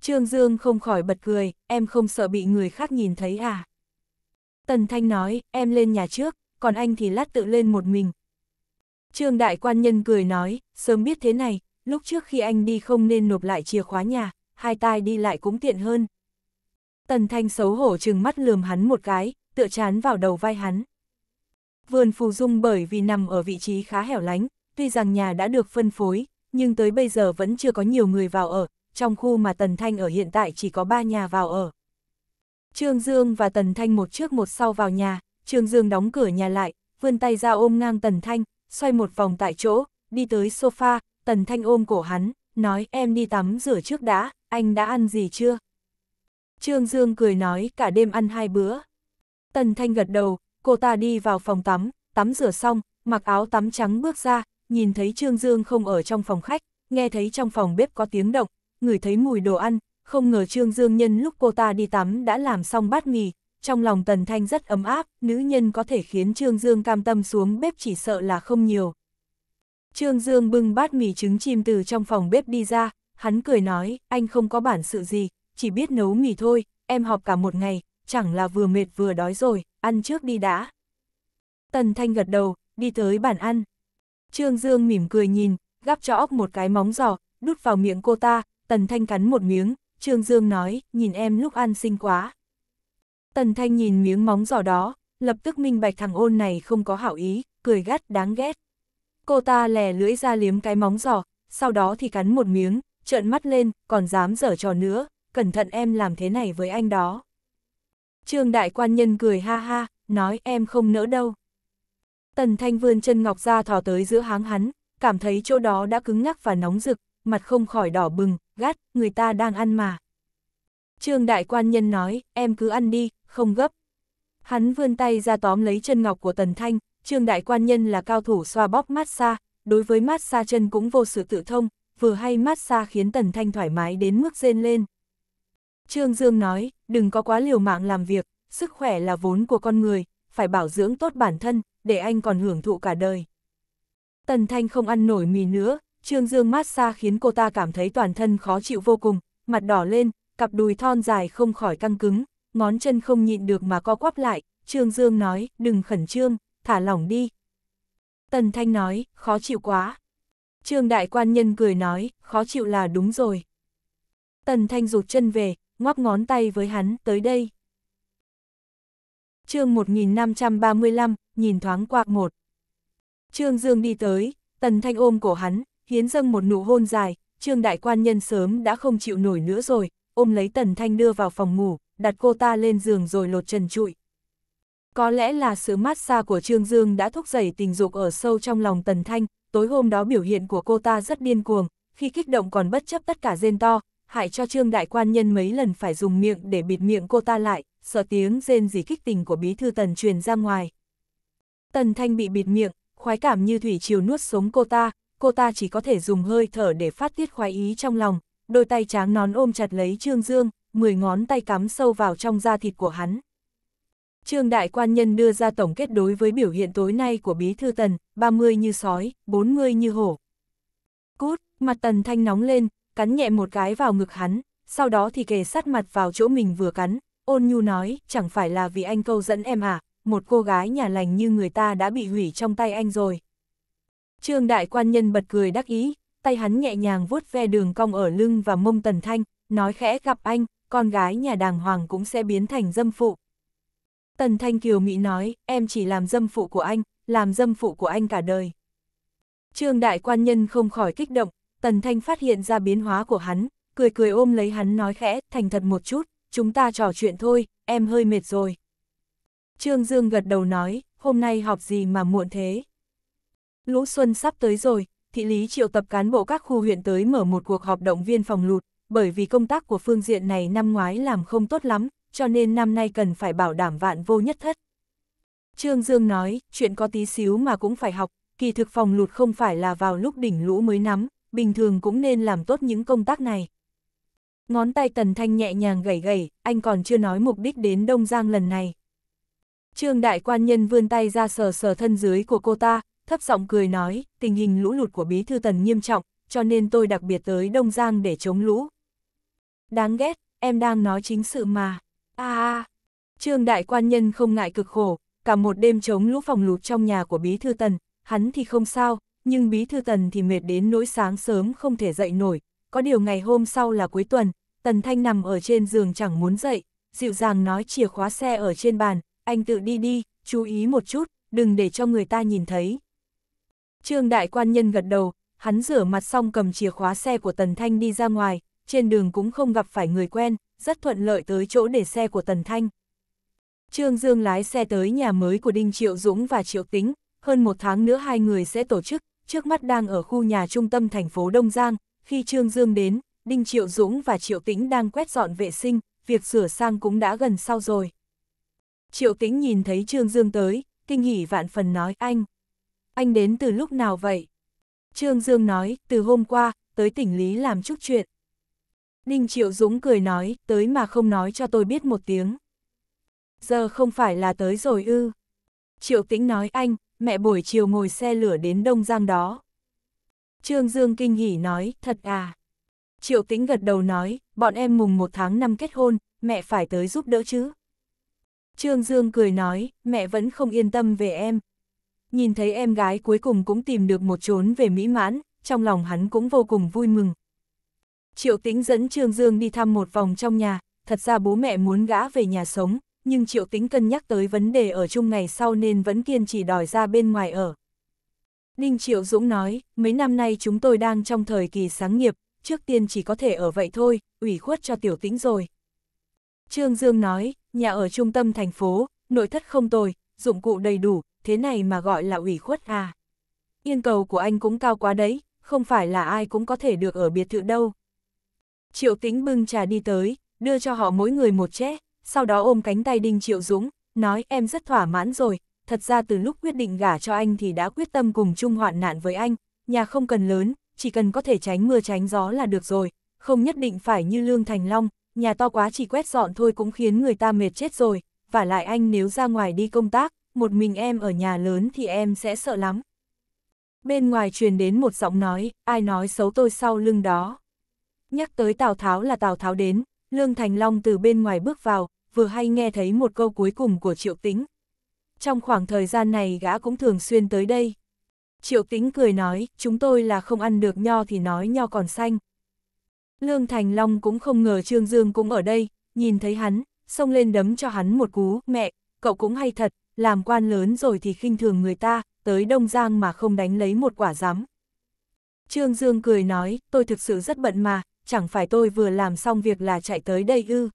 Trương Dương không khỏi bật cười, em không sợ bị người khác nhìn thấy à? Tần Thanh nói, em lên nhà trước, còn anh thì lát tự lên một mình. Trương đại quan nhân cười nói, sớm biết thế này, lúc trước khi anh đi không nên nộp lại chìa khóa nhà, hai tai đi lại cũng tiện hơn. Tần Thanh xấu hổ trừng mắt lườm hắn một cái, tựa chán vào đầu vai hắn. Vườn Phù Dung bởi vì nằm ở vị trí khá hẻo lánh, tuy rằng nhà đã được phân phối, nhưng tới bây giờ vẫn chưa có nhiều người vào ở, trong khu mà Tần Thanh ở hiện tại chỉ có ba nhà vào ở. Trương Dương và Tần Thanh một trước một sau vào nhà, Trương Dương đóng cửa nhà lại, vươn tay ra ôm ngang Tần Thanh, xoay một vòng tại chỗ, đi tới sofa, Tần Thanh ôm cổ hắn, nói em đi tắm rửa trước đã, anh đã ăn gì chưa? Trương Dương cười nói cả đêm ăn hai bữa. Tần Thanh gật đầu, cô ta đi vào phòng tắm, tắm rửa xong, mặc áo tắm trắng bước ra, nhìn thấy Trương Dương không ở trong phòng khách, nghe thấy trong phòng bếp có tiếng động, ngửi thấy mùi đồ ăn, không ngờ Trương Dương nhân lúc cô ta đi tắm đã làm xong bát mì, trong lòng Tần Thanh rất ấm áp, nữ nhân có thể khiến Trương Dương cam tâm xuống bếp chỉ sợ là không nhiều. Trương Dương bưng bát mì trứng chim từ trong phòng bếp đi ra, hắn cười nói, anh không có bản sự gì, chỉ biết nấu mì thôi, em họp cả một ngày, chẳng là vừa mệt vừa đói rồi, ăn trước đi đã. Tần Thanh gật đầu, đi tới bàn ăn. Trương Dương mỉm cười nhìn, gắp cho óc một cái móng giò, đút vào miệng cô ta, Tần Thanh cắn một miếng, Trương Dương nói, nhìn em lúc ăn xinh quá. Tần Thanh nhìn miếng móng giò đó, lập tức minh bạch thằng ôn này không có hảo ý, cười gắt đáng ghét. Cô ta lè lưỡi ra liếm cái móng giò, sau đó thì cắn một miếng, trợn mắt lên, còn dám dở trò nữa, cẩn thận em làm thế này với anh đó. Trương đại quan nhân cười ha ha, nói em không nỡ đâu. Tần Thanh vươn chân ngọc ra thò tới giữa háng hắn, cảm thấy chỗ đó đã cứng ngắc và nóng rực, mặt không khỏi đỏ bừng, gắt, người ta đang ăn mà. Trương đại quan nhân nói, em cứ ăn đi, không gấp. Hắn vươn tay ra tóm lấy chân ngọc của Tần Thanh, Trương đại quan nhân là cao thủ xoa bóp mát xa, đối với mát xa chân cũng vô sự tự thông, vừa hay mát xa khiến Tần Thanh thoải mái đến mức rên lên. Trương Dương nói, đừng có quá liều mạng làm việc, sức khỏe là vốn của con người, phải bảo dưỡng tốt bản thân, để anh còn hưởng thụ cả đời. Tần Thanh không ăn nổi mì nữa, Trương Dương mát xa khiến cô ta cảm thấy toàn thân khó chịu vô cùng, mặt đỏ lên, cặp đùi thon dài không khỏi căng cứng, ngón chân không nhịn được mà co quắp lại, Trương Dương nói, đừng khẩn trương, thả lỏng đi. Tần Thanh nói, khó chịu quá. Trương Đại Quan Nhân cười nói, khó chịu là đúng rồi. Tần Thanh rụt chân về, ngoắc ngón tay với hắn, tới đây. chương 1535, nhìn thoáng qua một. Trương Dương đi tới, Tần Thanh ôm cổ hắn, hiến dâng một nụ hôn dài, Trương Đại Quan Nhân sớm đã không chịu nổi nữa rồi, ôm lấy Tần Thanh đưa vào phòng ngủ, đặt cô ta lên giường rồi lột trần trụi. Có lẽ là sự mát xa của Trương Dương đã thúc đẩy tình dục ở sâu trong lòng Tần Thanh, tối hôm đó biểu hiện của cô ta rất điên cuồng, khi kích động còn bất chấp tất cả rên to, hại cho Trương Đại Quan Nhân mấy lần phải dùng miệng để bịt miệng cô ta lại, sợ tiếng rên gì kích tình của bí thư Tần truyền ra ngoài. Tần Thanh bị bịt miệng, khoái cảm như thủy triều nuốt sống cô ta, cô ta chỉ có thể dùng hơi thở để phát tiết khoái ý trong lòng, đôi tay tráng nón ôm chặt lấy Trương Dương, 10 ngón tay cắm sâu vào trong da thịt của hắn. Trương Đại Quan Nhân đưa ra tổng kết đối với biểu hiện tối nay của Bí Thư Tần, 30 như sói, 40 như hổ. Cút, mặt Tần Thanh nóng lên, cắn nhẹ một cái vào ngực hắn, sau đó thì kề sát mặt vào chỗ mình vừa cắn, ôn nhu nói, chẳng phải là vì anh câu dẫn em à, một cô gái nhà lành như người ta đã bị hủy trong tay anh rồi. Trương Đại Quan Nhân bật cười đắc ý, tay hắn nhẹ nhàng vuốt ve đường cong ở lưng và mông Tần Thanh, nói khẽ gặp anh, con gái nhà đàng hoàng cũng sẽ biến thành dâm phụ. Tần Thanh Kiều Mỹ nói, em chỉ làm dâm phụ của anh, làm dâm phụ của anh cả đời. Trương Đại Quan Nhân không khỏi kích động, Tần Thanh phát hiện ra biến hóa của hắn, cười cười ôm lấy hắn nói khẽ, thành thật một chút, chúng ta trò chuyện thôi, em hơi mệt rồi. Trương Dương gật đầu nói, hôm nay học gì mà muộn thế? Lũ xuân sắp tới rồi, thị lý triệu tập cán bộ các khu huyện tới mở một cuộc họp động viên phòng lụt, bởi vì công tác của phương diện này năm ngoái làm không tốt lắm, cho nên năm nay cần phải bảo đảm vạn vô nhất thất. Trương Dương nói, chuyện có tí xíu mà cũng phải học, kỳ thực phòng lụt không phải là vào lúc đỉnh lũ mới nắm, bình thường cũng nên làm tốt những công tác này. Ngón tay Tần Thanh nhẹ nhàng gầy gầy, anh còn chưa nói mục đích đến Đông Giang lần này. Trương đại quan nhân vươn tay ra sờ sờ thân dưới của cô ta, thấp giọng cười nói, tình hình lũ lụt của bí thư tần nghiêm trọng, cho nên tôi đặc biệt tới Đông Giang để chống lũ. Đáng ghét, em đang nói chính sự mà. a à, Trương đại quan nhân không ngại cực khổ, cả một đêm chống lũ phòng lụt trong nhà của bí thư tần, hắn thì không sao, nhưng bí thư tần thì mệt đến nỗi sáng sớm không thể dậy nổi. Có điều ngày hôm sau là cuối tuần, tần thanh nằm ở trên giường chẳng muốn dậy, dịu dàng nói chìa khóa xe ở trên bàn, anh tự đi đi, chú ý một chút, đừng để cho người ta nhìn thấy. Trương đại quan nhân gật đầu, hắn rửa mặt xong cầm chìa khóa xe của Tần Thanh đi ra ngoài, trên đường cũng không gặp phải người quen, rất thuận lợi tới chỗ để xe của Tần Thanh. Trương Dương lái xe tới nhà mới của Đinh Triệu Dũng và Triệu Tính, hơn một tháng nữa hai người sẽ tổ chức, trước mắt đang ở khu nhà trung tâm thành phố Đông Giang, khi Trương Dương đến, Đinh Triệu Dũng và Triệu Tính đang quét dọn vệ sinh, việc sửa sang cũng đã gần sau rồi. Triệu Tính nhìn thấy Trương Dương tới, kinh hỉ vạn phần nói anh anh đến từ lúc nào vậy? Trương Dương nói, từ hôm qua, tới tỉnh Lý làm chút chuyện. Ninh Triệu Dũng cười nói, tới mà không nói cho tôi biết một tiếng. Giờ không phải là tới rồi ư. Triệu Tĩnh nói anh, mẹ buổi chiều ngồi xe lửa đến Đông Giang đó. Trương Dương kinh hỉ nói, thật à. Triệu Tĩnh gật đầu nói, bọn em mùng một tháng năm kết hôn, mẹ phải tới giúp đỡ chứ. Trương Dương cười nói, mẹ vẫn không yên tâm về em, nhìn thấy em gái cuối cùng cũng tìm được một chốn về mỹ mãn, trong lòng hắn cũng vô cùng vui mừng. Triệu Tĩnh dẫn Trương Dương đi thăm một vòng trong nhà, thật ra bố mẹ muốn gã về nhà sống, nhưng Triệu Tĩnh cân nhắc tới vấn đề ở chung ngày sau nên vẫn kiên trì đòi ra bên ngoài ở. Ninh Triệu Dũng nói, mấy năm nay chúng tôi đang trong thời kỳ sáng nghiệp, trước tiên chỉ có thể ở vậy thôi, ủy khuất cho Tiểu Tĩnh rồi. Trương Dương nói, nhà ở trung tâm thành phố, nội thất không tồi, dụng cụ đầy đủ, thế này mà gọi là ủy khuất à. Yên cầu của anh cũng cao quá đấy, không phải là ai cũng có thể được ở biệt thự đâu. Triệu Tĩnh bưng trà đi tới, đưa cho họ mỗi người một chén, sau đó ôm cánh tay Đinh Triệu Dũng, nói em rất thỏa mãn rồi, thật ra từ lúc quyết định gả cho anh thì đã quyết tâm cùng chung hoạn nạn với anh, nhà không cần lớn, chỉ cần có thể tránh mưa tránh gió là được rồi, không nhất định phải như Lương Thành Long, nhà to quá chỉ quét dọn thôi cũng khiến người ta mệt chết rồi, và lại anh nếu ra ngoài đi công tác, một mình em ở nhà lớn thì em sẽ sợ lắm. Bên ngoài truyền đến một giọng nói, ai nói xấu tôi sau lưng đó. Nhắc tới Tào Tháo là Tào Tháo đến, Lương Thành Long từ bên ngoài bước vào, vừa hay nghe thấy một câu cuối cùng của Triệu Tĩnh. Trong khoảng thời gian này gã cũng thường xuyên tới đây. Triệu Tĩnh cười nói, chúng tôi là không ăn được nho thì nói nho còn xanh. Lương Thành Long cũng không ngờ Trương Dương cũng ở đây, nhìn thấy hắn, xông lên đấm cho hắn một cú, mẹ, cậu cũng hay thật, làm quan lớn rồi thì khinh thường người ta, tới Đông Giang mà không đánh lấy một quả rắm. Trương Dương cười nói, tôi thực sự rất bận mà, chẳng phải tôi vừa làm xong việc là chạy tới đây ư.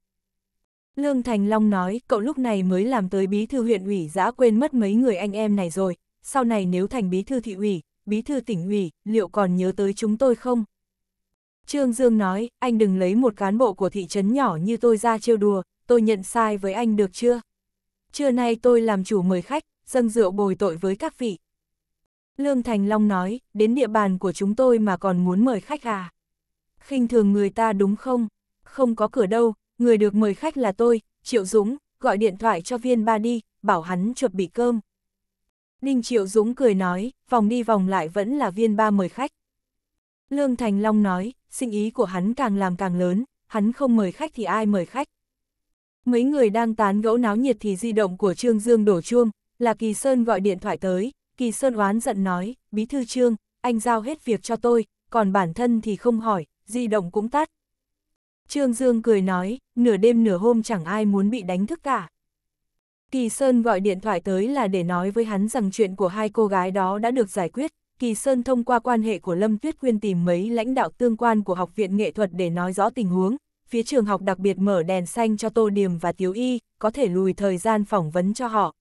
Lương Thành Long nói, cậu lúc này mới làm tới bí thư huyện ủy giã quên mất mấy người anh em này rồi, sau này nếu thành bí thư thị ủy, bí thư tỉnh ủy, liệu còn nhớ tới chúng tôi không? Trương Dương nói, anh đừng lấy một cán bộ của thị trấn nhỏ như tôi ra trêu đùa, tôi nhận sai với anh được chưa? trưa nay tôi làm chủ mời khách, dâng rượu bồi tội với các vị. Lương Thành Long nói, đến địa bàn của chúng tôi mà còn muốn mời khách à? khinh thường người ta đúng không? Không có cửa đâu, người được mời khách là tôi, Triệu Dũng, gọi điện thoại cho viên ba đi, bảo hắn chuẩn bị cơm. Ninh Triệu Dũng cười nói, vòng đi vòng lại vẫn là viên ba mời khách. Lương Thành Long nói, sinh ý của hắn càng làm càng lớn, hắn không mời khách thì ai mời khách. Mấy người đang tán gẫu náo nhiệt thì di động của Trương Dương đổ chuông, là Kỳ Sơn gọi điện thoại tới, Kỳ Sơn oán giận nói, bí thư Trương, anh giao hết việc cho tôi, còn bản thân thì không hỏi, di động cũng tắt. Trương Dương cười nói, nửa đêm nửa hôm chẳng ai muốn bị đánh thức cả. Kỳ Sơn gọi điện thoại tới là để nói với hắn rằng chuyện của hai cô gái đó đã được giải quyết. Kỳ Sơn thông qua quan hệ của Lâm Tuyết Quyên tìm mấy lãnh đạo tương quan của Học viện Nghệ thuật để nói rõ tình huống, phía trường học đặc biệt mở đèn xanh cho Tô Điềm và Tiếu Y, có thể lùi thời gian phỏng vấn cho họ.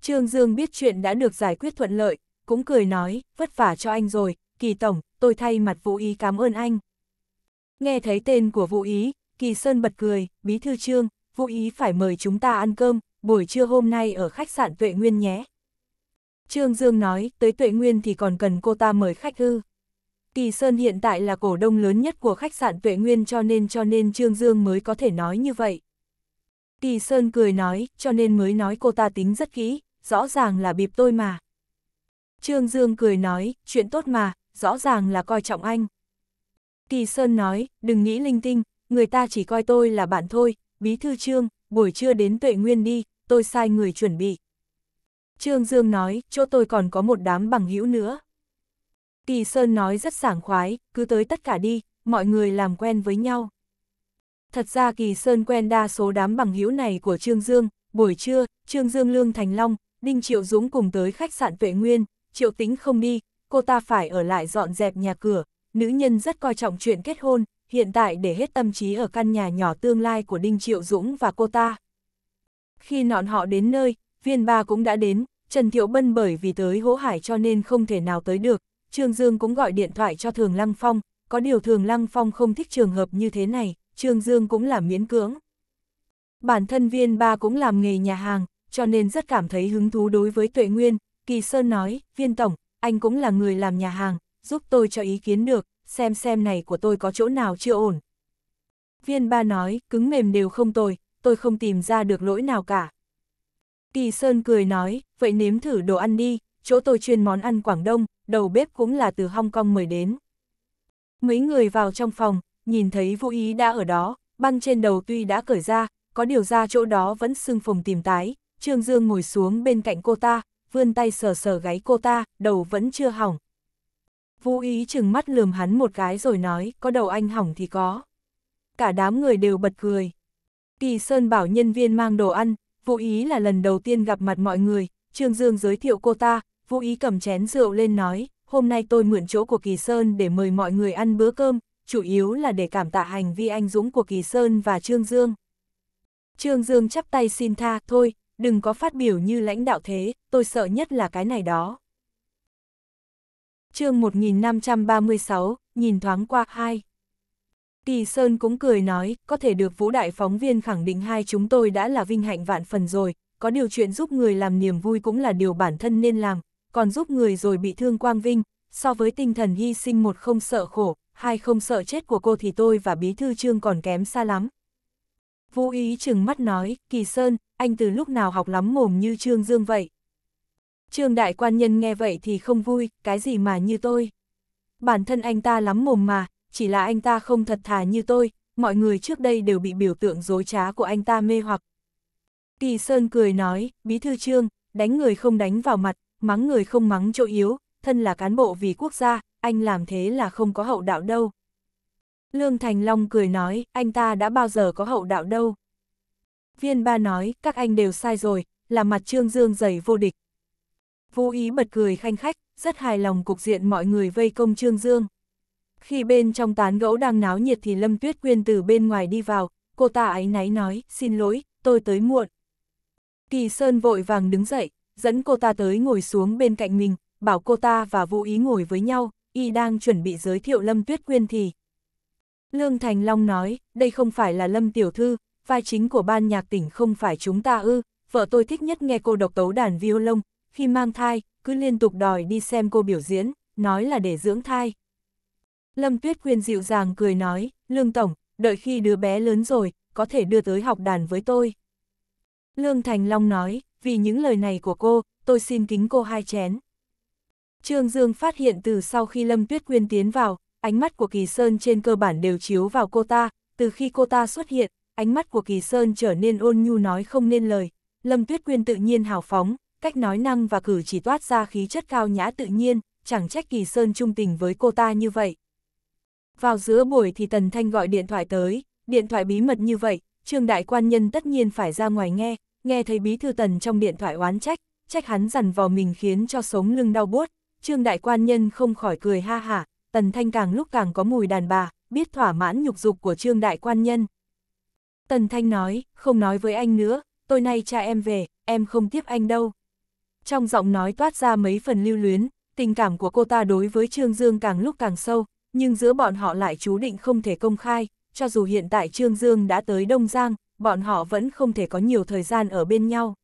Trương Dương biết chuyện đã được giải quyết thuận lợi, cũng cười nói, vất vả cho anh rồi, kỳ tổng, tôi thay mặt Vũ Ý cảm ơn anh. Nghe thấy tên của Vũ Ý, Kỳ Sơn bật cười, bí thư trương, Vũ Ý phải mời chúng ta ăn cơm, buổi trưa hôm nay ở khách sạn Tuệ Nguyên nhé. Trương Dương nói, tới Tuệ Nguyên thì còn cần cô ta mời khách hư Kỳ Sơn hiện tại là cổ đông lớn nhất của khách sạn Tuệ Nguyên cho nên cho nên Trương Dương mới có thể nói như vậy. Kỳ Sơn cười nói, cho nên mới nói cô ta tính rất kỹ, rõ ràng là bịp tôi mà. Trương Dương cười nói, chuyện tốt mà, rõ ràng là coi trọng anh. Kỳ Sơn nói, đừng nghĩ linh tinh, người ta chỉ coi tôi là bạn thôi, bí thư Trương, buổi trưa đến Tuệ Nguyên đi, tôi sai người chuẩn bị. Trương Dương nói, chỗ tôi còn có một đám bằng hữu nữa. Kỳ Sơn nói rất sảng khoái, cứ tới tất cả đi, mọi người làm quen với nhau. Thật ra Kỳ Sơn quen đa số đám bằng hữu này của Trương Dương, buổi trưa, Trương Dương Lương Thành Long, Đinh Triệu Dũng cùng tới khách sạn Tuệ Nguyên, Triệu Tính không đi, cô ta phải ở lại dọn dẹp nhà cửa, nữ nhân rất coi trọng chuyện kết hôn, hiện tại để hết tâm trí ở căn nhà nhỏ tương lai của Đinh Triệu Dũng và cô ta. Khi nọn họ đến nơi, viên ba cũng đã đến, Trần Thiệu Bân bởi vì tới hỗ hải cho nên không thể nào tới được, Trương Dương cũng gọi điện thoại cho Thường Lăng Phong, có điều Thường Lăng Phong không thích trường hợp như thế này, Trương Dương cũng làm miễn cưỡng. Bản thân viên ba cũng làm nghề nhà hàng, cho nên rất cảm thấy hứng thú đối với Tuệ Nguyên, Kỳ Sơn nói, viên tổng, anh cũng là người làm nhà hàng, giúp tôi cho ý kiến được, xem xem này của tôi có chỗ nào chưa ổn. Viên ba nói, cứng mềm đều không tồi, tôi không tìm ra được lỗi nào cả. Kỳ Sơn cười nói, vậy nếm thử đồ ăn đi, chỗ tôi chuyên món ăn Quảng Đông, đầu bếp cũng là từ Hong Kong mời đến. Mấy người vào trong phòng, nhìn thấy Vũ Ý đã ở đó, băng trên đầu tuy đã cởi ra, có điều ra chỗ đó vẫn sưng phồng tìm tái, Trương Dương ngồi xuống bên cạnh cô ta, vươn tay sờ sờ gáy cô ta, đầu vẫn chưa hỏng. Vũ Ý chừng mắt lườm hắn một cái rồi nói, có đầu anh hỏng thì có. Cả đám người đều bật cười. Kỳ Sơn bảo nhân viên mang đồ ăn, Vũ Ý là lần đầu tiên gặp mặt mọi người, Trương Dương giới thiệu cô ta, Vũ ý cầm chén rượu lên nói, hôm nay tôi mượn chỗ của Kỳ Sơn để mời mọi người ăn bữa cơm, chủ yếu là để cảm tạ hành vi anh dũng của Kỳ Sơn và Trương Dương. Trương Dương chắp tay xin tha, thôi, đừng có phát biểu như lãnh đạo thế, tôi sợ nhất là cái này đó. chương 1536, nhìn thoáng qua hai. Kỳ Sơn cũng cười nói, có thể được Vũ Đại phóng viên khẳng định hai chúng tôi đã là vinh hạnh vạn phần rồi, có điều chuyện giúp người làm niềm vui cũng là điều bản thân nên làm, còn giúp người rồi bị thương quang vinh, so với tinh thần hy sinh một không sợ khổ, hai không sợ chết của cô thì tôi và bí thư trương còn kém xa lắm. Vũ ý chừng mắt nói, Kỳ Sơn, anh từ lúc nào học lắm mồm như Trương Dương vậy? Trương đại quan nhân nghe vậy thì không vui, cái gì mà như tôi? Bản thân anh ta lắm mồm mà, chỉ là anh ta không thật thà như tôi, mọi người trước đây đều bị biểu tượng dối trá của anh ta mê hoặc. Kỳ Sơn cười nói, Bí Thư Trương, đánh người không đánh vào mặt, mắng người không mắng chỗ yếu, thân là cán bộ vì quốc gia, anh làm thế là không có hậu đạo đâu. Lương Thành Long cười nói, anh ta đã bao giờ có hậu đạo đâu. Viên ba nói, các anh đều sai rồi, là mặt trương dương dày vô địch. Vô ý bật cười khanh khách, rất hài lòng cục diện mọi người vây công trương dương. Khi bên trong tán gẫu đang náo nhiệt thì Lâm Tuyết Quyên từ bên ngoài đi vào, cô ta ấy náy nói, xin lỗi, tôi tới muộn. Kỳ Sơn vội vàng đứng dậy, dẫn cô ta tới ngồi xuống bên cạnh mình, bảo cô ta và Vũ Ý ngồi với nhau, y đang chuẩn bị giới thiệu Lâm Tuyết Quyên thì. Lương Thành Long nói, đây không phải là Lâm Tiểu Thư, vai chính của ban nhạc tỉnh không phải chúng ta ư, vợ tôi thích nhất nghe cô độc tấu đàn violon, khi mang thai, cứ liên tục đòi đi xem cô biểu diễn, nói là để dưỡng thai. Lâm Tuyết Quyên dịu dàng cười nói, Lương Tổng, đợi khi đứa bé lớn rồi, có thể đưa tới học đàn với tôi. Lương Thành Long nói, vì những lời này của cô, tôi xin kính cô hai chén. Trương Dương phát hiện từ sau khi Lâm Tuyết Quyên tiến vào, ánh mắt của Kỳ Sơn trên cơ bản đều chiếu vào cô ta, từ khi cô ta xuất hiện, ánh mắt của Kỳ Sơn trở nên ôn nhu nói không nên lời, Lâm Tuyết Quyên tự nhiên hào phóng, cách nói năng và cử chỉ toát ra khí chất cao nhã tự nhiên, chẳng trách Kỳ Sơn trung tình với cô ta như vậy. Vào giữa buổi thì Tần Thanh gọi điện thoại tới, điện thoại bí mật như vậy, Trương Đại Quan Nhân tất nhiên phải ra ngoài nghe, nghe thấy bí thư tần trong điện thoại oán trách, trách hắn dằn vò mình khiến cho sống lưng đau buốt, trương đại quan nhân không khỏi cười ha hả, tần thanh càng lúc càng có mùi đàn bà, biết thỏa mãn nhục dục của trương đại quan nhân. Tần thanh nói, không nói với anh nữa, tôi nay cha em về, em không tiếp anh đâu. Trong giọng nói toát ra mấy phần lưu luyến, tình cảm của cô ta đối với Trương Dương càng lúc càng sâu, nhưng giữa bọn họ lại chú định không thể công khai, cho dù hiện tại Trương Dương đã tới Đông Giang, bọn họ vẫn không thể có nhiều thời gian ở bên nhau.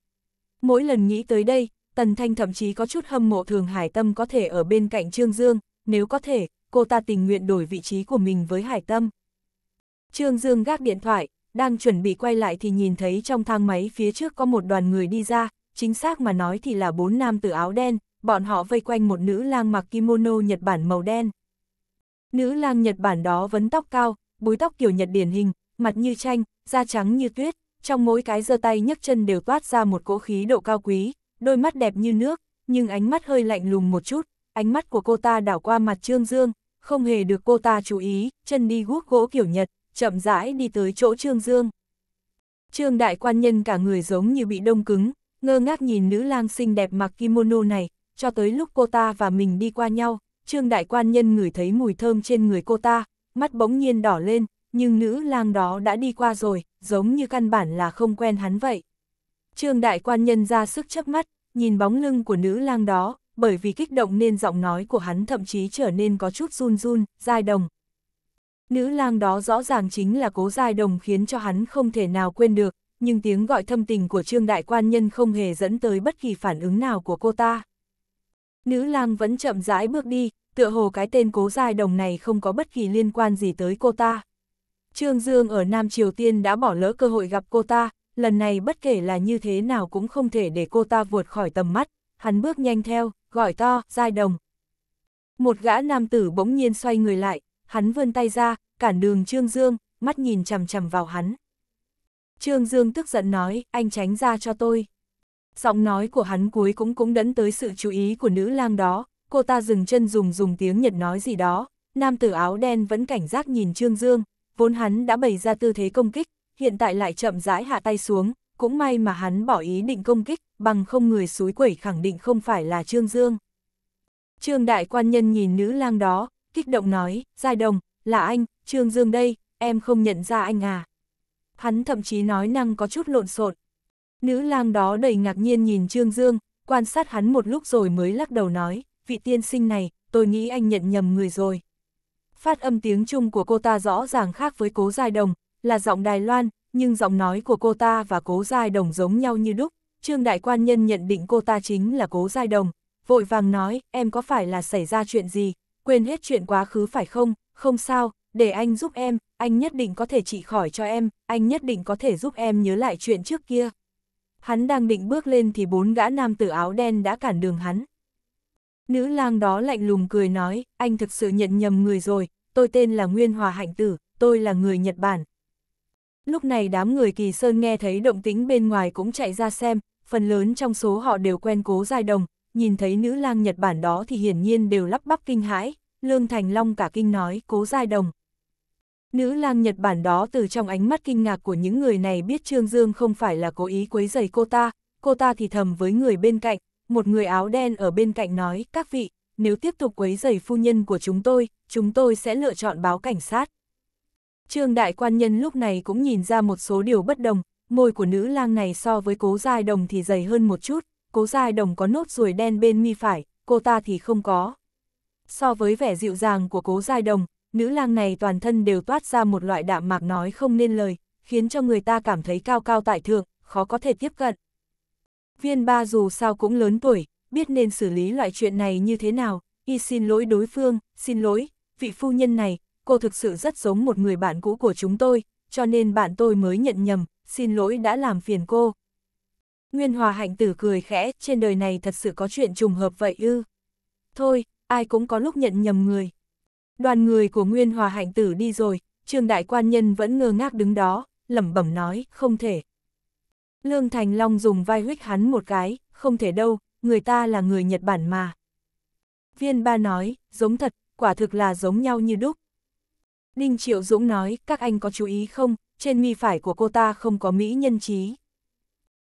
Mỗi lần nghĩ tới đây, Tần Thanh thậm chí có chút hâm mộ Thường Hải Tâm có thể ở bên cạnh Trương Dương, nếu có thể, cô ta tình nguyện đổi vị trí của mình với Hải Tâm. Trương Dương gác điện thoại, đang chuẩn bị quay lại thì nhìn thấy trong thang máy phía trước có một đoàn người đi ra, chính xác mà nói thì là bốn nam tử áo đen, bọn họ vây quanh một nữ lang mặc kimono Nhật Bản màu đen. Nữ lang Nhật Bản đó vấn tóc cao, búi tóc kiểu Nhật điển hình, mặt như tranh, da trắng như tuyết, trong mỗi cái giơ tay nhấc chân đều toát ra một cỗ khí độ cao quý, đôi mắt đẹp như nước, nhưng ánh mắt hơi lạnh lùng một chút, ánh mắt của cô ta đảo qua mặt Trương Dương, không hề được cô ta chú ý, chân đi guốc gỗ kiểu Nhật, chậm rãi đi tới chỗ Trương Dương. Trương đại quan nhân cả người giống như bị đông cứng, ngơ ngác nhìn nữ lang xinh đẹp mặc kimono này, cho tới lúc cô ta và mình đi qua nhau, Trương đại quan nhân ngửi thấy mùi thơm trên người cô ta, mắt bỗng nhiên đỏ lên, nhưng nữ lang đó đã đi qua rồi, giống như căn bản là không quen hắn vậy. Trương đại quan nhân ra sức chớp mắt, nhìn bóng lưng của nữ lang đó, bởi vì kích động nên giọng nói của hắn thậm chí trở nên có chút run run, dai đồng. Nữ lang đó rõ ràng chính là cố dai đồng khiến cho hắn không thể nào quên được, nhưng tiếng gọi thâm tình của trương đại quan nhân không hề dẫn tới bất kỳ phản ứng nào của cô ta. Nữ lang vẫn chậm rãi bước đi, tựa hồ cái tên cố dai đồng này không có bất kỳ liên quan gì tới cô ta. Trương Dương ở Nam Triều Tiên đã bỏ lỡ cơ hội gặp cô ta, lần này bất kể là như thế nào cũng không thể để cô ta vượt khỏi tầm mắt, hắn bước nhanh theo, gọi to, giai đồng. Một gã nam tử bỗng nhiên xoay người lại, hắn vươn tay ra, cản đường Trương Dương, mắt nhìn chằm chằm vào hắn. Trương Dương tức giận nói, anh tránh ra cho tôi. Giọng nói của hắn cuối cũng cũng đẫn tới sự chú ý của nữ lang đó, cô ta dừng chân dùng dùng tiếng Nhật nói gì đó, nam tử áo đen vẫn cảnh giác nhìn Trương Dương, vốn hắn đã bày ra tư thế công kích, hiện tại lại chậm rãi hạ tay xuống, cũng may mà hắn bỏ ý định công kích, bằng không người suối quẩy khẳng định không phải là Trương Dương. Trương đại quan nhân nhìn nữ lang đó, kích động nói, giai đồng, là anh, Trương Dương đây, em không nhận ra anh à. Hắn thậm chí nói năng có chút lộn xộn. Nữ lang đó đầy ngạc nhiên nhìn Trương Dương, quan sát hắn một lúc rồi mới lắc đầu nói, vị tiên sinh này, tôi nghĩ anh nhận nhầm người rồi. Phát âm tiếng Trung của cô ta rõ ràng khác với cố giai đồng, là giọng Đài Loan, nhưng giọng nói của cô ta và cố giai đồng giống nhau như đúc. Trương Đại Quan Nhân nhận định cô ta chính là cố giai đồng, vội vàng nói, em có phải là xảy ra chuyện gì, quên hết chuyện quá khứ phải không, không sao, để anh giúp em, anh nhất định có thể trị khỏi cho em, anh nhất định có thể giúp em nhớ lại chuyện trước kia. Hắn đang định bước lên thì bốn gã nam tử áo đen đã cản đường hắn. Nữ lang đó lạnh lùng cười nói, anh thực sự nhận nhầm người rồi, tôi tên là Nguyên Hòa Hạnh Tử, tôi là người Nhật Bản. Lúc này đám người Kỳ Sơn nghe thấy động tĩnh bên ngoài cũng chạy ra xem, phần lớn trong số họ đều quen cố giai đồng, nhìn thấy nữ lang Nhật Bản đó thì hiển nhiên đều lắp bắp kinh hãi, Lương Thành Long cả kinh nói cố giai đồng. Nữ lang Nhật Bản đó từ trong ánh mắt kinh ngạc của những người này biết Trương Dương không phải là cố ý quấy rầy cô ta, cô ta thì thầm với người bên cạnh, một người áo đen ở bên cạnh nói các vị, nếu tiếp tục quấy rầy phu nhân của chúng tôi, chúng tôi sẽ lựa chọn báo cảnh sát. Trương đại quan nhân lúc này cũng nhìn ra một số điều bất đồng, môi của nữ lang này so với cố giai đồng thì dày hơn một chút, cố giai đồng có nốt ruồi đen bên mi phải, cô ta thì không có. So với vẻ dịu dàng của cố giai đồng, nữ lang này toàn thân đều toát ra một loại đạm mạc nói không nên lời, khiến cho người ta cảm thấy cao cao tại thượng, khó có thể tiếp cận. Viên ba dù sao cũng lớn tuổi, biết nên xử lý loại chuyện này như thế nào, y xin lỗi đối phương, xin lỗi, vị phu nhân này, cô thực sự rất giống một người bạn cũ của chúng tôi, cho nên bạn tôi mới nhận nhầm, xin lỗi đã làm phiền cô. Nguyên Hòa Hạnh Tử cười khẽ, trên đời này thật sự có chuyện trùng hợp vậy ư. Thôi, ai cũng có lúc nhận nhầm người. Đoàn người của Nguyên Hòa Hạnh Tử đi rồi, Trương Đại Quan Nhân vẫn ngơ ngác đứng đó, lẩm bẩm nói, không thể. Lương Thành Long dùng vai huyết hắn một cái, không thể đâu, người ta là người Nhật Bản mà. Viên ba nói, giống thật, quả thực là giống nhau như đúc. đinh Triệu Dũng nói, các anh có chú ý không, trên mi phải của cô ta không có Mỹ nhân trí.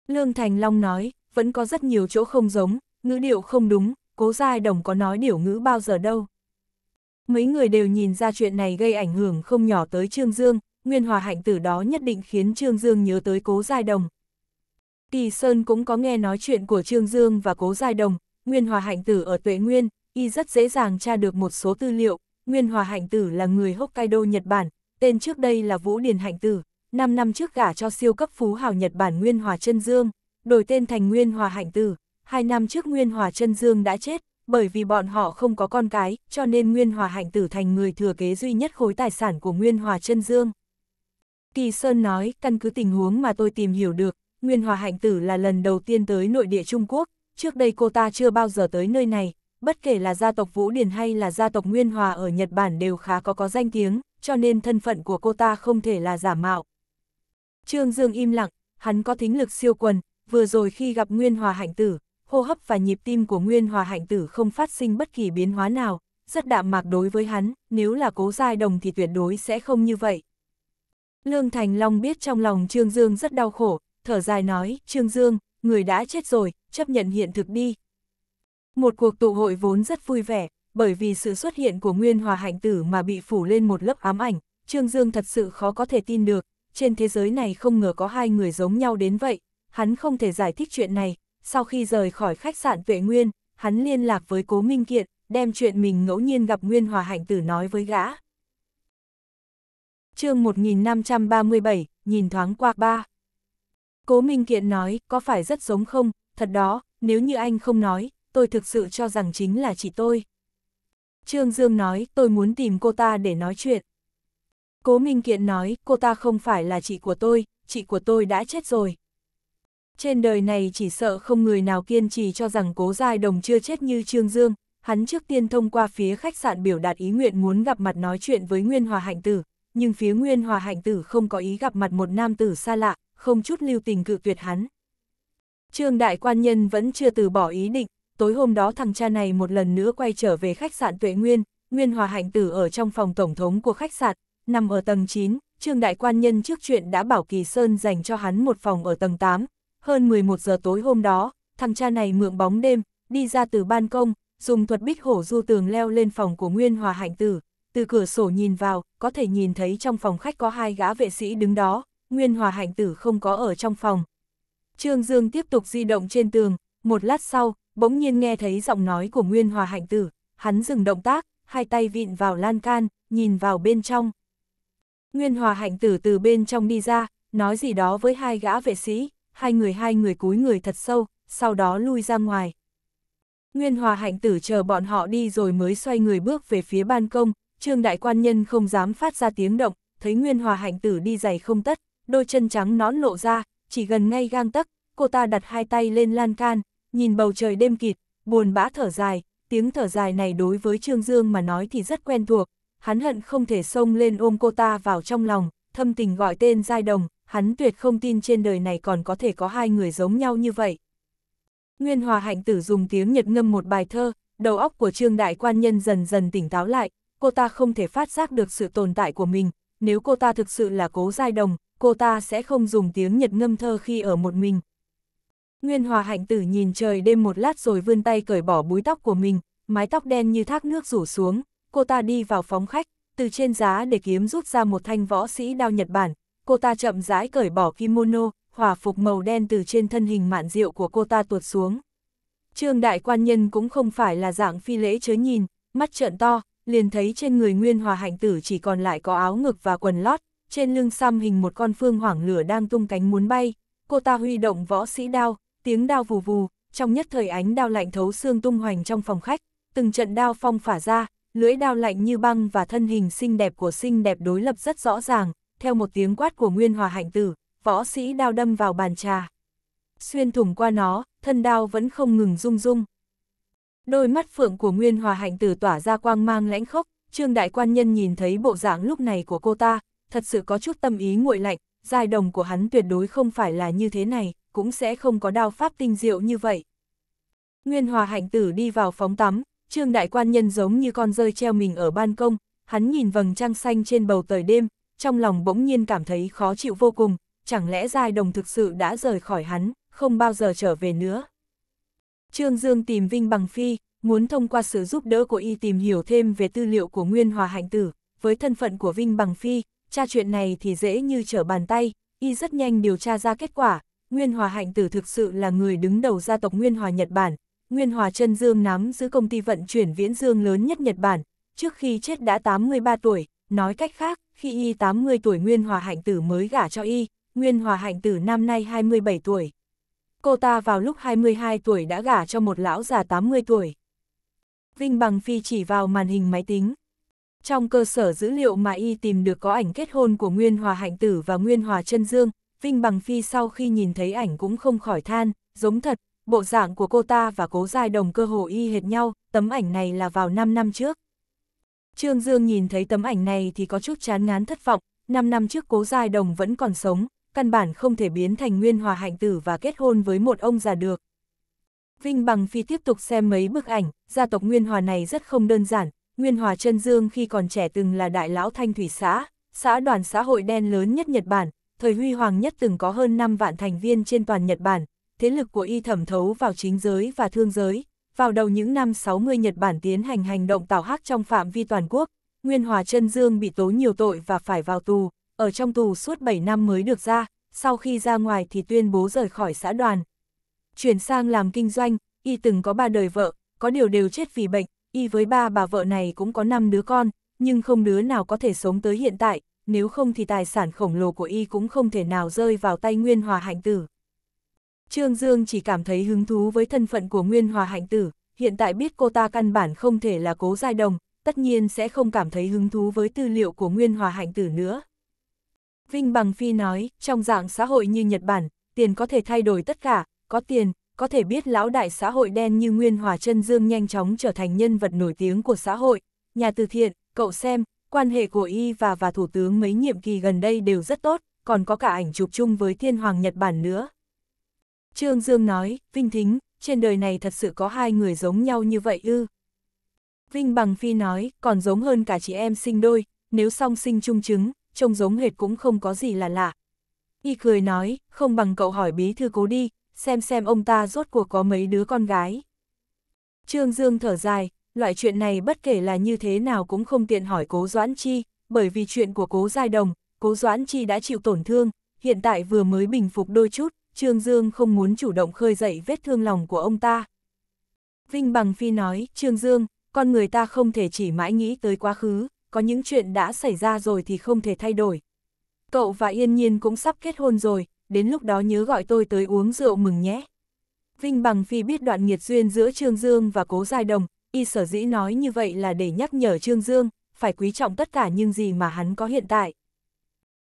Lương Thành Long nói, vẫn có rất nhiều chỗ không giống, ngữ điệu không đúng, cố giai đồng có nói điểu ngữ bao giờ đâu. Mấy người đều nhìn ra chuyện này gây ảnh hưởng không nhỏ tới Trương Dương, Nguyên Hòa Hạnh từ đó nhất định khiến Trương Dương nhớ tới cố giai đồng. Tỷ Sơn cũng có nghe nói chuyện của Trương Dương và Cố Giai Đồng, Nguyên Hòa Hạnh Tử ở Tuệ Nguyên, y rất dễ dàng tra được một số tư liệu. Nguyên Hòa Hạnh Tử là người Hokkaido Nhật Bản, tên trước đây là Vũ Điền Hạnh Tử, 5 năm trước gả cho siêu cấp phú hào Nhật Bản Nguyên Hòa Trân Dương, đổi tên thành Nguyên Hòa Hạnh Tử. Hai năm trước Nguyên Hòa Trân Dương đã chết, bởi vì bọn họ không có con cái, cho nên Nguyên Hòa Hạnh Tử thành người thừa kế duy nhất khối tài sản của Nguyên Hòa Trân Dương. Kỳ Sơn nói, căn cứ tình huống mà tôi tìm hiểu được, Nguyên Hòa Hạnh Tử là lần đầu tiên tới nội địa Trung Quốc, trước đây cô ta chưa bao giờ tới nơi này, bất kể là gia tộc Vũ Điền hay là gia tộc Nguyên Hòa ở Nhật Bản đều khá có có danh tiếng, cho nên thân phận của cô ta không thể là giả mạo. Trương Dương im lặng, hắn có thính lực siêu quần, vừa rồi khi gặp Nguyên Hòa Hạnh Tử, hô hấp và nhịp tim của Nguyên Hòa Hạnh Tử không phát sinh bất kỳ biến hóa nào, rất đạm mạc đối với hắn, nếu là cố giai đồng thì tuyệt đối sẽ không như vậy. Lương Thành Long biết trong lòng Trương Dương rất đau khổ, thở dài nói, Trương Dương, người đã chết rồi, chấp nhận hiện thực đi. Một cuộc tụ hội vốn rất vui vẻ, bởi vì sự xuất hiện của Nguyên Hòa Hạnh Tử mà bị phủ lên một lớp ám ảnh, Trương Dương thật sự khó có thể tin được, trên thế giới này không ngờ có hai người giống nhau đến vậy, hắn không thể giải thích chuyện này, sau khi rời khỏi khách sạn Vệ Nguyên, hắn liên lạc với Cố Minh Kiện, đem chuyện mình ngẫu nhiên gặp Nguyên Hòa Hạnh Tử nói với gã. chương 1537, nhìn thoáng qua ba. Cố Minh Kiện nói, có phải rất giống không, thật đó, nếu như anh không nói, tôi thực sự cho rằng chính là chị tôi. Trương Dương nói, tôi muốn tìm cô ta để nói chuyện. Cố Minh Kiện nói, cô ta không phải là chị của tôi, chị của tôi đã chết rồi. Trên đời này chỉ sợ không người nào kiên trì cho rằng cố giai đồng chưa chết như Trương Dương, hắn trước tiên thông qua phía khách sạn biểu đạt ý nguyện muốn gặp mặt nói chuyện với Nguyên Hòa Hạnh Tử, nhưng phía Nguyên Hòa Hạnh Tử không có ý gặp mặt một nam tử xa lạ, không chút lưu tình cự tuyệt hắn. Trương đại quan nhân vẫn chưa từ bỏ ý định, tối hôm đó thằng cha này một lần nữa quay trở về khách sạn Tuệ Nguyên, Nguyên Hòa Hạnh Tử ở trong phòng tổng thống của khách sạn, nằm ở tầng 9, Trương đại quan nhân trước chuyện đã bảo Kỳ Sơn dành cho hắn một phòng ở tầng 8, hơn 11 giờ tối hôm đó, thằng cha này mượn bóng đêm, đi ra từ ban công, dùng thuật bích hổ du tường leo lên phòng của Nguyên Hòa Hạnh Tử, từ cửa sổ nhìn vào, có thể nhìn thấy trong phòng khách có hai gã vệ sĩ đứng đó, Nguyên Hòa Hạnh Tử không có ở trong phòng. Trương Dương tiếp tục di động trên tường, một lát sau, bỗng nhiên nghe thấy giọng nói của Nguyên Hòa Hạnh Tử, hắn dừng động tác, hai tay vịn vào lan can, nhìn vào bên trong. Nguyên Hòa Hạnh Tử từ bên trong đi ra, nói gì đó với hai gã vệ sĩ, hai người hai người cúi người thật sâu, sau đó lui ra ngoài. Nguyên Hòa Hạnh Tử chờ bọn họ đi rồi mới xoay người bước về phía ban công, Trương Đại Quan Nhân không dám phát ra tiếng động, thấy Nguyên Hòa Hạnh Tử đi giày không tất, đôi chân trắng nón lộ ra, chỉ gần ngay gang tấc, cô ta đặt hai tay lên lan can, nhìn bầu trời đêm kịt, buồn bã thở dài, tiếng thở dài này đối với Trương Dương mà nói thì rất quen thuộc, hắn hận không thể xông lên ôm cô ta vào trong lòng, thâm tình gọi tên Giai Đồng, hắn tuyệt không tin trên đời này còn có thể có hai người giống nhau như vậy. Nguyên Hòa Hạnh Tử dùng tiếng Nhật ngâm một bài thơ, đầu óc của Trương Đại Quan Nhân dần dần tỉnh táo lại, cô ta không thể phát giác được sự tồn tại của mình, nếu cô ta thực sự là cố Giai Đồng, cô ta sẽ không dùng tiếng Nhật ngâm thơ khi ở một mình. Nguyên Hòa Hạnh Tử nhìn trời đêm một lát rồi vươn tay cởi bỏ búi tóc của mình, mái tóc đen như thác nước rủ xuống, cô ta đi vào phóng khách, từ trên giá để kiếm rút ra một thanh võ sĩ đao Nhật Bản, cô ta chậm rãi cởi bỏ kimono, hòa phục màu đen từ trên thân hình mạn diệu của cô ta tuột xuống. Trương đại quan nhân cũng không phải là dạng phi lễ chớ nhìn, mắt trợn to, liền thấy trên người Nguyên Hòa Hạnh Tử chỉ còn lại có áo ngực và quần lót, trên lưng xăm hình một con phương hoảng lửa đang tung cánh muốn bay, cô ta huy động võ sĩ đao, tiếng đao vù vù, trong nhất thời ánh đao lạnh thấu xương tung hoành trong phòng khách, từng trận đao phong phả ra, lưỡi đao lạnh như băng và thân hình xinh đẹp của xinh đẹp đối lập rất rõ ràng, theo một tiếng quát của Nguyên Hòa Hạnh Tử, võ sĩ đao đâm vào bàn trà. Xuyên thủng qua nó, thân đao vẫn không ngừng rung rung. Đôi mắt phượng của Nguyên Hòa Hạnh Tử tỏa ra quang mang lãnh khốc, Trương Đại Quan Nhân nhìn thấy bộ dạng lúc này của cô ta, thật sự có chút tâm ý nguội lạnh, giai đồng của hắn tuyệt đối không phải là như thế này, cũng sẽ không có đao pháp tinh diệu như vậy. Nguyên Hòa Hạnh Tử đi vào phóng tắm, Trương Đại Quan Nhân giống như con rơi treo mình ở ban công, hắn nhìn vầng trăng xanh trên bầu trời đêm, trong lòng bỗng nhiên cảm thấy khó chịu vô cùng, chẳng lẽ giai đồng thực sự đã rời khỏi hắn, không bao giờ trở về nữa. Trương Dương tìm Vinh Bằng Phi, muốn thông qua sự giúp đỡ của y tìm hiểu thêm về tư liệu của Nguyên Hòa Hạnh Tử, với thân phận của Vinh Bằng Phi, tra chuyện này thì dễ như trở bàn tay, y rất nhanh điều tra ra kết quả, Nguyên Hòa Hạnh Tử thực sự là người đứng đầu gia tộc Nguyên Hòa Nhật Bản, Nguyên Hòa Trân Dương nắm giữ công ty vận chuyển viễn dương lớn nhất Nhật Bản, trước khi chết đã 83 tuổi, nói cách khác, khi y 80 tuổi Nguyên Hòa Hạnh Tử mới gả cho y, Nguyên Hòa Hạnh Tử năm nay 27 tuổi. Cô ta vào lúc 22 tuổi đã gả cho một lão già 80 tuổi. Vinh Bằng Phi chỉ vào màn hình máy tính, trong cơ sở dữ liệu mà y tìm được có ảnh kết hôn của Nguyên Hòa Hạnh Tử và Nguyên Hòa Trân Dương, Vinh Bằng Phi sau khi nhìn thấy ảnh cũng không khỏi than, giống thật, bộ dạng của cô ta và cố giai đồng cơ hồ y hệt nhau, tấm ảnh này là vào 5 năm trước. Trương Dương nhìn thấy tấm ảnh này thì có chút chán ngán thất vọng, 5 năm trước cố giai đồng vẫn còn sống, căn bản không thể biến thành Nguyên Hòa Hạnh Tử và kết hôn với một ông già được. Vinh Bằng Phi tiếp tục xem mấy bức ảnh, gia tộc Nguyên Hòa này rất không đơn giản, Nguyên Hòa Trân Dương khi còn trẻ từng là đại lão thanh thủy xã, xã đoàn xã hội đen lớn nhất Nhật Bản, thời huy hoàng nhất từng có hơn 5 vạn thành viên trên toàn Nhật Bản, thế lực của y thẩm thấu vào chính giới và thương giới. Vào đầu những năm 60 Nhật Bản tiến hành hành động tảo hắc trong phạm vi toàn quốc, Nguyên Hòa Trân Dương bị tố nhiều tội và phải vào tù, ở trong tù suốt 7 năm mới được ra, sau khi ra ngoài thì tuyên bố rời khỏi xã đoàn. Chuyển sang làm kinh doanh, y từng có ba đời vợ, có điều đều chết vì bệnh, y với ba bà vợ này cũng có năm đứa con, nhưng không đứa nào có thể sống tới hiện tại, nếu không thì tài sản khổng lồ của y cũng không thể nào rơi vào tay Nguyên Hòa Hạnh Tử. Trương Dương chỉ cảm thấy hứng thú với thân phận của Nguyên Hòa Hạnh Tử, hiện tại biết cô ta căn bản không thể là cố giai đồng, tất nhiên sẽ không cảm thấy hứng thú với tư liệu của Nguyên Hòa Hạnh Tử nữa. Vinh Bằng Phi nói, trong dạng xã hội như Nhật Bản, tiền có thể thay đổi tất cả, có tiền, có thể biết lão đại xã hội đen như Nguyên Hòa Trân Dương nhanh chóng trở thành nhân vật nổi tiếng của xã hội. Nhà từ thiện, cậu xem, quan hệ của y và và thủ tướng mấy nhiệm kỳ gần đây đều rất tốt, còn có cả ảnh chụp chung với thiên hoàng Nhật Bản nữa. Trương Dương nói, Vinh Thính, trên đời này thật sự có hai người giống nhau như vậy ư. Vinh Bằng Phi nói, còn giống hơn cả chị em sinh đôi, nếu song sinh chung chứng, trông giống hệt cũng không có gì là lạ. Y cười nói, không bằng cậu hỏi bí thư cố đi, xem xem ông ta rốt cuộc có mấy đứa con gái. Trương Dương thở dài, loại chuyện này bất kể là như thế nào cũng không tiện hỏi cố Doãn Chi, bởi vì chuyện của cố Giai Đồng, cố Doãn Chi đã chịu tổn thương, hiện tại vừa mới bình phục đôi chút, Trương Dương không muốn chủ động khơi dậy vết thương lòng của ông ta. Vinh Bằng Phi nói, Trương Dương, con người ta không thể chỉ mãi nghĩ tới quá khứ, có những chuyện đã xảy ra rồi thì không thể thay đổi. Cậu và Yên Nhiên cũng sắp kết hôn rồi, đến lúc đó nhớ gọi tôi tới uống rượu mừng nhé. Vinh Bằng Phi biết đoạn nghiệt duyên giữa Trương Dương và Cố Giai Đồng, y sở dĩ nói như vậy là để nhắc nhở Trương Dương, phải quý trọng tất cả những gì mà hắn có hiện tại.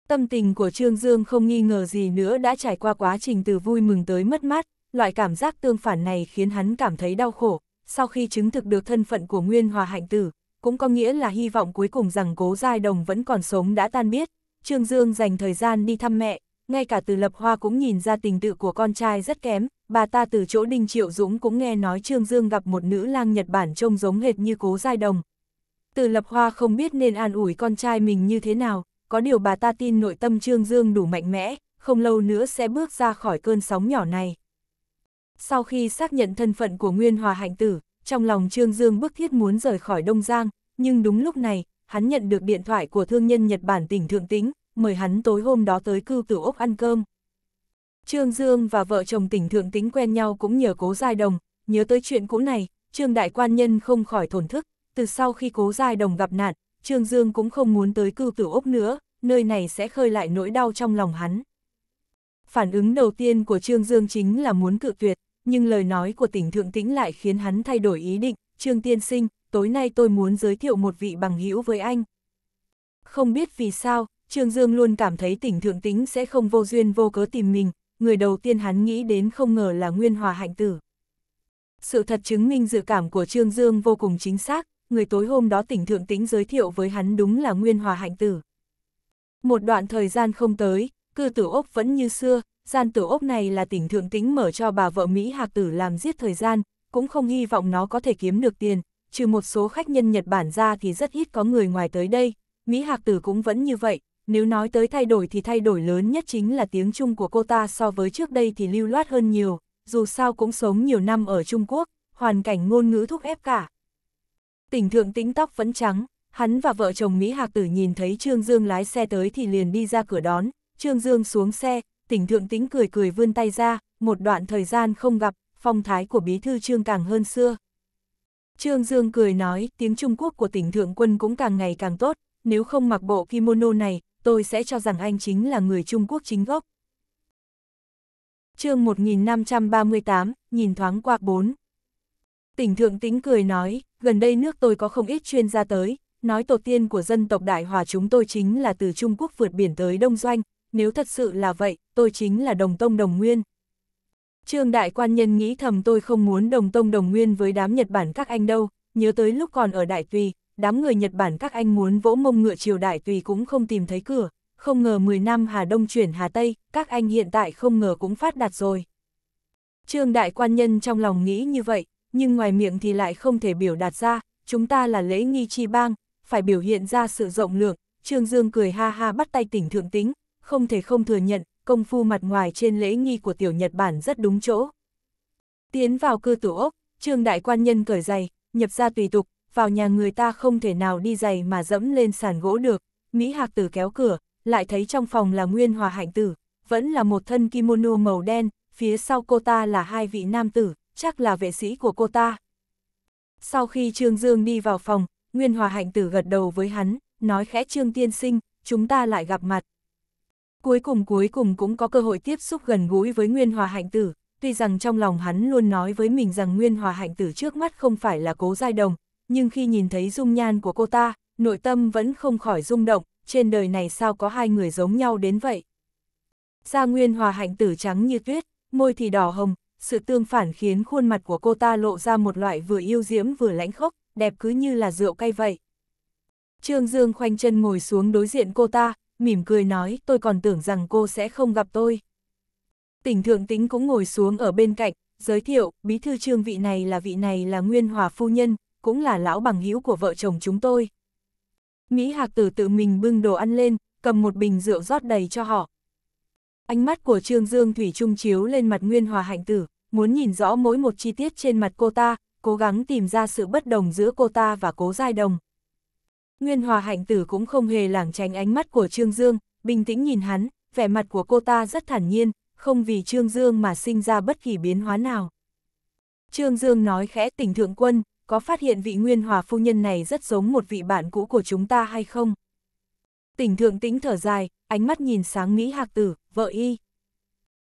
Tâm tình của Trương Dương không nghi ngờ gì nữa đã trải qua quá trình từ vui mừng tới mất mát, loại cảm giác tương phản này khiến hắn cảm thấy đau khổ, sau khi chứng thực được thân phận của Nguyên Hòa Hạnh Tử, cũng có nghĩa là hy vọng cuối cùng rằng Cố Giai Đồng vẫn còn sống đã tan biết. Trương Dương dành thời gian đi thăm mẹ, ngay cả từ lập hoa cũng nhìn ra tình tự của con trai rất kém, bà ta từ chỗ Đinh Triệu Dũng cũng nghe nói Trương Dương gặp một nữ lang Nhật Bản trông giống hệt như cố giai đồng. Từ lập hoa không biết nên an ủi con trai mình như thế nào, có điều bà ta tin nội tâm Trương Dương đủ mạnh mẽ, không lâu nữa sẽ bước ra khỏi cơn sóng nhỏ này. Sau khi xác nhận thân phận của Nguyên Hòa Hạnh Tử, trong lòng Trương Dương bức thiết muốn rời khỏi Đông Giang, nhưng đúng lúc này, hắn nhận được điện thoại của thương nhân Nhật Bản tỉnh Thượng Tĩnh, mời hắn tối hôm đó tới cư tử ốc ăn cơm. Trương Dương và vợ chồng tỉnh thượng tính quen nhau cũng nhờ cố giai đồng, nhớ tới chuyện cũ này, Trương Đại Quan Nhân không khỏi thổn thức, từ sau khi cố giai đồng gặp nạn, Trương Dương cũng không muốn tới cư tử ốc nữa, nơi này sẽ khơi lại nỗi đau trong lòng hắn. Phản ứng đầu tiên của Trương Dương chính là muốn cự tuyệt, nhưng lời nói của tỉnh thượng tĩnh lại khiến hắn thay đổi ý định, Trương Tiên Sinh, tối nay tôi muốn giới thiệu một vị bằng hữu với anh. Không biết vì sao, Trương Dương luôn cảm thấy tỉnh thượng tính sẽ không vô duyên vô cớ tìm mình, người đầu tiên hắn nghĩ đến không ngờ là Nguyên Hòa Hạnh Tử. Sự thật chứng minh dự cảm của Trương Dương vô cùng chính xác, người tối hôm đó tỉnh thượng tính giới thiệu với hắn đúng là Nguyên Hòa Hạnh Tử. Một đoạn thời gian không tới, cư tử ốc vẫn như xưa, gian tử ốc này là tỉnh thượng tính mở cho bà vợ Mỹ Hạc Tử làm giết thời gian, cũng không hy vọng nó có thể kiếm được tiền, trừ một số khách nhân Nhật Bản ra thì rất ít có người ngoài tới đây, Mỹ Hạc Tử cũng vẫn như vậy, nếu nói tới thay đổi thì thay đổi lớn nhất chính là tiếng Trung của cô ta so với trước đây thì lưu loát hơn nhiều, dù sao cũng sống nhiều năm ở Trung Quốc, hoàn cảnh ngôn ngữ thúc ép cả. Tỉnh thượng tính tóc vẫn trắng, hắn và vợ chồng Mỹ Hạc Tử nhìn thấy Trương Dương lái xe tới thì liền đi ra cửa đón, Trương Dương xuống xe, tỉnh thượng tính cười cười vươn tay ra, một đoạn thời gian không gặp, phong thái của bí thư Trương càng hơn xưa. Trương Dương cười nói, tiếng Trung Quốc của tỉnh Thượng Quân cũng càng ngày càng tốt, nếu không mặc bộ kimono này, tôi sẽ cho rằng anh chính là người Trung Quốc chính gốc. chương 1538, nhìn thoáng qua 4. Tỉnh Thượng Tĩnh cười nói, gần đây nước tôi có không ít chuyên gia tới, nói tổ tiên của dân tộc Đại Hòa chúng tôi chính là từ Trung Quốc vượt biển tới Đông Doanh, nếu thật sự là vậy, tôi chính là đồng tông đồng nguyên. Trương Đại Quan Nhân nghĩ thầm tôi không muốn đồng tông đồng nguyên với đám Nhật Bản các anh đâu, nhớ tới lúc còn ở Đại Tùy, đám người Nhật Bản các anh muốn vỗ mông ngựa triều đại tùy cũng không tìm thấy cửa, không ngờ 10 năm Hà Đông chuyển Hà Tây, các anh hiện tại không ngờ cũng phát đạt rồi. Trương đại quan nhân trong lòng nghĩ như vậy, nhưng ngoài miệng thì lại không thể biểu đạt ra, chúng ta là lễ nghi chi bang, phải biểu hiện ra sự rộng lượng, Trương Dương cười ha ha bắt tay tỉnh thượng tính, không thể không thừa nhận, công phu mặt ngoài trên lễ nghi của tiểu Nhật Bản rất đúng chỗ. Tiến vào cư tủ ốc, Trương đại quan nhân cởi giày, nhập ra tùy tục, vào nhà người ta không thể nào đi giày mà dẫm lên sàn gỗ được, Mỹ Hạc Tử kéo cửa, lại thấy trong phòng là Nguyên Hòa Hạnh Tử, vẫn là một thân kimono màu đen, phía sau cô ta là hai vị nam tử, chắc là vệ sĩ của cô ta. Sau khi Trương Dương đi vào phòng, Nguyên Hòa Hạnh Tử gật đầu với hắn, nói khẽ Trương Tiên Sinh, chúng ta lại gặp mặt. Cuối cùng cuối cùng cũng có cơ hội tiếp xúc gần gũi với Nguyên Hòa Hạnh Tử, tuy rằng trong lòng hắn luôn nói với mình rằng Nguyên Hòa Hạnh Tử trước mắt không phải là cố giai đồng, nhưng khi nhìn thấy dung nhan của cô ta, nội tâm vẫn không khỏi rung động, trên đời này sao có hai người giống nhau đến vậy. Gia Nguyên Hòa hạnh tử trắng như tuyết, môi thì đỏ hồng, sự tương phản khiến khuôn mặt của cô ta lộ ra một loại vừa yêu diễm vừa lãnh khốc, đẹp cứ như là rượu cay vậy. Trương Dương khoanh chân ngồi xuống đối diện cô ta, mỉm cười nói tôi còn tưởng rằng cô sẽ không gặp tôi. Tỉnh Thượng Tính cũng ngồi xuống ở bên cạnh, giới thiệu, bí thư trương vị này là vị này là Nguyên Hòa Phu Nhân, cũng là lão bằng hữu của vợ chồng chúng tôi. Mỹ Hạc Tử tự mình bưng đồ ăn lên, cầm một bình rượu rót đầy cho họ. Ánh mắt của Trương Dương Thủy Trung chiếu lên mặt Nguyên Hòa Hạnh Tử, muốn nhìn rõ mỗi một chi tiết trên mặt cô ta, cố gắng tìm ra sự bất đồng giữa cô ta và cố giai đồng. Nguyên Hòa Hạnh Tử cũng không hề lảng tránh ánh mắt của Trương Dương, bình tĩnh nhìn hắn, vẻ mặt của cô ta rất thản nhiên, không vì Trương Dương mà sinh ra bất kỳ biến hóa nào. Trương Dương nói khẽ tỉnh thượng quân, có phát hiện vị nguyên hòa phu nhân này rất giống một vị bạn cũ của chúng ta hay không? Tỉnh thượng tĩnh thở dài, ánh mắt nhìn sáng Mỹ Hạc Tử, vợ y.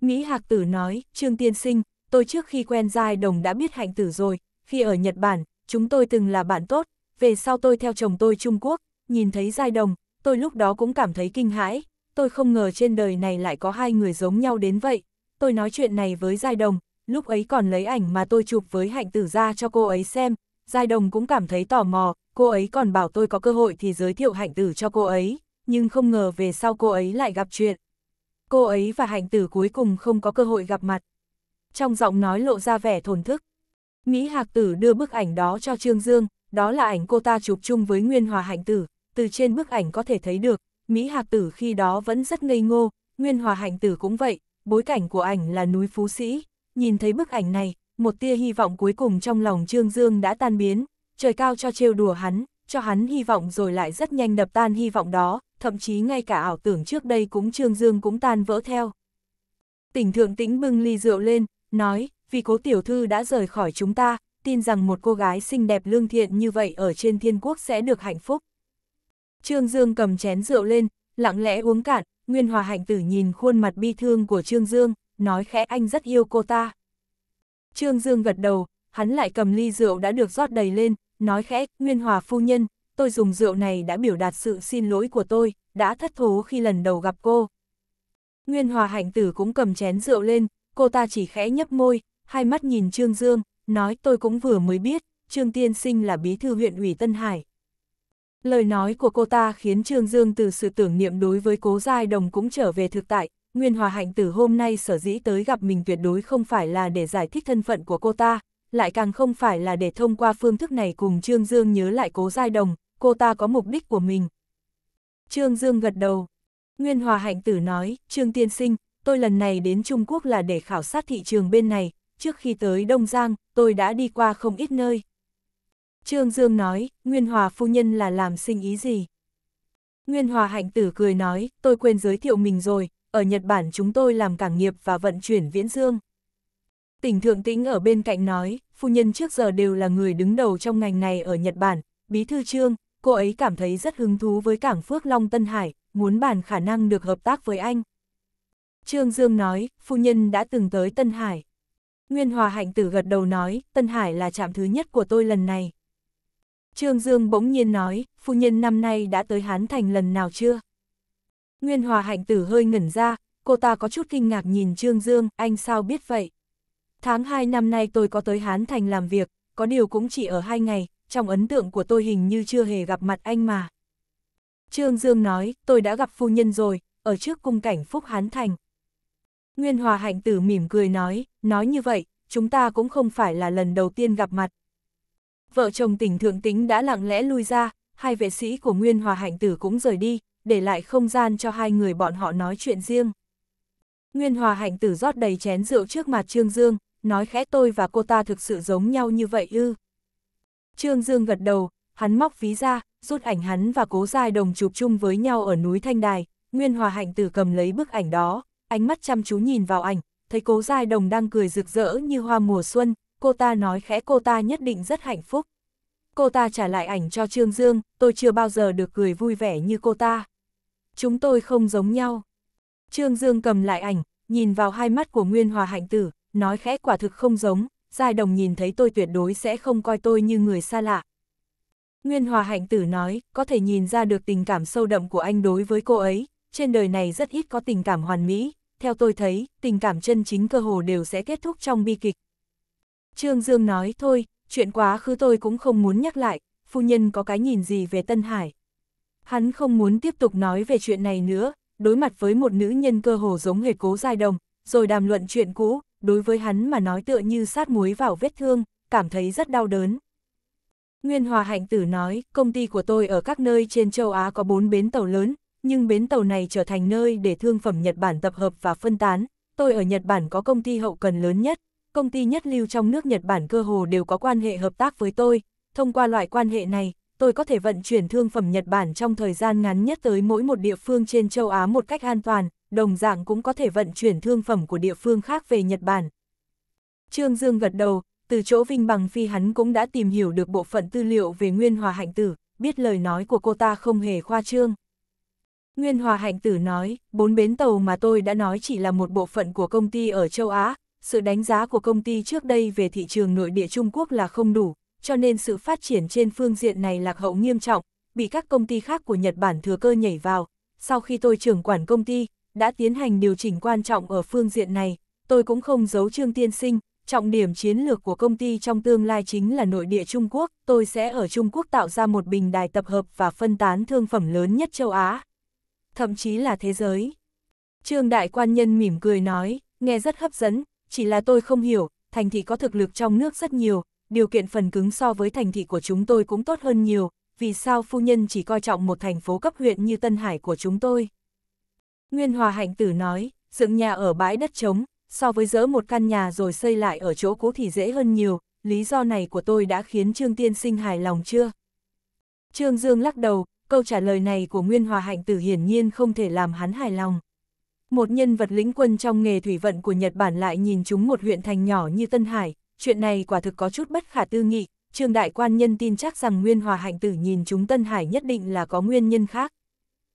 Mỹ Hạc Tử nói, Trương Tiên Sinh, tôi trước khi quen Giai Đồng đã biết hạnh tử rồi, khi ở Nhật Bản, chúng tôi từng là bạn tốt, về sau tôi theo chồng tôi Trung Quốc, nhìn thấy Giai Đồng, tôi lúc đó cũng cảm thấy kinh hãi, tôi không ngờ trên đời này lại có hai người giống nhau đến vậy. Tôi nói chuyện này với Giai Đồng, lúc ấy còn lấy ảnh mà tôi chụp với hạnh tử ra cho cô ấy xem, Giai Đồng cũng cảm thấy tò mò, cô ấy còn bảo tôi có cơ hội thì giới thiệu hạnh tử cho cô ấy, nhưng không ngờ về sau cô ấy lại gặp chuyện. Cô ấy và hạnh tử cuối cùng không có cơ hội gặp mặt. Trong giọng nói lộ ra vẻ thổn thức. Mỹ Hạc Tử đưa bức ảnh đó cho Trương Dương, đó là ảnh cô ta chụp chung với Nguyên Hòa Hạnh Tử, từ trên bức ảnh có thể thấy được, Mỹ Hạc Tử khi đó vẫn rất ngây ngô, Nguyên Hòa Hạnh Tử cũng vậy, bối cảnh của ảnh là núi Phú Sĩ, nhìn thấy bức ảnh này, một tia hy vọng cuối cùng trong lòng Trương Dương đã tan biến, trời cao cho trêu đùa hắn, cho hắn hy vọng rồi lại rất nhanh đập tan hy vọng đó, thậm chí ngay cả ảo tưởng trước đây cũng Trương Dương cũng tan vỡ theo. Tỉnh thượng tĩnh bưng ly rượu lên, nói, vì cố tiểu thư đã rời khỏi chúng ta, tin rằng một cô gái xinh đẹp lương thiện như vậy ở trên thiên quốc sẽ được hạnh phúc. Trương Dương cầm chén rượu lên, lặng lẽ uống cạn, Nguyên Hòa Hạnh Tử nhìn khuôn mặt bi thương của Trương Dương, nói khẽ anh rất yêu cô ta. Trương Dương gật đầu, hắn lại cầm ly rượu đã được rót đầy lên, nói khẽ, Nguyên Hòa phu nhân, tôi dùng rượu này đã biểu đạt sự xin lỗi của tôi, đã thất thố khi lần đầu gặp cô. Nguyên Hòa hạnh tử cũng cầm chén rượu lên, cô ta chỉ khẽ nhấp môi, hai mắt nhìn Trương Dương, nói tôi cũng vừa mới biết, Trương Tiên Sinh là bí thư huyện ủy Tân Hải. Lời nói của cô ta khiến Trương Dương từ sự tưởng niệm đối với cố giai đồng cũng trở về thực tại, Nguyên Hòa Hạnh Tử hôm nay sở dĩ tới gặp mình tuyệt đối không phải là để giải thích thân phận của cô ta, lại càng không phải là để thông qua phương thức này cùng Trương Dương nhớ lại cố giai đồng, cô ta có mục đích của mình. Trương Dương gật đầu. Nguyên Hòa Hạnh Tử nói, Trương Tiên Sinh, tôi lần này đến Trung Quốc là để khảo sát thị trường bên này, trước khi tới Đông Giang, tôi đã đi qua không ít nơi. Trương Dương nói, Nguyên Hòa phu nhân là làm sinh ý gì? Nguyên Hòa Hạnh Tử cười nói, tôi quên giới thiệu mình rồi, ở Nhật Bản chúng tôi làm cảng nghiệp và vận chuyển viễn dương. Tỉnh Thượng Tĩnh ở bên cạnh nói, phu nhân trước giờ đều là người đứng đầu trong ngành này ở Nhật Bản, bí thư trương, cô ấy cảm thấy rất hứng thú với cảng Phước Long Tân Hải, muốn bàn khả năng được hợp tác với anh. Trương Dương nói, phu nhân đã từng tới Tân Hải. Nguyên Hòa Hạnh Tử gật đầu nói, Tân Hải là trạm thứ nhất của tôi lần này. Trương Dương bỗng nhiên nói, phu nhân năm nay đã tới Hán Thành lần nào chưa? Nguyên Hòa Hạnh Tử hơi ngẩn ra, cô ta có chút kinh ngạc nhìn Trương Dương, anh sao biết vậy? Tháng 2 năm nay tôi có tới Hán Thành làm việc, có điều cũng chỉ ở hai ngày, trong ấn tượng của tôi hình như chưa hề gặp mặt anh mà. Trương Dương nói, tôi đã gặp phu nhân rồi, ở trước cung cảnh Phúc Hán Thành. Nguyên Hòa Hạnh Tử mỉm cười nói, nói như vậy, chúng ta cũng không phải là lần đầu tiên gặp mặt. Vợ chồng tỉnh Thượng Tính đã lặng lẽ lui ra, hai vệ sĩ của Nguyên Hòa Hạnh Tử cũng rời đi, để lại không gian cho hai người bọn họ nói chuyện riêng. Nguyên Hòa Hạnh tử rót đầy chén rượu trước mặt Trương Dương, nói khẽ tôi và cô ta thực sự giống nhau như vậy ư. Trương Dương gật đầu, hắn móc ví ra, rút ảnh hắn và cố giai đồng chụp chung với nhau ở núi Thanh Đài, Nguyên Hòa Hạnh tử cầm lấy bức ảnh đó, ánh mắt chăm chú nhìn vào ảnh, thấy cố giai đồng đang cười rực rỡ như hoa mùa xuân, cô ta nói khẽ cô ta nhất định rất hạnh phúc. Cô ta trả lại ảnh cho Trương Dương, tôi chưa bao giờ được cười vui vẻ như cô ta chúng tôi không giống nhau. Trương Dương cầm lại ảnh, nhìn vào hai mắt của Nguyên Hòa Hạnh Tử, nói khẽ quả thực không giống, Giai Đồng nhìn thấy tôi tuyệt đối sẽ không coi tôi như người xa lạ. Nguyên Hòa Hạnh Tử nói, có thể nhìn ra được tình cảm sâu đậm của anh đối với cô ấy, trên đời này rất ít có tình cảm hoàn mỹ, theo tôi thấy, tình cảm chân chính cơ hồ đều sẽ kết thúc trong bi kịch. Trương Dương nói, thôi, chuyện quá khứ tôi cũng không muốn nhắc lại, phu nhân có cái nhìn gì về Tân Hải. Hắn không muốn tiếp tục nói về chuyện này nữa, đối mặt với một nữ nhân cơ hồ giống hệt cố giai đồng, rồi đàm luận chuyện cũ, đối với hắn mà nói tựa như sát muối vào vết thương, cảm thấy rất đau đớn. Nguyên Hòa Hạnh Tử nói, công ty của tôi ở các nơi trên châu Á có bốn bến tàu lớn, nhưng bến tàu này trở thành nơi để thương phẩm Nhật Bản tập hợp và phân tán. Tôi ở Nhật Bản có công ty hậu cần lớn nhất, công ty nhất lưu trong nước Nhật Bản cơ hồ đều có quan hệ hợp tác với tôi. Thông qua loại quan hệ này, tôi có thể vận chuyển thương phẩm Nhật Bản trong thời gian ngắn nhất tới mỗi một địa phương trên châu Á một cách an toàn, đồng dạng cũng có thể vận chuyển thương phẩm của địa phương khác về Nhật Bản. Trương Dương gật đầu, từ chỗ Vinh Bằng Phi hắn cũng đã tìm hiểu được bộ phận tư liệu về Nguyên Hòa Hạnh Tử, biết lời nói của cô ta không hề khoa trương. Nguyên Hòa Hạnh Tử nói, bốn bến tàu mà tôi đã nói chỉ là một bộ phận của công ty ở châu Á, sự đánh giá của công ty trước đây về thị trường nội địa Trung Quốc là không đủ, cho nên sự phát triển trên phương diện này lạc hậu nghiêm trọng, bị các công ty khác của Nhật Bản thừa cơ nhảy vào. Sau khi tôi trưởng quản công ty, đã tiến hành điều chỉnh quan trọng ở phương diện này, tôi cũng không giấu Trương Tiên Sinh, trọng điểm chiến lược của công ty trong tương lai chính là nội địa Trung Quốc, tôi sẽ ở Trung Quốc tạo ra một bình đài tập hợp và phân tán thương phẩm lớn nhất châu Á, thậm chí là thế giới. Trương Đại Quan Nhân mỉm cười nói, nghe rất hấp dẫn, chỉ là tôi không hiểu, thành thị có thực lực trong nước rất nhiều, điều kiện phần cứng so với thành thị của chúng tôi cũng tốt hơn nhiều, vì sao phu nhân chỉ coi trọng một thành phố cấp huyện như Tân Hải của chúng tôi. Nguyên Hòa Hạnh Tử nói, dựng nhà ở bãi đất trống, so với dỡ một căn nhà rồi xây lại ở chỗ cũ thì dễ hơn nhiều, lý do này của tôi đã khiến Trương Tiên Sinh hài lòng chưa? Trương Dương lắc đầu, câu trả lời này của Nguyên Hòa Hạnh Tử hiển nhiên không thể làm hắn hài lòng. Một nhân vật lĩnh quân trong nghề thủy vận của Nhật Bản lại nhìn chúng một huyện thành nhỏ như Tân Hải, chuyện này quả thực có chút bất khả tư nghị, Trương Đại Quan Nhân tin chắc rằng Nguyên Hòa Hạnh Tử nhìn chúng Tân Hải nhất định là có nguyên nhân khác.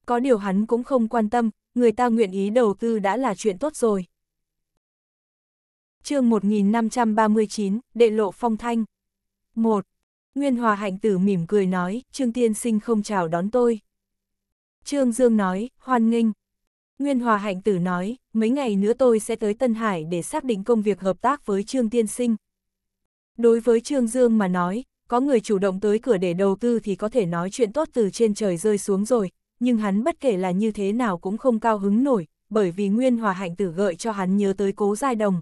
Có điều hắn cũng không quan tâm, người ta nguyện ý đầu tư đã là chuyện tốt rồi. chương 1539, Đệ Lộ Phong Thanh 1. Nguyên Hòa Hạnh Tử mỉm cười nói, Trương Tiên Sinh không chào đón tôi. Trương Dương nói, hoan nghênh. Nguyên Hòa Hạnh Tử nói, mấy ngày nữa tôi sẽ tới Tân Hải để xác định công việc hợp tác với Trương Tiên Sinh. Đối với Trương Dương mà nói, có người chủ động tới cửa để đầu tư thì có thể nói chuyện tốt từ trên trời rơi xuống rồi, nhưng hắn bất kể là như thế nào cũng không cao hứng nổi, bởi vì Nguyên Hòa Hạnh Tử gợi cho hắn nhớ tới cố giai đồng.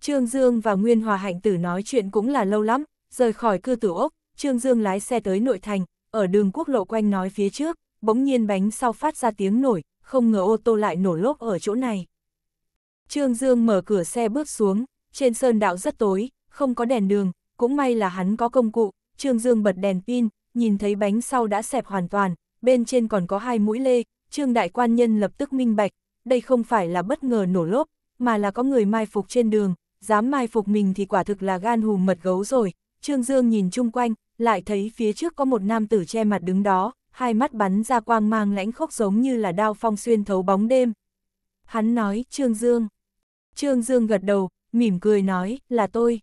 Trương Dương và Nguyên Hòa Hạnh Tử nói chuyện cũng là lâu lắm, rời khỏi cư tử ốc, Trương Dương lái xe tới nội thành, ở đường quốc lộ quanh nói phía trước, bỗng nhiên bánh sau phát ra tiếng nổi, không ngờ ô tô lại nổ lốp ở chỗ này. Trương Dương mở cửa xe bước xuống, trên sơn đạo rất tối, không có đèn đường, cũng may là hắn có công cụ, Trương Dương bật đèn pin, nhìn thấy bánh sau đã xẹp hoàn toàn, bên trên còn có hai mũi lê, Trương Đại Quan Nhân lập tức minh bạch, đây không phải là bất ngờ nổ lốp, mà là có người mai phục trên đường, dám mai phục mình thì quả thực là gan hùm mật gấu rồi. Trương Dương nhìn chung quanh, lại thấy phía trước có một nam tử che mặt đứng đó, hai mắt bắn ra quang mang lãnh khốc giống như là đao phong xuyên thấu bóng đêm. Hắn nói, Trương Dương. Trương Dương gật đầu, mỉm cười nói, là tôi.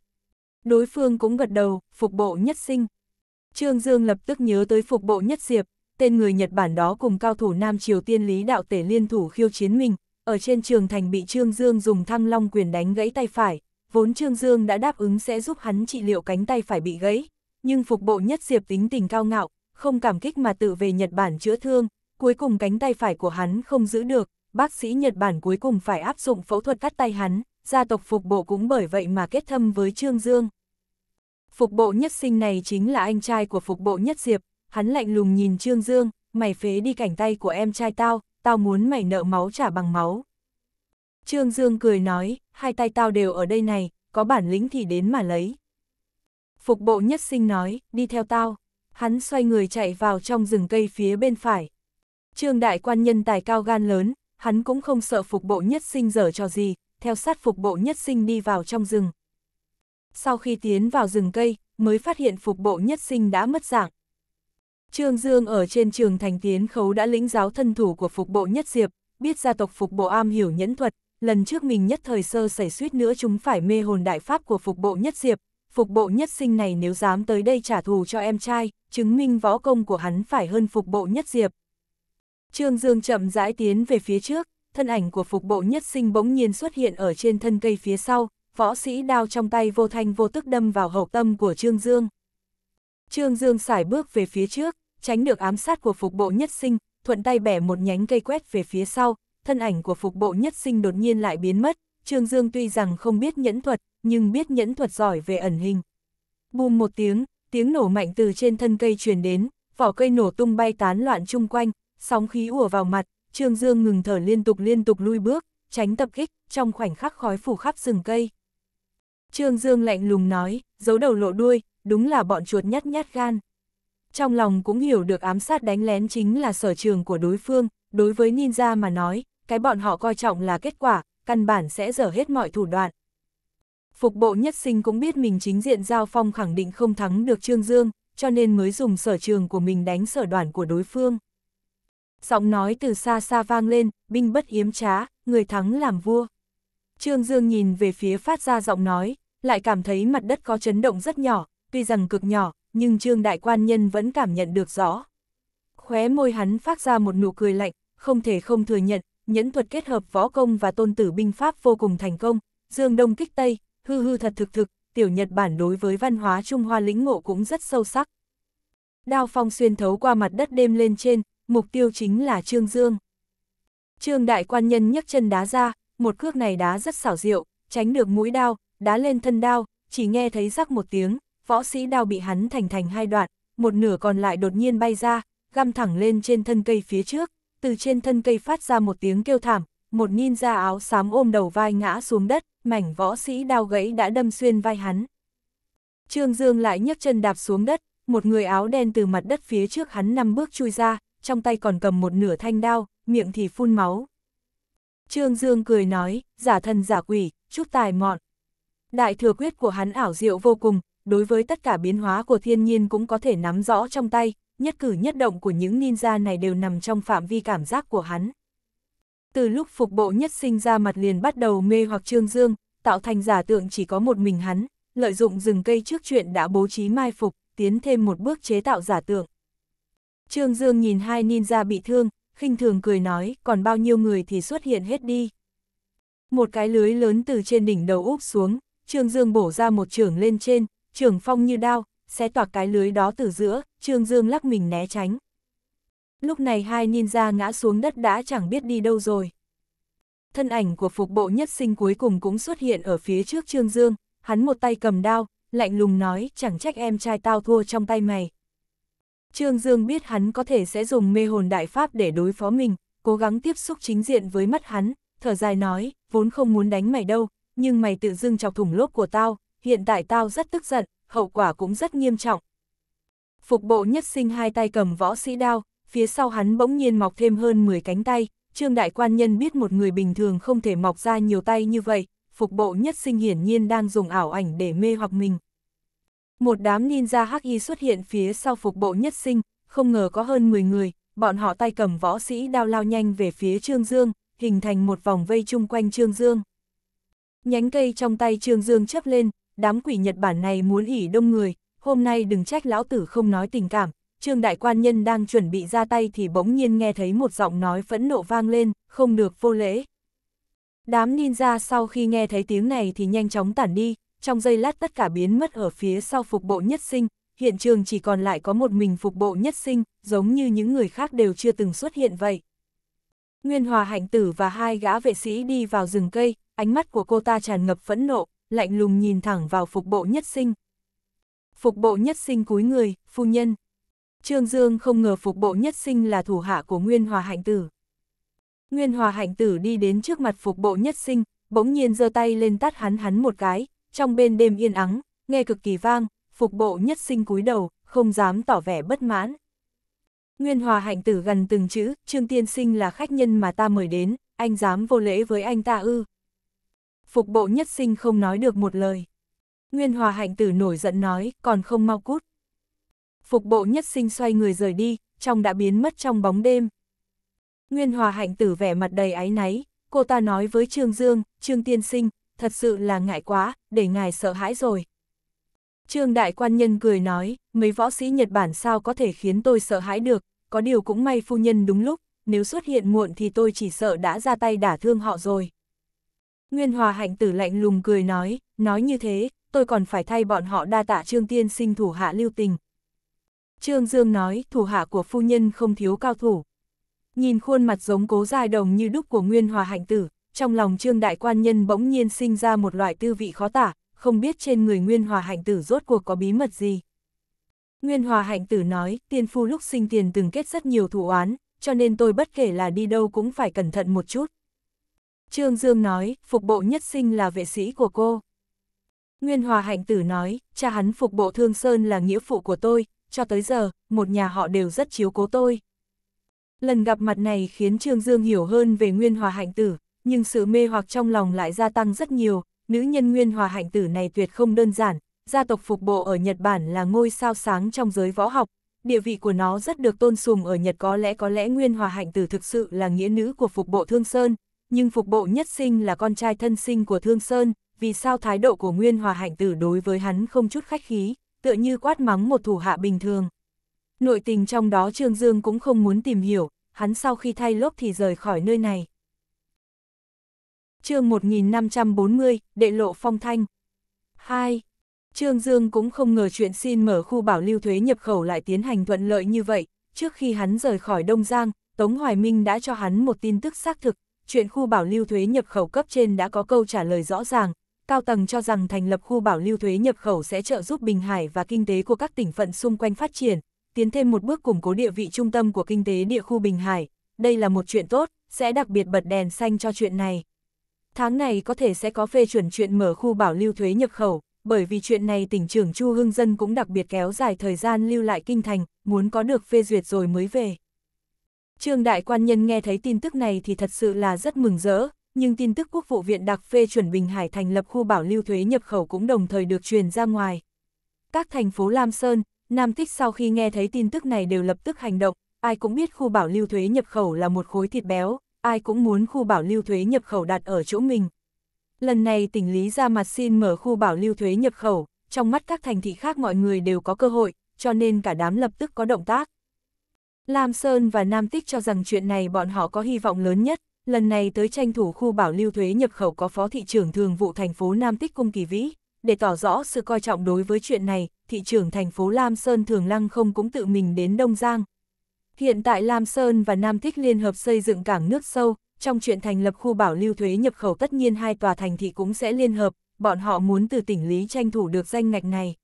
Đối phương cũng gật đầu, phục bộ nhất sinh. Trương Dương lập tức nhớ tới phục bộ nhất diệp, tên người Nhật Bản đó cùng cao thủ Nam Triều Tiên Lý Đạo Tể liên thủ khiêu chiến mình, ở trên trường thành bị Trương Dương dùng thăng long quyền đánh gãy tay phải, vốn Trương Dương đã đáp ứng sẽ giúp hắn trị liệu cánh tay phải bị gãy, nhưng phục bộ nhất diệp tính tình cao ngạo, không cảm kích mà tự về Nhật Bản chữa thương, cuối cùng cánh tay phải của hắn không giữ được, bác sĩ Nhật Bản cuối cùng phải áp dụng phẫu thuật cắt tay hắn, gia tộc phục bộ cũng bởi vậy mà kết thâm với Trương Dương. Phục bộ nhất sinh này chính là anh trai của phục bộ nhất diệp, hắn lạnh lùng nhìn Trương Dương, mày phế đi cảnh tay của em trai tao, tao muốn mày nợ máu trả bằng máu. Trương Dương cười nói, hai tay tao đều ở đây này, có bản lĩnh thì đến mà lấy. Phục bộ nhất sinh nói, đi theo tao. Hắn xoay người chạy vào trong rừng cây phía bên phải. Trương đại quan nhân tài cao gan lớn, hắn cũng không sợ phục bộ nhất sinh dở cho gì, theo sát phục bộ nhất sinh đi vào trong rừng, sau khi tiến vào rừng cây, mới phát hiện phục bộ nhất sinh đã mất dạng. Trương Dương ở trên trường thành tiến khấu đã lĩnh giáo thân thủ của phục bộ nhất diệp, biết gia tộc phục bộ am hiểu nhẫn thuật, lần trước mình nhất thời sơ xảy suýt nữa chúng phải mê hồn đại pháp của phục bộ nhất diệp, phục bộ nhất sinh này nếu dám tới đây trả thù cho em trai, chứng minh võ công của hắn phải hơn phục bộ nhất diệp. Trương Dương chậm rãi tiến về phía trước, thân ảnh của phục bộ nhất sinh bỗng nhiên xuất hiện ở trên thân cây phía sau, võ sĩ đao trong tay vô thanh vô tức đâm vào hậu tâm của Trương Dương. Trương Dương xài bước về phía trước, tránh được ám sát của phục bộ nhất sinh, thuận tay bẻ một nhánh cây quét về phía sau, thân ảnh của phục bộ nhất sinh đột nhiên lại biến mất, Trương Dương tuy rằng không biết nhẫn thuật, nhưng biết nhẫn thuật giỏi về ẩn hình. Bùm một tiếng, tiếng nổ mạnh từ trên thân cây truyền đến, vỏ cây nổ tung bay tán loạn chung quanh, sóng khí ùa vào mặt, Trương Dương ngừng thở liên tục liên tục lui bước, tránh tập kích, trong khoảnh khắc khói phủ khắp rừng cây. Trương Dương lạnh lùng nói, giấu đầu lộ đuôi, đúng là bọn chuột nhắt nhát gan. Trong lòng cũng hiểu được ám sát đánh lén chính là sở trường của đối phương, đối với ninja mà nói, cái bọn họ coi trọng là kết quả, căn bản sẽ dở hết mọi thủ đoạn. Phục bộ nhất sinh cũng biết mình chính diện giao phong khẳng định không thắng được Trương Dương, cho nên mới dùng sở trường của mình đánh sở đoàn của đối phương. Giọng nói từ xa xa vang lên, binh bất hiếm trá, người thắng làm vua. Trương Dương nhìn về phía phát ra giọng nói, lại cảm thấy mặt đất có chấn động rất nhỏ, tuy rằng cực nhỏ, nhưng Trương Đại Quan Nhân vẫn cảm nhận được rõ. Khóe môi hắn phát ra một nụ cười lạnh, không thể không thừa nhận, nhẫn thuật kết hợp võ công và tôn tử binh pháp vô cùng thành công, Dương Đông kích Tây, hư hư thật thực thực, tiểu Nhật Bản đối với văn hóa Trung Hoa lĩnh ngộ cũng rất sâu sắc. Đao phong xuyên thấu qua mặt đất đêm lên trên, mục tiêu chính là Trương Dương. Trương Đại Quan Nhân nhấc chân đá ra, một cước này đá rất xảo diệu, tránh được mũi đao, đá lên thân đao, chỉ nghe thấy rắc một tiếng, võ sĩ đao bị hắn thành thành hai đoạn, một nửa còn lại đột nhiên bay ra, găm thẳng lên trên thân cây phía trước, từ trên thân cây phát ra một tiếng kêu thảm, một ninja áo xám ôm đầu vai ngã xuống đất, mảnh võ sĩ đao gãy đã đâm xuyên vai hắn. Trương Dương lại nhấc chân đạp xuống đất, một người áo đen từ mặt đất phía trước hắn năm bước chui ra, trong tay còn cầm một nửa thanh đao, miệng thì phun máu. Trương Dương cười nói, giả thần giả quỷ, chút tài mọn. Đại thừa quyết của hắn ảo diệu vô cùng, đối với tất cả biến hóa của thiên nhiên cũng có thể nắm rõ trong tay, nhất cử nhất động của những ninja này đều nằm trong phạm vi cảm giác của hắn. Từ lúc phục bộ nhất sinh ra mặt liền bắt đầu mê hoặc Trương Dương, tạo thành giả tượng chỉ có một mình hắn, lợi dụng rừng cây trước chuyện đã bố trí mai phục, tiến thêm một bước chế tạo giả tượng. Trương Dương nhìn hai ninja bị thương, khinh thường cười nói, còn bao nhiêu người thì xuất hiện hết đi. Một cái lưới lớn từ trên đỉnh đầu úp xuống, Trương Dương bổ ra một trường lên trên, trường phong như đao, xé toạc cái lưới đó từ giữa, Trương Dương lắc mình né tránh. Lúc này hai ninja ngã xuống đất đã chẳng biết đi đâu rồi. Thân ảnh của phục bộ nhất sinh cuối cùng cũng xuất hiện ở phía trước Trương Dương, hắn một tay cầm đao, lạnh lùng nói chẳng trách em trai tao thua trong tay mày, Trương Dương biết hắn có thể sẽ dùng mê hồn đại pháp để đối phó mình, cố gắng tiếp xúc chính diện với mắt hắn, thở dài nói, vốn không muốn đánh mày đâu, nhưng mày tự dưng chọc thủng lốp của tao, hiện tại tao rất tức giận, hậu quả cũng rất nghiêm trọng. Phục bộ nhất sinh hai tay cầm võ sĩ đao, phía sau hắn bỗng nhiên mọc thêm hơn 10 cánh tay, Trương Đại Quan Nhân biết một người bình thường không thể mọc ra nhiều tay như vậy, phục bộ nhất sinh hiển nhiên đang dùng ảo ảnh để mê hoặc mình. Một đám ninja hắc y xuất hiện phía sau phục bộ nhất sinh, không ngờ có hơn 10 người, bọn họ tay cầm võ sĩ đao lao nhanh về phía Trương Dương, hình thành một vòng vây chung quanh Trương Dương. Nhánh cây trong tay Trương Dương chấp lên, đám quỷ Nhật Bản này muốn ỉ đông người, hôm nay đừng trách lão tử không nói tình cảm. Trương đại quan nhân đang chuẩn bị ra tay thì bỗng nhiên nghe thấy một giọng nói phẫn nộ vang lên, không được vô lễ. Đám ninja sau khi nghe thấy tiếng này thì nhanh chóng tản đi, trong giây lát tất cả biến mất ở phía sau phục bộ nhất sinh, hiện trường chỉ còn lại có một mình phục bộ nhất sinh, giống như những người khác đều chưa từng xuất hiện vậy. Nguyên Hòa Hạnh Tử và hai gã vệ sĩ đi vào rừng cây, ánh mắt của cô ta tràn ngập phẫn nộ, lạnh lùng nhìn thẳng vào phục bộ nhất sinh. Phục bộ nhất sinh cúi người, phu nhân. Trương Dương không ngờ phục bộ nhất sinh là thủ hạ của Nguyên Hòa Hạnh Tử. Nguyên Hòa Hạnh Tử đi đến trước mặt phục bộ nhất sinh, bỗng nhiên giơ tay lên tát hắn hắn một cái, trong bên đêm yên ắng, nghe cực kỳ vang, phục bộ nhất sinh cúi đầu, không dám tỏ vẻ bất mãn. Nguyên hòa hạnh tử gần từng chữ, Trương Tiên Sinh là khách nhân mà ta mời đến, anh dám vô lễ với anh ta ư. Phục bộ nhất sinh không nói được một lời. Nguyên hòa hạnh tử nổi giận nói, còn không mau cút. Phục bộ nhất sinh xoay người rời đi, trong đã biến mất trong bóng đêm. Nguyên hòa hạnh tử vẻ mặt đầy áy náy, cô ta nói với Trương Dương, Trương Tiên Sinh, thật sự là ngại quá, để ngài sợ hãi rồi. Trương Đại Quan Nhân cười nói, mấy võ sĩ Nhật Bản sao có thể khiến tôi sợ hãi được, có điều cũng may phu nhân đúng lúc, nếu xuất hiện muộn thì tôi chỉ sợ đã ra tay đả thương họ rồi. Nguyên Hòa Hạnh tử lạnh lùng cười nói, nói như thế, tôi còn phải thay bọn họ đa tạ Trương Tiên sinh thủ hạ lưu tình. Trương Dương nói, thủ hạ của phu nhân không thiếu cao thủ. Nhìn khuôn mặt giống cố dài đồng như đúc của Nguyên Hòa Hạnh tử, trong lòng trương đại quan nhân bỗng nhiên sinh ra một loại tư vị khó tả, không biết trên người Nguyên Hòa Hạnh Tử rốt cuộc có bí mật gì. Nguyên Hòa Hạnh Tử nói, tiên phu lúc sinh tiền từng kết rất nhiều thủ án cho nên tôi bất kể là đi đâu cũng phải cẩn thận một chút. Trương Dương nói, phục bộ nhất sinh là vệ sĩ của cô. Nguyên Hòa Hạnh Tử nói, cha hắn phục bộ Thương Sơn là nghĩa phụ của tôi, cho tới giờ, một nhà họ đều rất chiếu cố tôi. Lần gặp mặt này khiến Trương Dương hiểu hơn về Nguyên Hòa Hạnh Tử, nhưng sự mê hoặc trong lòng lại gia tăng rất nhiều, nữ nhân nguyên hòa hạnh tử này tuyệt không đơn giản, gia tộc phục bộ ở Nhật Bản là ngôi sao sáng trong giới võ học, địa vị của nó rất được tôn sùng ở Nhật có lẽ có lẽ nguyên hòa hạnh tử thực sự là nghĩa nữ của phục bộ Thương Sơn, nhưng phục bộ nhất sinh là con trai thân sinh của Thương Sơn, vì sao thái độ của nguyên hòa hạnh tử đối với hắn không chút khách khí, tựa như quát mắng một thủ hạ bình thường. Nội tình trong đó Trương Dương cũng không muốn tìm hiểu, hắn sau khi thay lốp thì rời khỏi nơi này chương 1540, đệ lộ phong thanh. 2. Trương Dương cũng không ngờ chuyện xin mở khu bảo lưu thuế nhập khẩu lại tiến hành thuận lợi như vậy. Trước khi hắn rời khỏi Đông Giang, Tống Hoài Minh đã cho hắn một tin tức xác thực, chuyện khu bảo lưu thuế nhập khẩu cấp trên đã có câu trả lời rõ ràng. Cao tầng cho rằng thành lập khu bảo lưu thuế nhập khẩu sẽ trợ giúp Bình Hải và kinh tế của các tỉnh phận xung quanh phát triển, tiến thêm một bước củng cố địa vị trung tâm của kinh tế địa khu Bình Hải. Đây là một chuyện tốt, sẽ đặc biệt bật đèn xanh cho chuyện này. Tháng này có thể sẽ có phê chuẩn chuyện mở khu bảo lưu thuế nhập khẩu, bởi vì chuyện này tỉnh trưởng Chu Hưng Dân cũng đặc biệt kéo dài thời gian lưu lại kinh thành, muốn có được phê duyệt rồi mới về. Trương Đại Quan Nhân nghe thấy tin tức này thì thật sự là rất mừng rỡ, nhưng tin tức Quốc vụ viện đặc phê chuẩn Bình Hải thành lập khu bảo lưu thuế nhập khẩu cũng đồng thời được truyền ra ngoài. Các thành phố Lam Sơn, Nam thích sau khi nghe thấy tin tức này đều lập tức hành động, ai cũng biết khu bảo lưu thuế nhập khẩu là một khối thịt béo, ai cũng muốn khu bảo lưu thuế nhập khẩu đặt ở chỗ mình. Lần này tỉnh Lý ra mặt xin mở khu bảo lưu thuế nhập khẩu, trong mắt các thành thị khác mọi người đều có cơ hội, cho nên cả đám lập tức có động tác. Lam Sơn và Nam Tích cho rằng chuyện này bọn họ có hy vọng lớn nhất, lần này tới tranh thủ khu bảo lưu thuế nhập khẩu có Phó Thị trưởng Thường vụ thành phố Nam Tích Cung Kỳ Vĩ, để tỏ rõ sự coi trọng đối với chuyện này, Thị trưởng thành phố Lam Sơn Thường Lăng không cũng tự mình đến Đông Giang, Hiện tại Lam Sơn và Nam Thích liên hợp xây dựng cảng nước sâu, trong chuyện thành lập khu bảo lưu thuế nhập khẩu tất nhiên hai tòa thành thị cũng sẽ liên hợp, bọn họ muốn từ tỉnh Lý tranh thủ được danh ngạch này.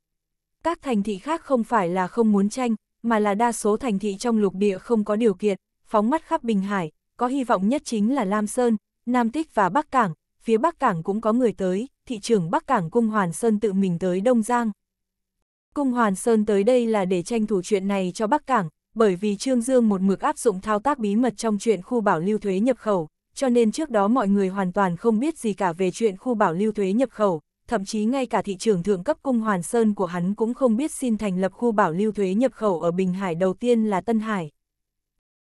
Các thành thị khác không phải là không muốn tranh, mà là đa số thành thị trong lục địa không có điều kiện, phóng mắt khắp Bình Hải, có hy vọng nhất chính là Lam Sơn, Nam Tích và Bắc Cảng, phía Bắc Cảng cũng có người tới, thị trưởng Bắc Cảng Cung Hoàn Sơn tự mình tới Đông Giang. Cung Hoàn Sơn tới đây là để tranh thủ chuyện này cho Bắc Cảng, bởi vì Trương Dương một mực áp dụng thao tác bí mật trong chuyện khu bảo lưu thuế nhập khẩu, cho nên trước đó mọi người hoàn toàn không biết gì cả về chuyện khu bảo lưu thuế nhập khẩu, thậm chí ngay cả thị trường thượng cấp cung Hoàn Sơn của hắn cũng không biết xin thành lập khu bảo lưu thuế nhập khẩu ở Bình Hải đầu tiên là Tân Hải.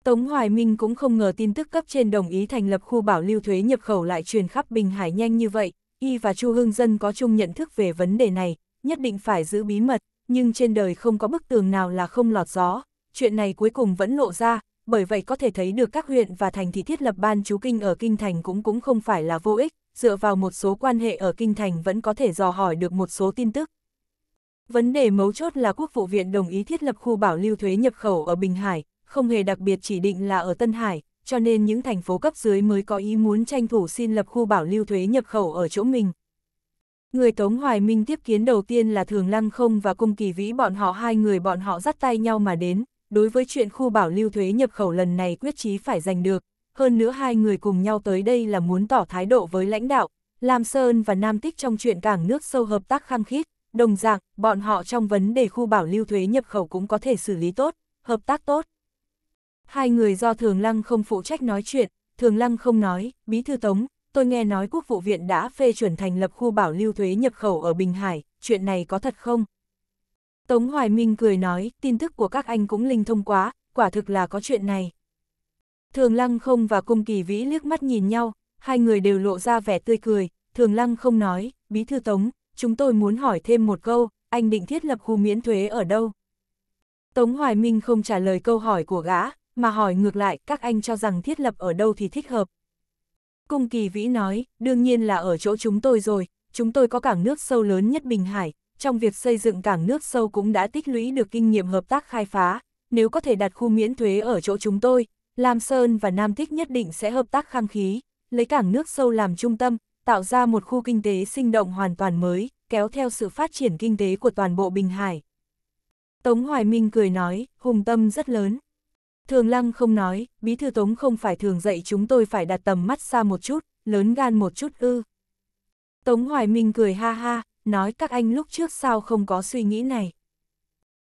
Tống Hoài Minh cũng không ngờ tin tức cấp trên đồng ý thành lập khu bảo lưu thuế nhập khẩu lại truyền khắp Bình Hải nhanh như vậy, y và Chu Hưng Dân có chung nhận thức về vấn đề này, nhất định phải giữ bí mật, nhưng trên đời không có bức tường nào là không lọt gió, chuyện này cuối cùng vẫn lộ ra, bởi vậy có thể thấy được các huyện và thành thị thiết lập ban chú kinh ở kinh thành cũng cũng không phải là vô ích, dựa vào một số quan hệ ở kinh thành vẫn có thể dò hỏi được một số tin tức. Vấn đề mấu chốt là Quốc vụ viện đồng ý thiết lập khu bảo lưu thuế nhập khẩu ở Bình Hải, không hề đặc biệt chỉ định là ở Tân Hải, cho nên những thành phố cấp dưới mới có ý muốn tranh thủ xin lập khu bảo lưu thuế nhập khẩu ở chỗ mình. Người Tống Hoài Minh tiếp kiến đầu tiên là Thường Lăng Không và Cung Kỳ Vĩ bọn họ hai người bọn họ dắt tay nhau mà đến, đối với chuyện khu bảo lưu thuế nhập khẩu lần này quyết chí phải giành được, hơn nữa hai người cùng nhau tới đây là muốn tỏ thái độ với lãnh đạo, Lam Sơn và Nam Tích trong chuyện cảng nước sâu hợp tác khăng khít, đồng dạng, bọn họ trong vấn đề khu bảo lưu thuế nhập khẩu cũng có thể xử lý tốt, hợp tác tốt. Hai người do Thường Lăng không phụ trách nói chuyện, Thường Lăng không nói, Bí Thư Tống, tôi nghe nói Quốc vụ viện đã phê chuẩn thành lập khu bảo lưu thuế nhập khẩu ở Bình Hải, chuyện này có thật không? Tống Hoài Minh cười nói, tin tức của các anh cũng linh thông quá, quả thực là có chuyện này. Thường Lăng không và Cung Kỳ Vĩ liếc mắt nhìn nhau, hai người đều lộ ra vẻ tươi cười, Thường Lăng không nói, Bí Thư Tống, chúng tôi muốn hỏi thêm một câu, anh định thiết lập khu miễn thuế ở đâu? Tống Hoài Minh không trả lời câu hỏi của gã, mà hỏi ngược lại các anh cho rằng thiết lập ở đâu thì thích hợp. Cung Kỳ Vĩ nói, đương nhiên là ở chỗ chúng tôi rồi, chúng tôi có cảng nước sâu lớn nhất Bình Hải, trong việc xây dựng cảng nước sâu cũng đã tích lũy được kinh nghiệm hợp tác khai phá, nếu có thể đặt khu miễn thuế ở chỗ chúng tôi, Lam Sơn và Nam thích nhất định sẽ hợp tác khăng khí, lấy cảng nước sâu làm trung tâm, tạo ra một khu kinh tế sinh động hoàn toàn mới, kéo theo sự phát triển kinh tế của toàn bộ Bình Hải. Tống Hoài Minh cười nói, hùng tâm rất lớn. Thường Lăng không nói, Bí Thư Tống không phải thường dạy chúng tôi phải đặt tầm mắt xa một chút, lớn gan một chút ư. Tống Hoài Minh cười ha ha, nói các anh lúc trước sao không có suy nghĩ này.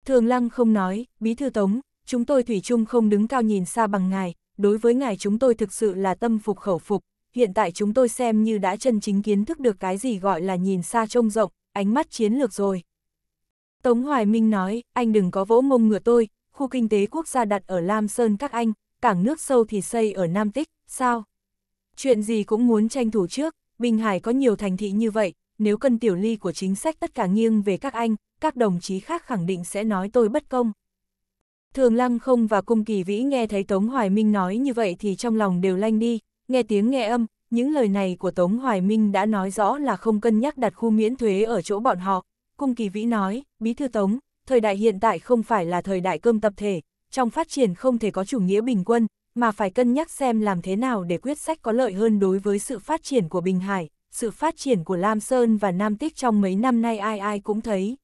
Thường Lăng không nói, Bí Thư Tống, chúng tôi Thủy chung không đứng cao nhìn xa bằng ngài, đối với ngài chúng tôi thực sự là tâm phục khẩu phục, hiện tại chúng tôi xem như đã chân chính kiến thức được cái gì gọi là nhìn xa trông rộng, ánh mắt chiến lược rồi. Tống Hoài Minh nói, anh đừng có vỗ mông ngựa tôi, khu kinh tế quốc gia đặt ở Lam Sơn các anh, cảng nước sâu thì xây ở Nam Tích, sao? Chuyện gì cũng muốn tranh thủ trước, Bình Hải có nhiều thành thị như vậy, nếu cân tiểu ly của chính sách tất cả nghiêng về các anh, các đồng chí khác khẳng định sẽ nói tôi bất công. Thường Lăng không và Cung Kỳ Vĩ nghe thấy Tống Hoài Minh nói như vậy thì trong lòng đều lanh đi, nghe tiếng nghe âm, những lời này của Tống Hoài Minh đã nói rõ là không cân nhắc đặt khu miễn thuế ở chỗ bọn họ. Cung Kỳ Vĩ nói, Bí Thư Tống, thời đại hiện tại không phải là thời đại cơm tập thể, trong phát triển không thể có chủ nghĩa bình quân, mà phải cân nhắc xem làm thế nào để quyết sách có lợi hơn đối với sự phát triển của Bình Hải sự phát triển của Lam Sơn và Nam Tích trong mấy năm nay ai ai cũng thấy.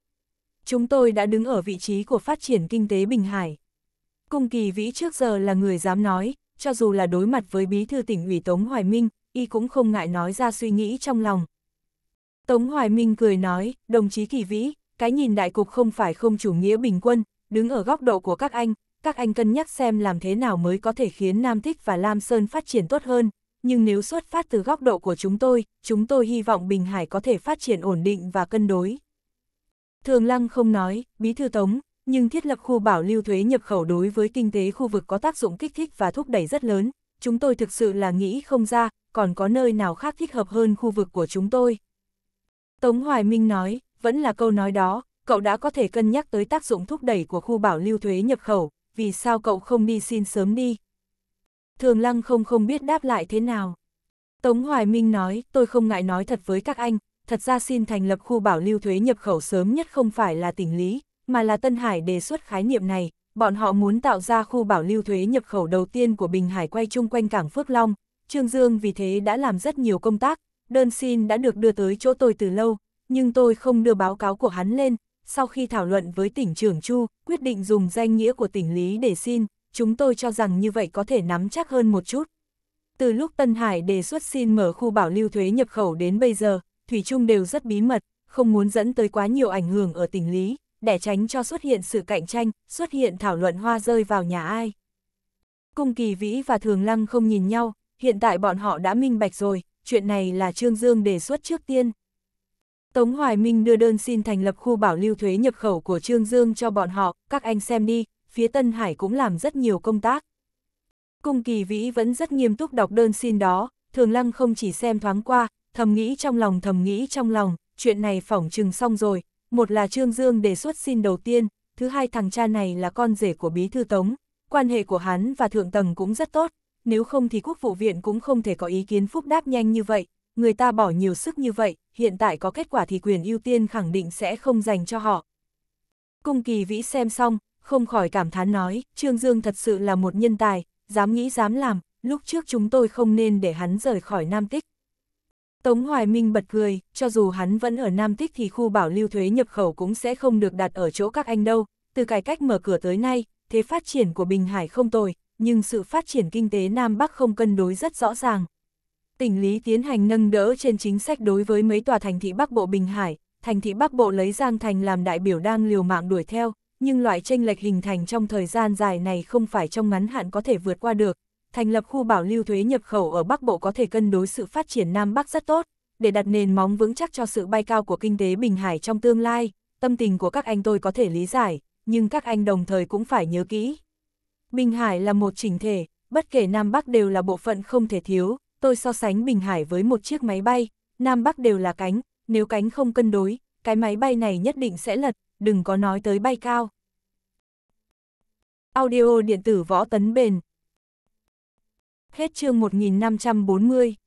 Chúng tôi đã đứng ở vị trí của phát triển kinh tế Bình Hải. Cung kỳ vĩ trước giờ là người dám nói, cho dù là đối mặt với bí thư tỉnh ủy Tống Hoài Minh, y cũng không ngại nói ra suy nghĩ trong lòng. Tống Hoài Minh cười nói, đồng chí kỳ vĩ, cái nhìn đại cục không phải không chủ nghĩa bình quân, đứng ở góc độ của các anh, các anh cân nhắc xem làm thế nào mới có thể khiến Nam Tích và Lam Sơn phát triển tốt hơn, nhưng nếu xuất phát từ góc độ của chúng tôi, chúng tôi hy vọng Bình Hải có thể phát triển ổn định và cân đối. Thường Lăng không nói, Bí Thư Tống, nhưng thiết lập khu bảo lưu thuế nhập khẩu đối với kinh tế khu vực có tác dụng kích thích và thúc đẩy rất lớn, chúng tôi thực sự là nghĩ không ra, còn có nơi nào khác thích hợp hơn khu vực của chúng tôi. Tống Hoài Minh nói, vẫn là câu nói đó, cậu đã có thể cân nhắc tới tác dụng thúc đẩy của khu bảo lưu thuế nhập khẩu, vì sao cậu không đi xin sớm đi, thường lăng không không biết đáp lại thế nào. Tống Hoài Minh nói, tôi không ngại nói thật với các anh, thật ra xin thành lập khu bảo lưu thuế nhập khẩu sớm nhất không phải là tỉnh Lý, mà là Tân Hải đề xuất khái niệm này, bọn họ muốn tạo ra khu bảo lưu thuế nhập khẩu đầu tiên của Bình Hải quay chung quanh cảng Phước Long, Trương Dương vì thế đã làm rất nhiều công tác, đơn xin đã được đưa tới chỗ tôi từ lâu, nhưng tôi không đưa báo cáo của hắn lên, sau khi thảo luận với tỉnh trưởng Chu, quyết định dùng danh nghĩa của tỉnh Lý để xin, chúng tôi cho rằng như vậy có thể nắm chắc hơn một chút. Từ lúc Tân Hải đề xuất xin mở khu bảo lưu thuế nhập khẩu đến bây giờ, Thủy Trung đều rất bí mật, không muốn dẫn tới quá nhiều ảnh hưởng ở tỉnh Lý, để tránh cho xuất hiện sự cạnh tranh, xuất hiện thảo luận hoa rơi vào nhà ai. Cung Kỳ Vĩ và Thường Lăng không nhìn nhau, hiện tại bọn họ đã minh bạch rồi, chuyện này là Trương Dương đề xuất trước tiên. Tống Hoài Minh đưa đơn xin thành lập khu bảo lưu thuế nhập khẩu của Trương Dương cho bọn họ, các anh xem đi, phía Tân Hải cũng làm rất nhiều công tác. Cung kỳ vĩ vẫn rất nghiêm túc đọc đơn xin đó, thường lăng không chỉ xem thoáng qua, thầm nghĩ trong lòng thầm nghĩ trong lòng, chuyện này phỏng chừng xong rồi, một là Trương Dương đề xuất xin đầu tiên, thứ hai thằng cha này là con rể của Bí Thư Tống, quan hệ của hắn và Thượng Tầng cũng rất tốt, nếu không thì Quốc vụ viện cũng không thể có ý kiến phúc đáp nhanh như vậy, người ta bỏ nhiều sức như vậy, hiện tại có kết quả thì quyền ưu tiên khẳng định sẽ không dành cho họ. Cung kỳ vĩ xem xong, không khỏi cảm thán nói, Trương Dương thật sự là một nhân tài, dám nghĩ dám làm, lúc trước chúng tôi không nên để hắn rời khỏi Nam Tích. Tống Hoài Minh bật cười, cho dù hắn vẫn ở Nam Tích thì khu bảo lưu thuế nhập khẩu cũng sẽ không được đặt ở chỗ các anh đâu, từ cải cách mở cửa tới nay, thế phát triển của Bình Hải không tồi, nhưng sự phát triển kinh tế Nam Bắc không cân đối rất rõ ràng. Tỉnh Lý tiến hành nâng đỡ trên chính sách đối với mấy tòa thành thị Bắc Bộ Bình Hải, thành thị Bắc Bộ lấy Giang Thành làm đại biểu đang liều mạng đuổi theo, nhưng loại tranh lệch hình thành trong thời gian dài này không phải trong ngắn hạn có thể vượt qua được. Thành lập khu bảo lưu thuế nhập khẩu ở Bắc Bộ có thể cân đối sự phát triển Nam Bắc rất tốt, để đặt nền móng vững chắc cho sự bay cao của kinh tế Bình Hải trong tương lai. Tâm tình của các anh tôi có thể lý giải, nhưng các anh đồng thời cũng phải nhớ kỹ. Bình Hải là một chỉnh thể, bất kể Nam Bắc đều là bộ phận không thể thiếu, tôi so sánh Bình Hải với một chiếc máy bay, Nam Bắc đều là cánh, nếu cánh không cân đối, cái máy bay này nhất định sẽ lật, đừng có nói tới bay cao. Audio điện tử võ tấn bền. Hết chương 1540.